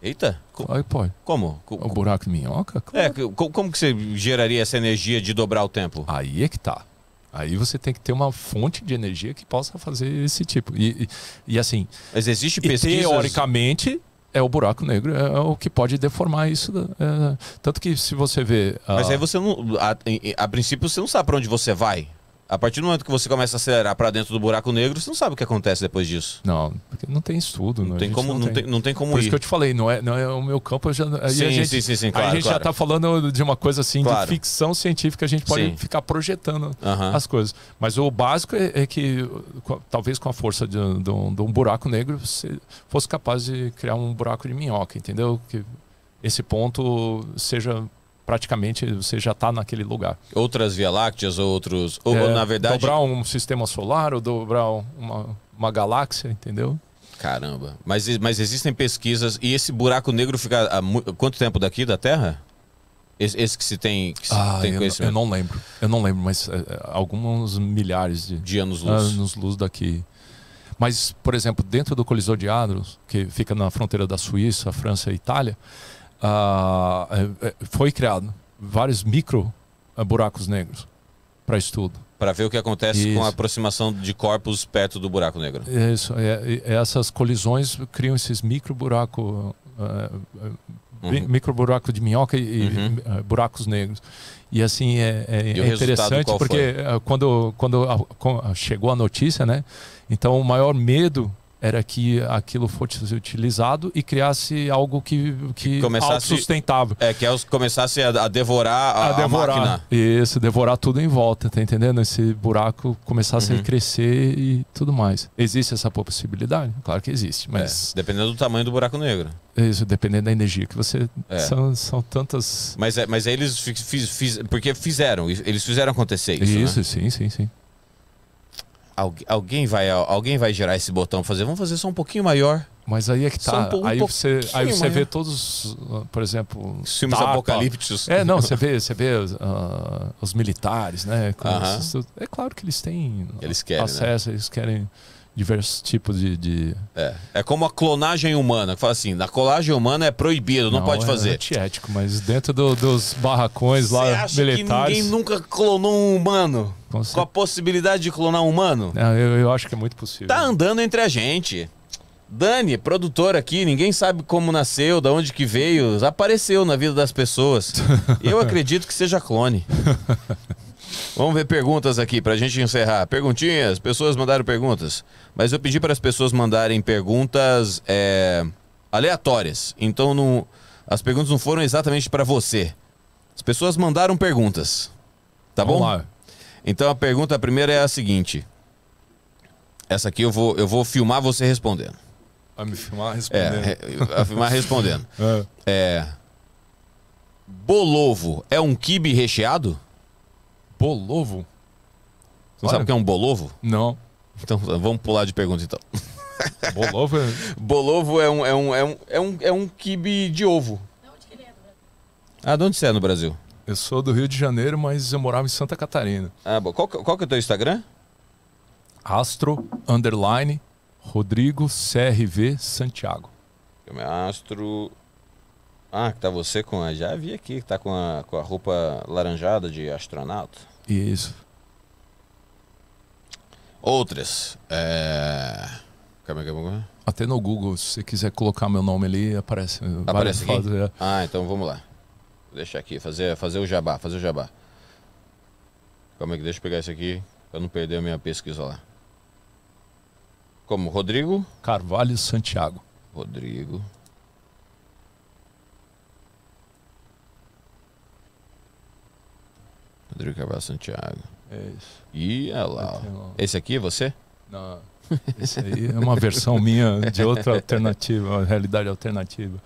[SPEAKER 2] Eita. Claro que pode. Como? o é buraco de minhoca?
[SPEAKER 1] Claro. É, como que você geraria
[SPEAKER 2] essa energia de dobrar o tempo? Aí é que tá. Aí você tem que ter uma fonte de energia que possa fazer esse tipo. E, e, e assim. Mas existe pesquisa. Teoricamente, é o buraco negro, é o que pode deformar isso. Né? É, tanto que se você vê. A... Mas aí você
[SPEAKER 1] não. A, a, princípio você não sabe para onde você vai. A partir do momento que você começa a acelerar para dentro do buraco negro, você não sabe o que acontece depois disso. Não,
[SPEAKER 2] porque não tem estudo. Não, não tem como, não, tem, não tem como Por ir. isso que eu te falei, não é, não é o meu campo. Já, sim, a gente, sim, sim, sim, claro, a gente claro. já está falando de uma coisa assim, claro. de ficção científica, a gente pode sim. ficar projetando as coisas. Mas o básico é, é, que, talvez com a força de, de, um, de um buraco negro, você fosse capaz de criar um buraco de minhoca, entendeu? Que esse ponto seja praticamente você já está naquele lugar.
[SPEAKER 1] Outras Via Lácteas, outros. Ou, é, na verdade. Dobrar
[SPEAKER 2] um sistema solar ou dobrar uma, uma galáxia, entendeu?
[SPEAKER 1] Caramba. Mas, mas existem pesquisas. E esse buraco negro fica há quanto tempo daqui da Terra? Esse, esse que se tem, que se ah, tem eu conhecimento? Não, eu
[SPEAKER 2] não lembro. Eu não lembro, mas é, é, alguns milhares de, de anos-luz. Anos-luz daqui. Mas, por exemplo, dentro do colisor de Adros, que fica na fronteira da Suíça, França e Itália, uh, foi criado vários micro ah, buracos negros para estudo.
[SPEAKER 1] Para ver o que acontece Isso. com a aproximação de corpos perto do buraco negro.
[SPEAKER 2] Isso. É, é essas colisões criam esses micro buracos. Uh, ah, uhum. micro buraco de minhoca e uhum. buracos negros e assim é, é e interessante porque foi? quando quando a, chegou a notícia né então o maior medo era que aquilo fosse utilizado e criasse algo que, que,
[SPEAKER 1] que sustentável. É, que é começasse a, devorar a, a devorar. A máquina.
[SPEAKER 2] Isso, devorar tudo em volta, tá entendendo? Esse buraco começasse uhum. a crescer e tudo mais. Existe essa possibilidade? Claro que existe, mas...
[SPEAKER 1] É, dependendo do tamanho do buraco negro.
[SPEAKER 2] Isso, dependendo da energia que você... É. São, são tantas...
[SPEAKER 1] Mas, é, mas é, eles fiz, fiz, porque fizeram, eles fizeram acontecer isso, né? Isso, né? sim, sim, sim alguém vai, alguém vai gerar esse botão fazer, vamos fazer só um pouquinho maior.
[SPEAKER 2] Mas aí é que tá. Um aí, você, aí você maior. vê todos, ah, por exemplo. Os filmes tapa. apocalípticos. É, não, você vê, você vê uh, os militares, né? Uh -huh. esses, é claro que eles têm eles querem, né? acesso, né? eles querem diversos tipos de. de...
[SPEAKER 1] É. é como a clonagem humana, que fala assim: na clonagem humana é proibido, não, não pode é fazer. É
[SPEAKER 2] mas dentro do, dos barracões lá militares. Que ninguém
[SPEAKER 1] nunca clonou um humano com, com a possibilidade de clonar um humano?
[SPEAKER 2] Não, eu, eu acho que é muito possível.
[SPEAKER 1] Tá andando entre a gente. Dani, produtor aqui, ninguém sabe como nasceu, da onde que veio, apareceu na vida das pessoas. *laughs* Eu acredito que seja clone. Vamos ver perguntas aqui pra gente encerrar. Perguntinhas, pessoas mandaram perguntas. Mas eu pedi para as pessoas mandarem perguntas é, aleatórias. Então não, as perguntas não foram exatamente para você. As pessoas mandaram perguntas. Tá Vamos bom? Lá. Então a pergunta primeira é a seguinte. Essa aqui eu vou, eu vou filmar você respondendo.
[SPEAKER 2] Vai me filmar é, respondendo. É, a filmar respondendo. *laughs*
[SPEAKER 1] é. é. Bolovo é um kibe recheado? Bolovo? Você não sabe o que é um bolovo? Não. Então vamos pular de pergunta então. Bolovo é... *laughs* Bolovo é um, é um, é um, é um, é um
[SPEAKER 2] kibe de ovo. De onde que ele é no Brasil? Ah, de onde você é no Brasil? Eu sou do Rio de Janeiro, mas eu morava em Santa Catarina. Ah, bom. Qual, qual que é o teu Instagram? Astro, underline, Rodrigo, CRV, Santiago. Astro...
[SPEAKER 1] Ah, que tá você com a... Já vi aqui que tá com a, com a roupa laranjada de astronauta. Isso. Outras.
[SPEAKER 2] É... Calma, calma, calma. Até no Google, se você quiser colocar meu nome ali, aparece. Aparece aqui? Fotos, é.
[SPEAKER 1] Ah, então vamos lá deixar aqui, fazer, fazer o jabá, fazer o jabá. Calma aí, deixa eu pegar isso aqui para não perder a minha pesquisa lá.
[SPEAKER 2] Como? Rodrigo? Carvalho Santiago. Rodrigo.
[SPEAKER 1] Rodrigo Carvalho Santiago. É isso. E olha lá. Esse aqui é você? Não.
[SPEAKER 2] Esse aí é uma versão minha de outra alternativa, uma realidade alternativa.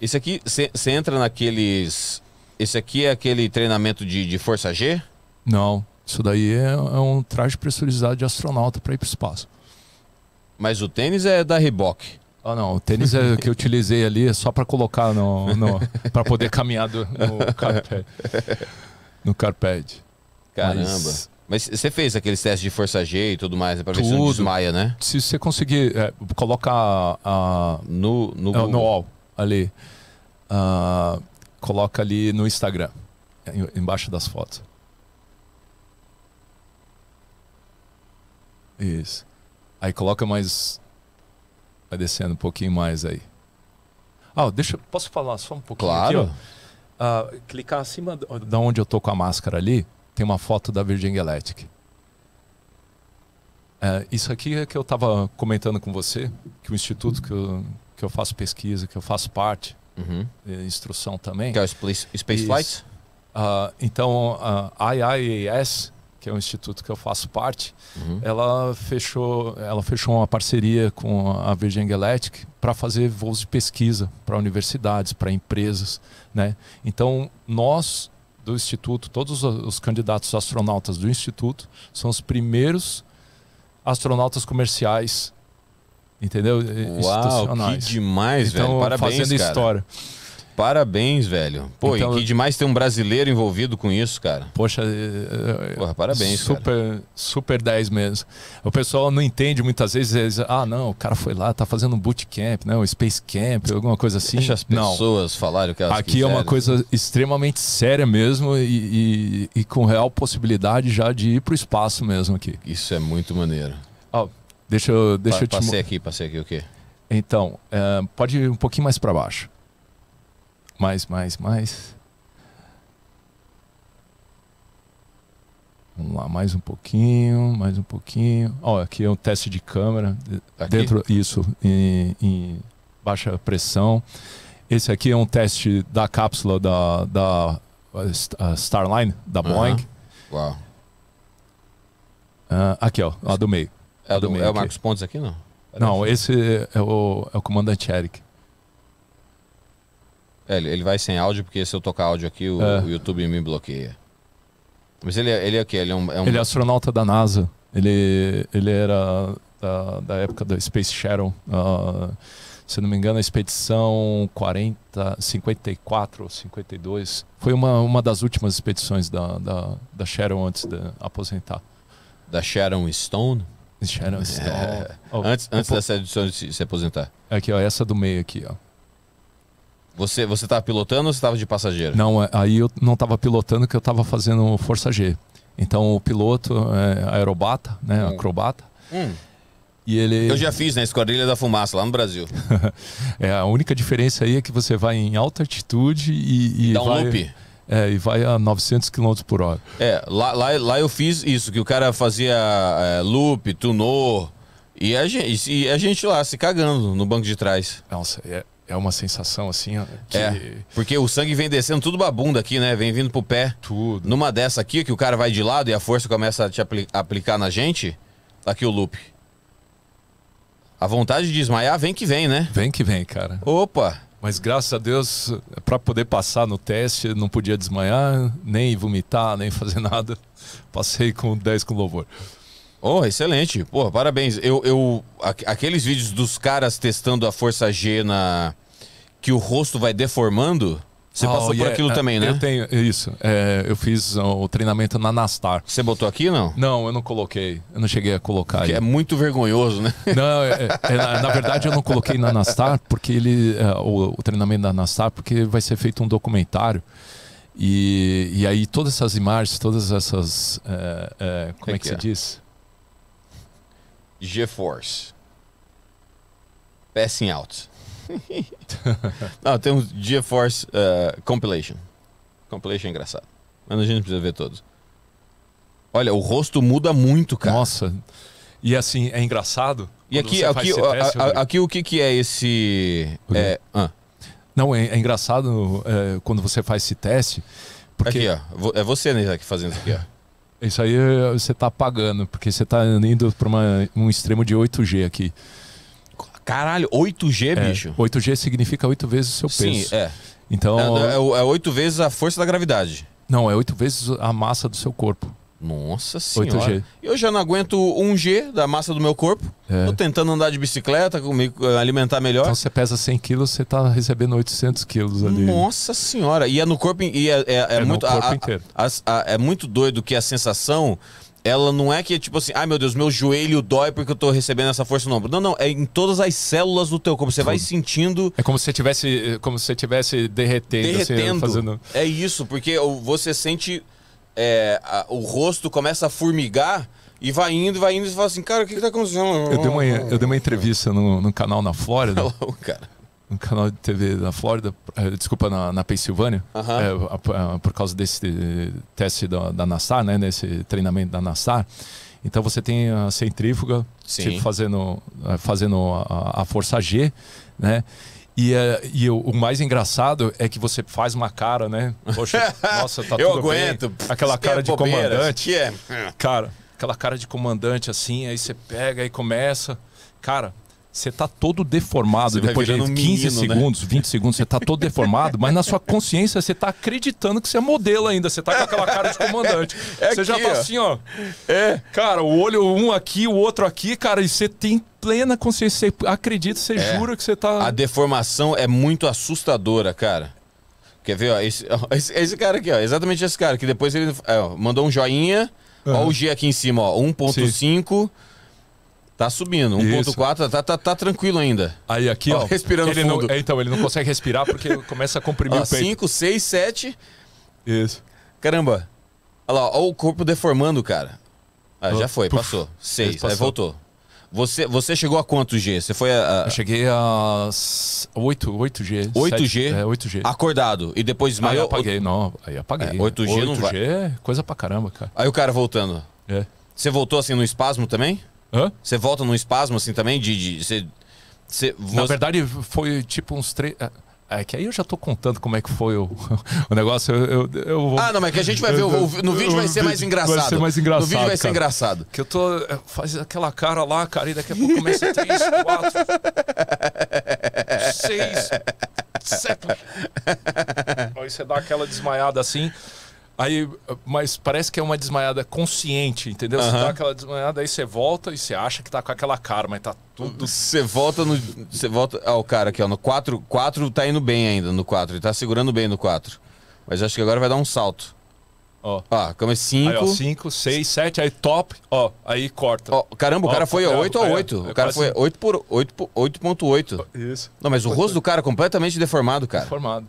[SPEAKER 1] Isso aqui, você entra naqueles esse aqui é aquele treinamento de, de força G?
[SPEAKER 2] Não. Isso daí é, é um traje pressurizado de astronauta para ir para o espaço.
[SPEAKER 1] Mas o tênis é da Reebok.
[SPEAKER 2] Ah, não. O tênis é que eu utilizei ali é só para colocar no. no para poder caminhar do, no carpete. No
[SPEAKER 1] carpete. Caramba. Mas... Mas você fez aqueles testes de força G e tudo mais, né? pra tudo. ver se não desmaia,
[SPEAKER 2] né? Se você conseguir, é, colocar a, a, no, no, é, no wall ali. Uh, coloca ali no Instagram, embaixo das fotos. Isso. Aí coloca mais. Vai descendo um pouquinho mais aí. Ah, deixa. Posso falar só um pouquinho? Claro. Aqui, ah, clicar acima da onde eu tô com a máscara ali, tem uma foto da Virgin Galactic. É, isso aqui é que eu estava comentando com você, que o instituto que eu, que eu faço pesquisa, que eu faço parte, uhum. instrução também. Que é o Space, Space Flight? Uh, ah, então, a IIAS, que é um instituto que eu faço parte, uhum. ela, fechou, ela fechou uma parceria com a Virgin Galactic para fazer voos de pesquisa para universidades, para empresas. Né? Então, nós do Instituto, todos os candidatos astronautas do Instituto são os primeiros astronautas comerciais entendeu? Uau, que demais, então, velho. Parabéns, fazendo cara. história.
[SPEAKER 1] Parabéns, velho. Pô, então, e que demais ter um brasileiro envolvido com isso, cara.
[SPEAKER 2] Poxa, eh, eh, Porra, parabéns, super, cara. Super 10 mesmo. O pessoal não entende muitas vezes, eles, ah, não, o cara foi lá, tá fazendo um bootcamp, né? Um space camp, alguma coisa assim. Deixa as pessoas não.
[SPEAKER 1] falarem o que elas Aqui quiserem. é uma
[SPEAKER 2] coisa extremamente séria mesmo e, e, e com real possibilidade já de ir pro espaço mesmo aqui. Isso é muito maneiro. Deixa eu, deixa pa, eu te Passei aqui, passei aqui o quê? Então, uh, pode ir um pouquinho mais para baixo. Mais, mais, mais. Vamos lá, mais um pouquinho, mais um pouquinho. Ó, oh, aqui é um teste de câmera. Aqui? Dentro, isso, em, em, baixa pressão. Esse aqui é um teste da cápsula da, da Starline, da Boeing. Uhum. Uau. Uh, aqui, ó, lá do meio. É, é, do, é o Marcos Pontes aqui, não? Não, esse é o, é o comandante Eric.
[SPEAKER 1] É, ele, ele vai sem áudio, porque se eu tocar áudio aqui, o, é. o YouTube me bloqueia. Mas ele, é, ele é o quê? Ele é um, é um... Ele é
[SPEAKER 2] astronauta da NASA. Ele, ele era da, da época da Space Shuttle. Uh, se não me engano, a expedição 40, 54 ou 52. Foi uma, uma das últimas expedições da, da, da Sharon antes de aposentar. Da Sharon Stone? Sharon Stone. Oh, antes antes um dessa edição de se, aposentar. Aqui, ó, essa do meio aqui, ó.
[SPEAKER 1] Você, você tava pilotando ou você estava de passageiro? Não,
[SPEAKER 2] é, aí eu não estava pilotando que eu estava fazendo Força G. Então o piloto é aerobata, né, hum. acrobata. Hum. E ele... Eu já
[SPEAKER 1] fiz na né, Esquadrilha da Fumaça, lá no Brasil.
[SPEAKER 2] *laughs* é, a única diferença aí é que você vai em alta altitude e. e, e dá um vai... loop. É, e vai a 900 km por hora.
[SPEAKER 1] É, lá, lá, lá eu fiz isso, que o cara fazia é, loop, tunou, e a, gente, e a gente lá se cagando no banco de trás. Nossa, é, é uma sensação
[SPEAKER 2] assim. Que... É,
[SPEAKER 1] porque o sangue vem descendo tudo pra bunda aqui, né? Vem vindo pro pé. Tudo. Numa dessa aqui, que o cara vai de lado e a força começa a te apli aplicar na gente, tá aqui o loop.
[SPEAKER 2] A vontade de desmaiar vem que vem, né? Vem que vem, cara. Opa! Mas graças a Deus, para poder passar no teste, não podia desmanhar, nem vomitar, nem fazer *laughs* nada. Passei com 10 com louvor. Oh, excelente. Pô, parabéns.
[SPEAKER 1] Eu, eu aqueles vídeos dos caras testando a força G na que o
[SPEAKER 2] rosto vai deformando, você ah, oh, passou yeah, por aquilo é, também, né? Eu tenho, é isso. É, eu fiz o treinamento na Nastar. Você botou aqui, não? Não, eu não coloquei. Eu não cheguei a colocar. é muito vergonhoso, né? *laughs* Não, é, é, é, na, na, verdade eu não coloquei na Nastar, porque ele... O, o, treinamento da Nastar, porque vai ser feito um documentário. E, e aí todas essas imagens, todas essas... como é que, se diz?
[SPEAKER 1] GeForce. Passing out. *laughs* não, tem um GeForce uh, eh, Compilation. Compilation é engraçado. Mas a gente precisa ver todos. Olha, o rosto
[SPEAKER 2] muda muito, cara. Nossa. E assim, é engraçado. E aqui, aqui, aqui, a, a, aqui o que, que é esse. É, ah. Não, é, é engraçado é, quando você faz esse teste. Porque... Aqui, ó. É você, né,
[SPEAKER 1] que fazendo isso aqui, ó.
[SPEAKER 2] Isso aí você está pagando, porque você está indo para um extremo de 8G aqui.
[SPEAKER 1] Caralho, 8G, é, bicho?
[SPEAKER 2] 8G significa 8 vezes o seu peso. Sim, é. Então... É
[SPEAKER 1] oito é, é vezes a força da gravidade.
[SPEAKER 2] Não, é 8 vezes a massa do seu corpo. Nossa senhora. 8G.
[SPEAKER 1] Eu já não aguento 1G da massa do meu corpo. É. Tô tentando andar de bicicleta, me eh, alimentar melhor. Então
[SPEAKER 2] você pesa 100 quilos, você tá recebendo 800 quilos ali. Nossa
[SPEAKER 1] senhora. E é no corpo, e é, é, é, é muito, corpo a, inteiro. A, a, é muito doido que a sensação ela não é que é tipo assim, ai ah, meu Deus, meu joelho dói porque eu tô recebendo essa força no ombro. Não, não, é em todas as células do teu corpo. Você Tudo. vai sentindo. É como se você tivesse, eh,
[SPEAKER 2] como se você tivesse derretendo, assim, derretendo. Assim, fazendo...
[SPEAKER 1] É isso, porque você sente é, a, o rosto começa a formigar. E vai indo, vai indo e você fala assim, cara, o que, que tá acontecendo? Eu dei uma, eu
[SPEAKER 2] dei uma entrevista no, no canal na Flórida. *laughs* cara um canal de TV na Flórida, eh, desculpa, na, na Pensilvânia, uh -huh. é, a, a, por causa desse teste da, da NASA, né, nesse treinamento da NASA. Então você tem a centrífuga tipo, fazendo, eh, fazendo a, a, força G, né? E, eh, e o, o, mais engraçado é que você faz uma cara, né? Poxa, *laughs* nossa, tá Eu aguento. Bem. Aquela cara é de comandante. É. Cara, aquela cara de comandante assim, aí você pega e começa. Cara, você tá todo deformado. Você tá Depois de 15 menino, né? segundos, né? 20 segundos, você tá todo deformado, mas na sua consciência você tá acreditando que você é modelo ainda. Você tá com aquela cara de comandante. *laughs* É você aqui, já tá ó. assim, ó. É. Cara, o olho um aqui, o outro aqui, cara, e você tem plena consciência. Você acredita, você é. jura que você tá.
[SPEAKER 1] A deformação é muito assustadora, cara. Quer ver, ó? Esse, ó, *laughs* esse, esse cara aqui, ó. Exatamente esse cara, que depois ele é, ó, mandou um joinha. Uhum. Ó o G aqui em cima, ó. 1.5. Tá subindo, 1.4, tá, tá, tá tranquilo ainda. Aí aqui, ó. ó respirando ele fundo. Não, é, então, ele não consegue respirar porque *laughs* começa a comprimir ó, o peito. 5, 6, 7. Isso. Caramba. Olha lá, ó, o corpo deformando, cara. Ah, já oh, foi, puf, passou. 6, aí voltou. Você, você chegou a quantos G? Você foi a, a... Eu cheguei a 8, 8G. 8G? 7, é, 8G. Acordado. E depois desmaiou? Aí apaguei, não. Aí apaguei. É, 8G 8G não vai. 8G é
[SPEAKER 2] coisa pra caramba, cara.
[SPEAKER 1] Aí o cara voltando. É. Você voltou assim no espasmo também? Hã? Você volta num espasmo assim também? De, de você, você, você... Na verdade,
[SPEAKER 2] foi tipo uns três. É, é que aí eu já tô contando como é que foi o, *laughs* o negócio. Eu, eu, eu vou... Ah, não, mas é que a gente vai ver. O, o, no vídeo vai ser mais engraçado. Vai ser mais engraçado. No vídeo vai cara. ser engraçado. Que eu tô. É, faz aquela cara lá, cara, e daqui a pouco começa três, quatro. seis. Sete. Aí você dá aquela desmaiada assim. Aí, mas parece que é uma desmaiada consciente, entendeu? Uhum. Você dá aquela desmaiada, aí você volta e você acha que tá com aquela cara, mas tá
[SPEAKER 1] tudo. Você volta no. Você volta. Ah, o cara aqui, ó. No 4. 4 tá indo bem ainda no 4. Ele tá segurando bem no 4. Mas acho que agora vai dar um salto. Ó. Ó, a cama é 5. 5,
[SPEAKER 2] 6, 7, aí top. Ó, aí corta. Ó, caramba, o ó, cara foi 8 ou 8. O cara foi 8
[SPEAKER 1] por 8.8. Isso. Não, mas o rosto do cara é completamente deformado,
[SPEAKER 2] cara. Deformado.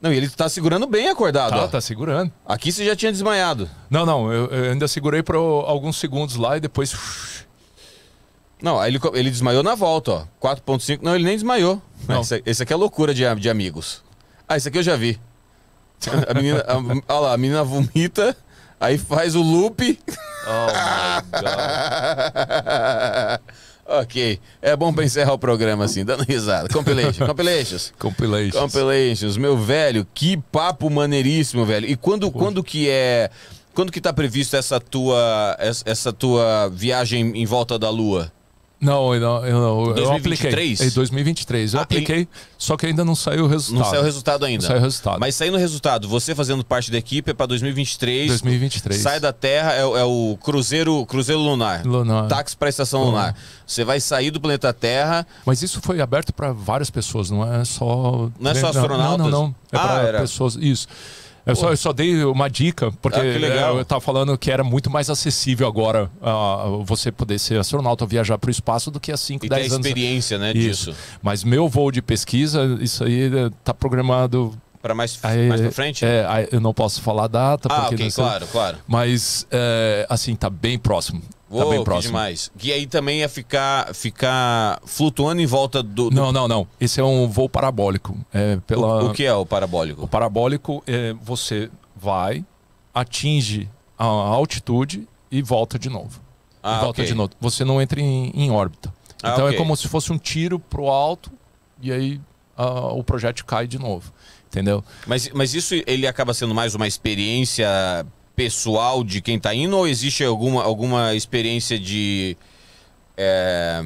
[SPEAKER 2] Não, e ele tá segurando bem acordado. Tá, ó. tá segurando. Aqui você já tinha desmaiado. Não, não, eu, eu ainda segurei por alguns segundos lá e depois.
[SPEAKER 1] Não, ele, ele desmaiou na volta, ó. 4,5. Não, ele nem desmaiou. Não. Esse, esse aqui é loucura de, de amigos. Ah, esse aqui eu já vi. A menina, olha lá, a menina vomita, aí faz o loop. Oh my God. *laughs* Ok. É bom pra encerrar o programa assim, dando risada. Compilation, compilations. *laughs* compilations. Compilations. Meu velho, que papo maneiríssimo, velho. E quando, quando que é. Quando que tá previsto essa tua, essa tua viagem em volta da Lua?
[SPEAKER 2] Não, eu não, eu não. 2023? Eu apliquei. Em 2023. Eu ah, apliquei, em... só que ainda não saiu o resultado. Não saiu o resultado ainda. Não saiu o resultado. Mas
[SPEAKER 1] saindo o resultado, você fazendo parte da equipe é para 2023.
[SPEAKER 2] 2023. Sai
[SPEAKER 1] da Terra, é, é, o Cruzeiro Cruzeiro Lunar. Lunar. Táxi para a Estação Lunar. Lunar. Você vai sair do planeta Terra.
[SPEAKER 2] Mas isso foi aberto para várias pessoas, não é só. Não é só astronautas? Não, não, não. É ah, para pessoas. Isso. Eu só, eu só, dei uma dica, porque ah, eu estava falando que era muito mais acessível agora uh, você poder ser astronauta viajar para o espaço do que há 5, 10 anos. experiência né, isso. disso. Mas meu voo de pesquisa, isso aí está eh, programado para mais, mais para frente? É, eu não posso falar a data. Ah, porque ok, claro, sei, claro. Mas, é, assim, tá bem próximo. Vou, tá bem próximo. demais.
[SPEAKER 1] E aí também é ficar, ficar
[SPEAKER 2] flutuando em volta do, do, Não, não, não. Esse é um voo parabólico. É pela... o, o que é o parabólico? O parabólico é você vai, atinge a altitude e volta de novo. Ah, e volta okay. de novo. Você não entra em, em órbita. Ah, então é okay. é como se fosse um tiro pro alto e aí uh, o projeto cai de novo.
[SPEAKER 1] Entendeu? Mas, mas isso ele acaba sendo mais uma experiência pessoal de quem tá indo ou existe alguma, alguma experiência de.
[SPEAKER 2] É...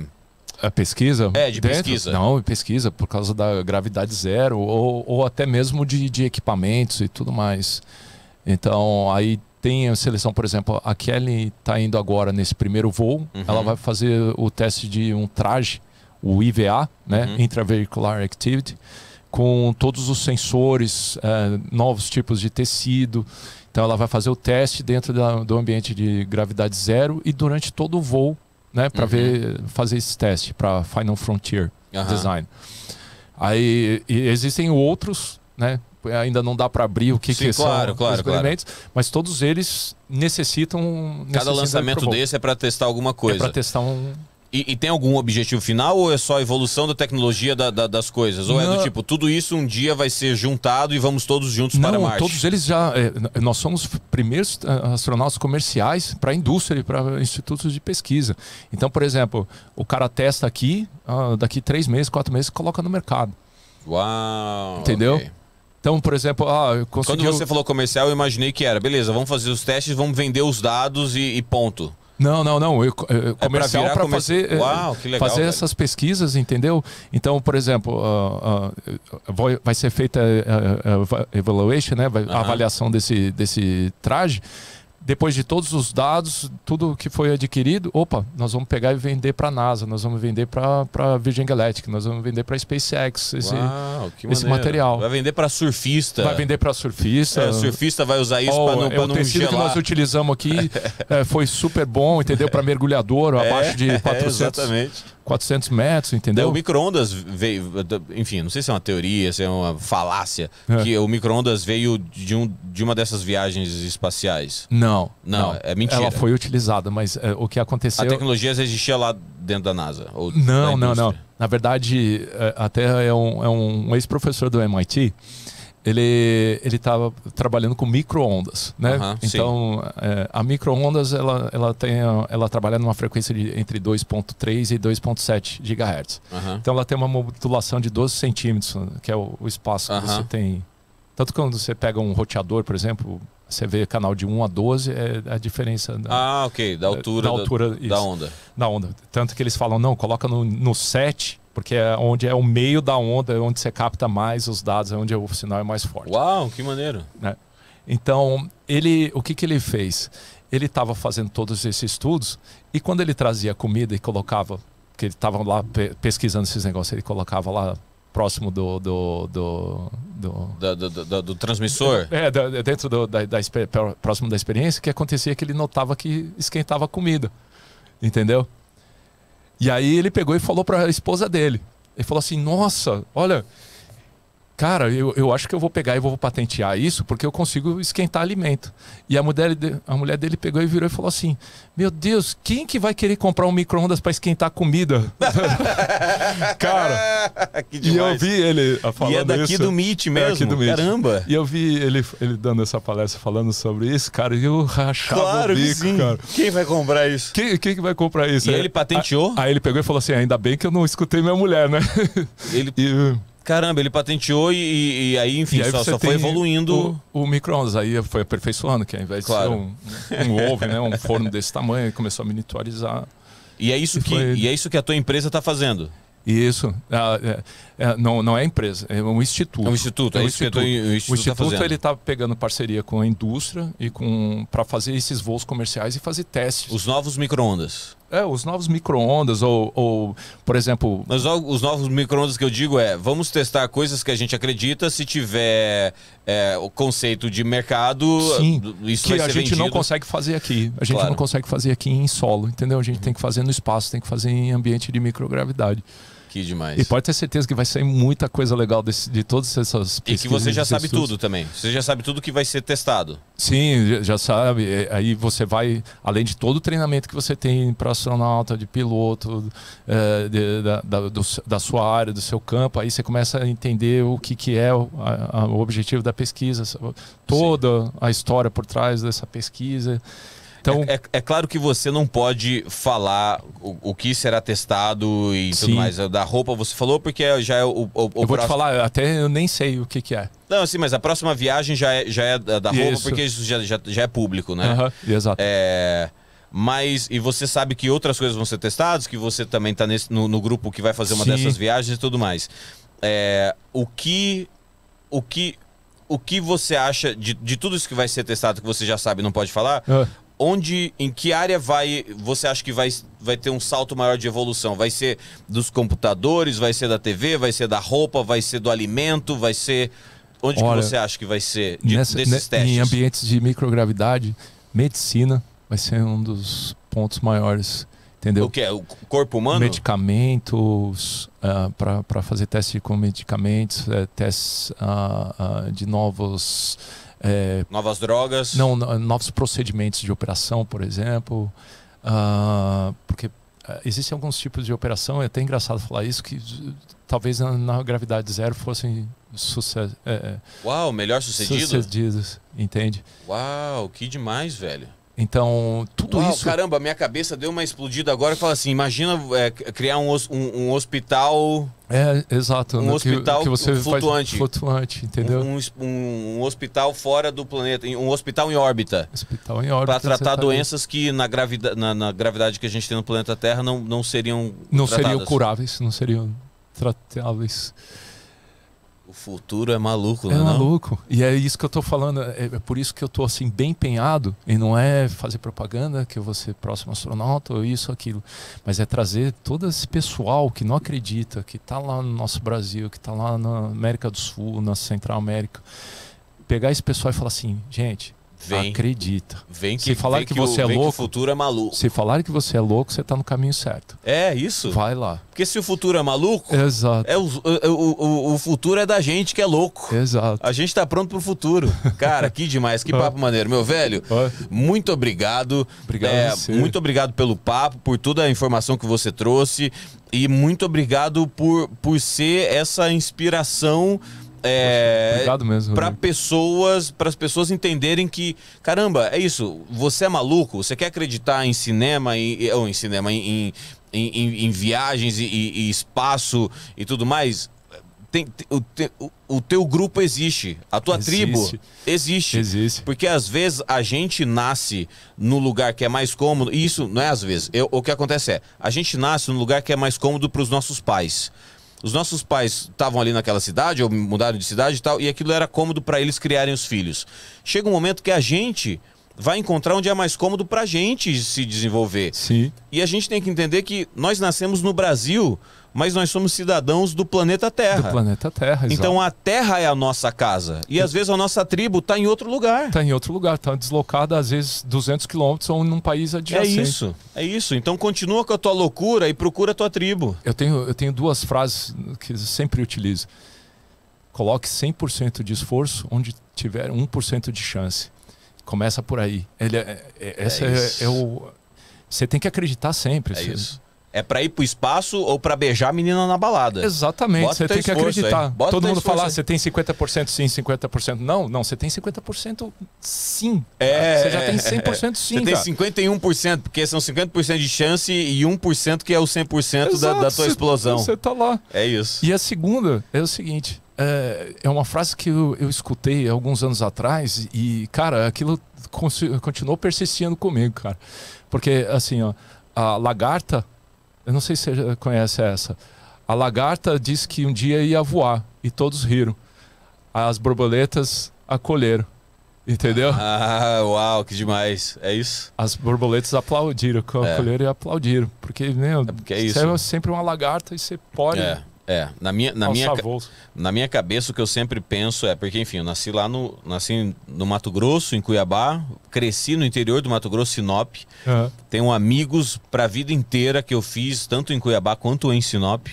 [SPEAKER 2] A é pesquisa? É, de dentro? pesquisa. Não, é pesquisa por causa da gravidade zero ou, ou até mesmo de, de equipamentos e tudo mais. Então, aí tem a seleção, por exemplo, a Kelly está indo agora nesse primeiro voo, uhum. ela vai fazer o teste de um traje, o IVA, né? Uhum. Intravehicular Activity, com todos os sensores, é, novos tipos de tecido. Então ela vai fazer o teste dentro da, do ambiente de gravidade zero e durante todo o voo, né, para uhum. ver fazer esse teste para Final Frontier uhum. Design. Aí existem outros, né? Ainda não dá para abrir o que, Sim, que claro, são claro, os experimentos, claro. mas todos eles necessitam. Cada necessitam lançamento desse é para testar alguma é coisa. É para testar um,
[SPEAKER 1] e, e, tem algum objetivo final ou é só a evolução da tecnologia da, da, das coisas? Ou Não. é do tipo, tudo isso um dia vai ser juntado e vamos todos juntos Não, para Marte? Todos
[SPEAKER 2] eles já. É, nós somos primeiros ah, astronautas comerciais para a indústria e para institutos de pesquisa. Então, por exemplo, o cara testa aqui, ah, daqui três meses, quatro meses, coloca no mercado. Uau! Entendeu? Okay. Então, por exemplo, ah, quando você
[SPEAKER 1] falou comercial, eu imaginei que era, beleza, vamos fazer os testes, vamos vender os dados e, e ponto.
[SPEAKER 2] Não, não, não. Eu, eu eh, é comercial para comer... fazer, eh, Uau, legal, fazer essas pesquisas, entendeu? Então, por exemplo, uh, uh, vai ser feita eh, a, evaluation, né? Vai, a avaliação desse, desse traje depois de todos os dados, tudo que foi adquirido, opa, nós vamos pegar e vender para a NASA, nós vamos vender para a Virgin Galactic, nós vamos vender para a SpaceX esse, Uau, esse material.
[SPEAKER 1] Vai vender para surfista. Vai vender para surfista. É, surfista vai usar isso oh, para não, é pra O não O tecido gelar. que nós
[SPEAKER 2] utilizamos aqui *laughs* é, foi super bom, entendeu? Para mergulhador, é, abaixo de 400, é, 400 metros, entendeu? O micro-ondas
[SPEAKER 1] veio, enfim, não sei se é uma teoria, se é uma falácia, é. que o micro-ondas veio de, um, de uma dessas viagens espaciais.
[SPEAKER 2] Não, não. Não, é mentira. Ela foi utilizada, mas é, o que aconteceu. A
[SPEAKER 1] tecnologia já existia lá dentro da NASA? Ou não, da não, não.
[SPEAKER 2] Na verdade, é, até é um, é um ex-professor do MIT ele ele estava trabalhando com microondas, né? Uhum, então é, a microondas ela ela tem ela trabalha numa frequência de entre 2.3 e 2.7 GHz. Uhum. Então ela tem uma modulação de 12 centímetros, que é o, o espaço uhum. que você tem. Tanto quando você pega um roteador, por exemplo, você vê canal de 1 a 12 é a diferença da,
[SPEAKER 1] ah, ok, da altura da, da altura da, da onda.
[SPEAKER 2] Da onda. Tanto que eles falam não, coloca no, no 7 porque é onde é o meio da onda, é onde você capta mais os dados, é onde o sinal é mais forte. Uau, que maneiro! Né? Então, ele, o que, que ele fez? Ele estava fazendo todos esses estudos e quando ele trazia comida e colocava, que ele estava lá pe pesquisando esses negócios, ele colocava lá próximo do. do, do, do, da, do, do, do transmissor? É, dentro do, da, da, próximo da experiência, que acontecia é que ele notava que esquentava a comida. Entendeu? E aí ele pegou e falou para a esposa dele. Ele falou assim: Nossa, olha, cara, eu, eu acho que eu vou pegar e vou patentear isso porque eu consigo esquentar alimento. E a mulher, a mulher dele pegou e virou e falou assim: Meu Deus, quem que vai querer comprar um micro-ondas para esquentar comida? *laughs*
[SPEAKER 3] cara, *laughs* e eu vi ele falando ah, isso. E é daqui isso. do MIT é mesmo, é aqui do caramba.
[SPEAKER 2] E eu vi ele, ele dando essa palestra falando sobre isso, cara, e eu
[SPEAKER 3] rachava claro o bico, que sim. cara.
[SPEAKER 2] Quem vai comprar isso? Quem, quem que vai comprar isso? E aí, ele patenteou? Aí, aí ele pegou e falou assim: ah, Ainda bem que eu não escutei minha mulher, né? Ele... *laughs* E, Caramba, ele patenteou e, e aí, enfim, e aí só, só foi evoluindo. O, o micro-ondas aí foi aperfeiçoando, que ao invés claro. de ser um, um ovo, né, um forno desse tamanho, começou a miniaturizar. E é isso, e que, foi... e é isso que a tua empresa está fazendo? Isso. Ah, é, é, não, não é empresa, é um instituto. É um instituto, é, é um é instituto. Tô, o instituto. O tá instituto tá ele está pegando parceria com a indústria e com para fazer esses voos comerciais e fazer testes. Os novos micro-ondas. É, os novos micro-ondas, ou, ou, por exemplo. Mas
[SPEAKER 1] os novos micro-ondas que eu digo é: vamos testar coisas que a gente acredita, se tiver é, o conceito de mercado, Sim, isso que a gente vendido. não consegue
[SPEAKER 2] fazer aqui. A gente claro. não consegue fazer aqui em solo, entendeu? A gente tem que fazer no espaço, tem que fazer em ambiente de microgravidade. Que demais. E pode ter certeza que vai sair muita coisa legal desse, de todas essas pesquisas. E que você já sabe estudos. tudo
[SPEAKER 1] também. Você já sabe tudo que vai ser testado.
[SPEAKER 2] Sim, já sabe. É, aí você vai, além de todo o treinamento que você tem para astronauta, de piloto, é, de, da, da, do, da, sua área, do seu campo, aí você começa a entender o que, que é o, a, o objetivo da pesquisa, toda Sim. a história por trás dessa pesquisa. Então,
[SPEAKER 1] é, é, é claro que você não pode falar o, o que será testado e sim. tudo mais. É da roupa você falou porque já é o. o, o eu vou próximo... te falar,
[SPEAKER 2] até eu nem sei o que, que é.
[SPEAKER 1] Não, assim, mas a próxima viagem já é, já é da roupa isso. porque isso já, já, já é público, né? Uhum, exato. É mas e você sabe que outras coisas vão ser testadas, que você também está no, no, grupo que vai fazer uma Sim. dessas viagens e tudo mais. É, o que o que o que você acha de, de tudo isso que vai ser testado que você já sabe não pode falar? Uh onde, em que área vai, você acha que vai, vai ter um salto maior de evolução? Vai ser dos computadores, vai ser da TV, vai ser da roupa, vai ser do alimento, vai ser onde Olha, que você acha que vai ser de, nessa, desses né, testes? Em
[SPEAKER 2] ambientes de microgravidade, medicina vai ser um dos pontos maiores. Entendeu? O que é? O corpo humano? Medicamentos, uh, ah, para fazer testes com medicamentos, uh, testes uh, de novos é, Novas drogas? Não, novos procedimentos de operação, por exemplo. Uh, porque ah, existem alguns tipos de operação, é até engraçado falar isso, que talvez na, na gravidade zero fossem sucesso. É, é, Uau, melhor sucedido? sucedidos? Entende?
[SPEAKER 1] Uau, que demais, velho.
[SPEAKER 2] Então, tudo Uau,
[SPEAKER 1] isso. Caramba, minha cabeça deu uma explodida agora e fala assim: imagina é, criar um, um, um, hospital.
[SPEAKER 2] É, exato. Um hospital que, que você flutuante. flutuante, entendeu? Um,
[SPEAKER 1] um, hospital fora do planeta, um hospital em órbita. Hospital em órbita. Para tratar doenças que na, gravida, na, na, gravidade que a gente tem no planeta Terra não, não seriam.
[SPEAKER 2] Não tratadas. seriam curáveis, não seriam tratáveis. O futuro é maluco, né? É, é maluco. Não? E é isso que eu tô falando. É, é, por isso que eu tô assim, bem empenhado. E não é fazer propaganda que eu vou ser próximo astronauta ou isso, aquilo. Mas é trazer todo esse pessoal que não acredita, que tá lá no nosso Brasil, que tá lá na América do Sul, na Central América. Pegar esse pessoal e falar assim, gente, Vem. Acredita. Vem que, se falar vem que, que, você é o, é louco, futuro é maluco. Se falar que você é louco, você está no caminho certo.
[SPEAKER 1] É isso. Vai lá. Porque se o futuro é maluco, Exato. É o, o, o, o futuro é da gente que é
[SPEAKER 2] louco. Exato.
[SPEAKER 1] A gente está pronto para o futuro. Cara, que demais, que *laughs* ah. papo maneiro, meu velho. Ah. muito obrigado. Obrigado. É, muito obrigado pelo papo, por toda a informação que você trouxe e muito obrigado por por ser essa inspiração é, Obrigado mesmo. Para pessoas, para as pessoas entenderem que, caramba, é isso. Você é maluco. Você quer acreditar em cinema, em, eh, ou em cinema, em, em, em, em viagens e, espaço e tudo mais. Tem, tem, o, tem, o, o, teu grupo existe, a tua existe. tribo existe. Existe. Porque às vezes a gente nasce no lugar que é mais cômodo. E isso não é às vezes. Eu, o que acontece é, a gente nasce no lugar que é mais cômodo para os nossos pais os nossos pais estavam ali naquela cidade, ou mudaram de cidade e tal, e aquilo era cômodo para eles criarem os filhos. Chega um momento que a gente vai encontrar onde é mais cômodo para a gente se desenvolver. Sim. E a gente tem que entender que nós nascemos no Brasil, mas nós somos cidadãos do planeta Terra. Do planeta
[SPEAKER 2] Terra, exato. Então
[SPEAKER 1] a Terra é a nossa casa.
[SPEAKER 2] E às vezes a nossa tribo está em outro lugar. Está em outro lugar, está deslocada às vezes 200 quilômetros ou num país é adjacente. É isso, é isso. Então continua com a tua loucura e procura a tua tribo. Eu tenho, eu tenho duas frases que eu sempre utilizo. Coloque 100% de esforço onde tiver 1% de chance. Começa por aí. Ele é, é, é essa é, é, é, o. Você tem que acreditar sempre. É cê... Assim. isso.
[SPEAKER 1] É pra ir pro espaço ou pra beijar a menina na balada. Exatamente, você tem que acreditar. Todo mundo falar, você tem
[SPEAKER 2] 50% sim, 50% não. Não, você tem 50% sim.
[SPEAKER 1] É. Você já tem 100% sim. Você tem 51%, porque são 50% de chance e 1% que é o 100% da, da tua cê, explosão. Você
[SPEAKER 2] tá lá. É isso. E a segunda é o seguinte: é, é uma frase que eu, eu escutei alguns anos atrás e, cara, aquilo continuou persistindo comigo, cara. Porque, assim, ó, a lagarta, eu não sei se você conhece essa, a lagarta disse que um dia ia voar e todos riram. As borboletas acolheram. Entendeu? Ah, uau, que demais. É isso? As borboletas aplaudiram, é. acolheram é. e aplaudiram. Porque, meu, é porque é você é sempre uma lagarta e você pode é.
[SPEAKER 1] É, na minha, na, minha, na minha cabeça o que eu sempre penso é, porque enfim, eu nasci lá no, nasci no Mato Grosso, em Cuiabá, cresci no interior do Mato Grosso, Sinop. Uhum. Tenho amigos para a vida inteira que eu fiz, tanto em Cuiabá quanto em Sinop.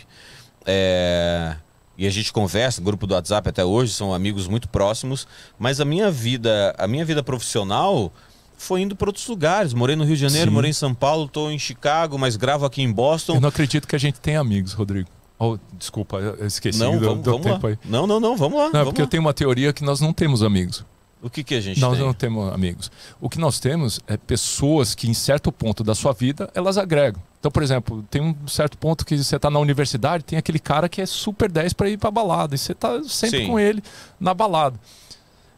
[SPEAKER 1] É, e a gente conversa, grupo do WhatsApp até hoje, são amigos muito próximos, mas a minha vida, a minha vida profissional foi indo para outros lugares. Morei no Rio de Janeiro, Sim. morei em São Paulo, estou em Chicago, mas gravo aqui em Boston. Eu
[SPEAKER 2] não acredito que a gente tem amigos, Rodrigo. Oh, desculpa, eu esqueci não, do, vamos, do vamos tempo lá. aí. Não, não, não, vamos lá. Não, é vamos porque lá. eu tenho uma teoria que nós não temos amigos. O que, que a gente nós tem? Nós não temos amigos. O que nós temos é pessoas que, em certo ponto da sua vida, elas agregam. Então, por exemplo, tem um certo ponto que você está na universidade, tem aquele cara que é super 10 para ir para balada, e você está sempre Sim. com ele na balada.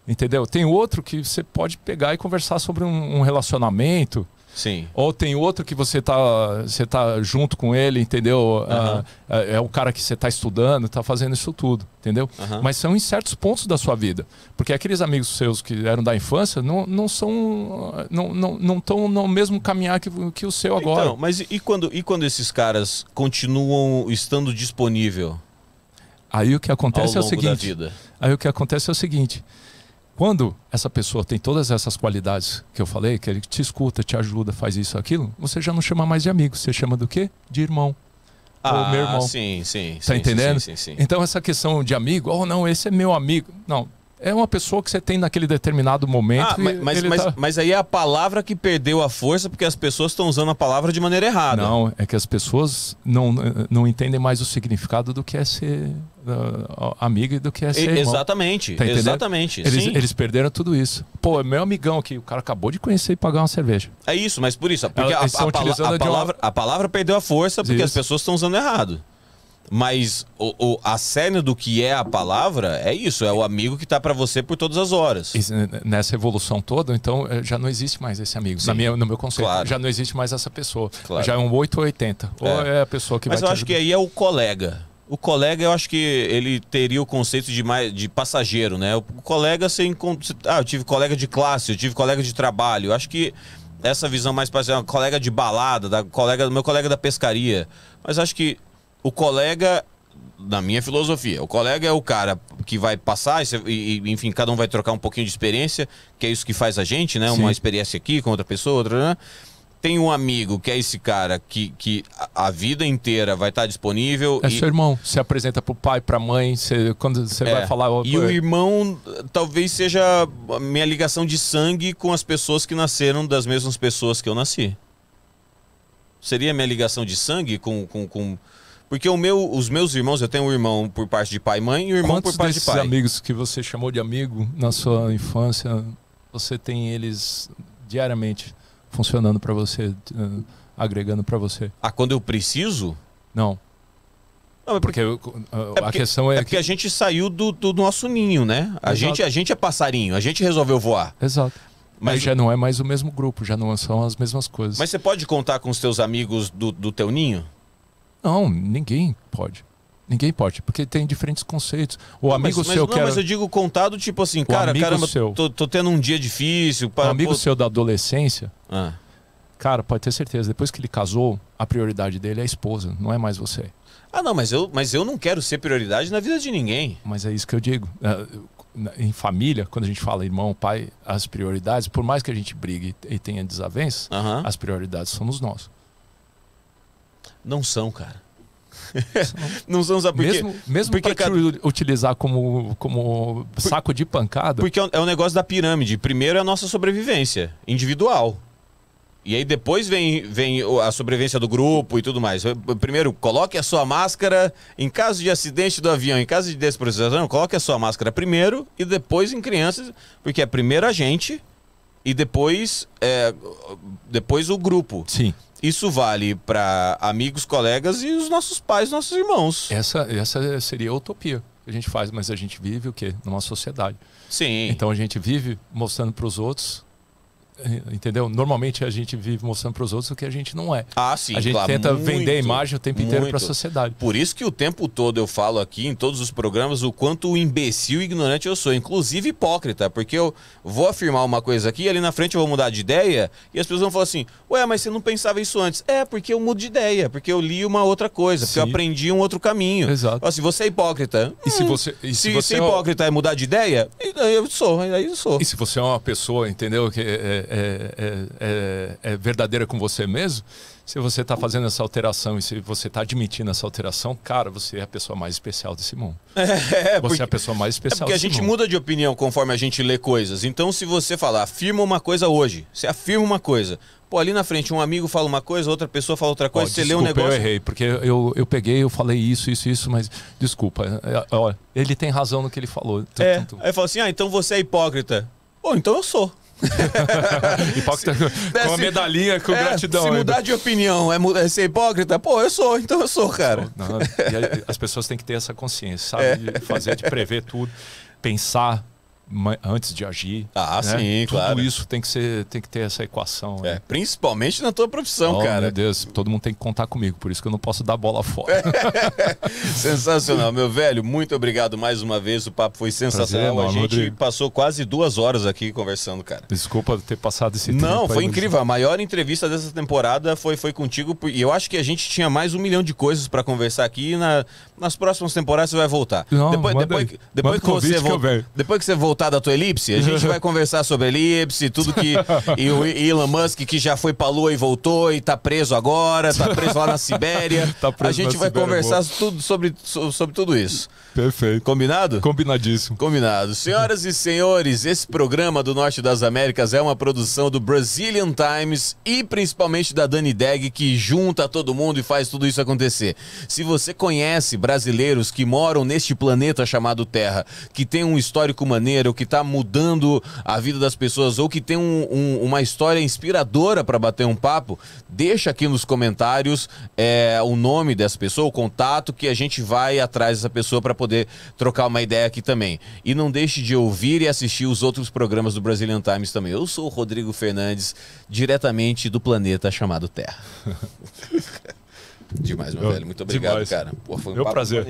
[SPEAKER 2] Entendeu? Tem outro que você pode pegar e conversar sobre um, um relacionamento, Sim. Ou tem outro que você tá, você tá junto com ele, entendeu? Uhum. é o cara que você está estudando, está fazendo isso tudo, entendeu? Uhum. Mas são em certos pontos da sua vida. Porque aqueles amigos seus que eram da infância não, não são. não estão não, não no mesmo caminhar que, que o seu agora. Então,
[SPEAKER 1] mas e quando, e quando esses caras
[SPEAKER 2] continuam estando disponível? Aí o que acontece é o seguinte. Aí o que acontece é o seguinte. Quando essa pessoa tem todas essas qualidades que eu falei, que ele te escuta, te ajuda, faz isso, aquilo, você já não chama mais de amigo, você chama do quê? De irmão. Ah, meu irmão. Sim, sim. Tá sim, entendendo? Sim, sim, então essa questão de amigo, oh não, esse é meu amigo. Não, é uma pessoa que você tem naquele determinado momento. Ah, mas, mas, tá...
[SPEAKER 1] mas, aí é a palavra que perdeu a força porque as pessoas estão usando a palavra de maneira errada. Não,
[SPEAKER 2] é que as pessoas não, não entendem mais o significado do que é ser uh, amigo e do que é ser. E, exatamente, tá exatamente. Eles, eles, perderam tudo isso. Pô, é meu amigão aqui, o cara acabou de conhecer e pagar uma cerveja.
[SPEAKER 1] É isso, mas por isso, porque a, a, a, palavra, uma... a, palavra, perdeu a força porque isso. as pessoas estão usando errado. Mas o, o, a cerne do que é a palavra é isso, é
[SPEAKER 2] o amigo que está para você por todas as horas. E, nessa evolução toda, então eh, já não existe mais esse amigo. Na minha, no meu conceito, claro. já não existe mais essa pessoa. Claro. Já é um 8 ou 80. É. Ou é a pessoa que Mas vai. Mas eu acho ajudar. que
[SPEAKER 1] aí é o colega. O colega, eu acho que ele teria o conceito de, mais, de passageiro, né? O colega, você encontra. Ah, eu tive colega de classe, eu tive colega de trabalho. Eu acho que essa visão mais passageira, é colega de balada, da colega, meu colega da pescaria. Mas acho que o colega, na minha filosofia, o colega é o cara que vai passar, e, enfim, cada um vai trocar um pouquinho de experiência, que é isso que faz a gente, né? Sim. Uma experiência aqui com outra pessoa, outra. Né? Tem um amigo que é esse cara que, que a vida inteira vai estar disponível. É e... seu
[SPEAKER 2] irmão. Você apresenta pro pai, pra mãe, você, quando você é. vai falar. e o
[SPEAKER 1] irmão talvez seja a minha ligação de sangue com as pessoas que nasceram das mesmas pessoas que eu nasci. Seria minha ligação de sangue com, com, com porque meu, os meus irmãos, eu tenho um irmão por parte de pai e mãe e um irmão Quantos por parte de pai.
[SPEAKER 3] amigos
[SPEAKER 2] que você chamou de amigo na sua infância, você tem eles diariamente funcionando para você, uh, agregando para você? Ah, quando eu preciso? Não.
[SPEAKER 1] Não, é porque, porque uh, é a porque, questão é. É porque que... a gente saiu do, do nosso ninho, né? A gente, a gente é passarinho, a gente resolveu voar.
[SPEAKER 2] Exato. Mas Aí já não é mais o mesmo grupo, já não são as mesmas coisas.
[SPEAKER 1] Mas você pode contar com os seus amigos do, do teu ninho?
[SPEAKER 2] Não, ninguém pode. Ninguém pode, porque tem diferentes conceitos. O amigo mas, seu mas, quer... não, mas eu
[SPEAKER 1] digo contado, tipo assim, o cara, caramba, seu... tô, tô, tendo um dia difícil. Para, o amigo pô... seu
[SPEAKER 2] da adolescência, ah. cara, pode ter certeza, depois que ele casou, a prioridade dele é a esposa, não é mais você.
[SPEAKER 1] Ah, não, mas eu, mas eu não quero ser prioridade na vida de ninguém.
[SPEAKER 2] Mas é isso que eu digo. É, em família, quando a gente fala irmão, pai, as prioridades, por mais que a gente brigue e tenha desavenças, uh -huh. as prioridades somos nós. Não são, cara. *laughs* não são, sabe por Mesmo, mesmo porque cada... utilizar como, como saco por... de pancada?
[SPEAKER 1] Porque é, é um negócio da pirâmide. Primeiro é a nossa sobrevivência individual. E aí depois vem, vem a sobrevivência do grupo e tudo mais. Primeiro, coloque a sua máscara em caso de acidente do avião, em caso de desprotetização, coloque a sua máscara primeiro e depois em crianças, porque é primeiro a gente e depois, é, depois o grupo. Sim. Isso vale para amigos, colegas e os
[SPEAKER 2] nossos pais, nossos irmãos. Essa, essa seria a utopia que a gente faz, mas a gente vive o quê? Numa sociedade. Sim. Então a gente vive mostrando para os outros é, entendeu? Normalmente a gente vive mostrando para os outros o que a gente não é. Ah, sim. A gente claro, tenta muito, vender a imagem o tempo inteiro para a sociedade.
[SPEAKER 1] Por isso que o tempo todo eu falo aqui em todos os programas o quanto imbecil e ignorante eu sou, inclusive hipócrita, porque eu vou afirmar uma coisa aqui, e ali na frente eu vou mudar de ideia e as pessoas vão falar assim: "Ué, mas você não pensava isso antes?". É, porque eu mudo de ideia, porque eu li uma outra coisa, sim. porque eu aprendi um outro caminho. Exato. Assim, você é hipócrita. E hum, se você e se, se você é hipócrita é mudar
[SPEAKER 2] de ideia? Eu sou, aí eu sou. E se você é uma pessoa, entendeu, que é, é é é, é, é, verdadeira com você mesmo, se você está fazendo essa alteração e se você está admitindo essa alteração, cara, você é a pessoa mais especial desse mundo. *laughs* É, é, você porque, é a pessoa mais especial. É porque a gente mundo.
[SPEAKER 1] muda de opinião conforme a gente lê coisas. Então, se você falar, afirma uma coisa hoje, você afirma uma coisa. Pô, ali na frente, um amigo fala uma coisa, outra pessoa fala outra coisa, oh, você desculpa, lê um negócio. Eu errei,
[SPEAKER 2] porque eu, eu peguei, eu falei isso, isso, isso, mas desculpa. Olha, ele tem razão no que ele falou.
[SPEAKER 1] É, aí fala assim: ah, então você é hipócrita. Pô, então eu sou. *laughs* hipócrita com, é, com a é, medalhinha, com é, gratidão. Se mudar de opinião é, é, ser hipócrita, pô, eu sou, então eu sou, cara.
[SPEAKER 2] Não, as pessoas têm que ter essa consciência, sabe? É. De fazer, de prever tudo, pensar, antes de agir. Ah, né? sim, Tudo claro. Tudo isso tem que, ser, tem que ter essa equação. É, né? Principalmente na tua profissão, oh, cara. Meu Deus, todo mundo tem que contar comigo, por isso que eu não posso dar bola fora.
[SPEAKER 1] *laughs* sensacional, meu velho. Muito obrigado mais uma vez. O papo foi sensacional. Prazer, é a gente Rodrigo. passou quase duas horas aqui conversando, cara.
[SPEAKER 2] Desculpa ter passado esse tempo. Não, foi
[SPEAKER 1] incrível. Mas... A maior entrevista dessa temporada foi, foi contigo. E eu acho que a gente tinha mais um milhão de coisas para conversar aqui. Na, nas próximas temporadas você vai voltar. Não, depois, depois, depois, que você volta, depois que você voltar voltar da tua elipse? A gente *laughs* vai conversar sobre a elipse, tudo que. E o Elon Musk, que já foi pra lua e voltou, e tá preso agora, tá preso lá na *laughs* Sibéria. tá preso a gente vai Sibéria, conversar tudo sobre, sobre tudo isso. Perfeito. Combinado? Combinadíssimo. Combinado. Senhoras e senhores, esse programa do Norte das Américas é uma produção do Brazilian Times e principalmente da Dani Deg, que junta todo mundo e faz tudo isso acontecer. Se você conhece brasileiros que moram neste planeta chamado Terra, que tem um histórico maneiro, trabalho, que está mudando a vida das pessoas ou que tem um, um, uma história inspiradora para bater um papo, deixa aqui nos comentários é, o nome dessa pessoa, o contato, que a gente vai atrás dessa pessoa para poder trocar uma ideia aqui também. E não deixe de ouvir e assistir os outros programas do Brazilian Times também. Eu sou o Rodrigo Fernandes, diretamente do planeta chamado Terra. *laughs* Demais, meu Eu, velho. Muito
[SPEAKER 3] obrigado, demais. cara. Pô, foi um meu prazer.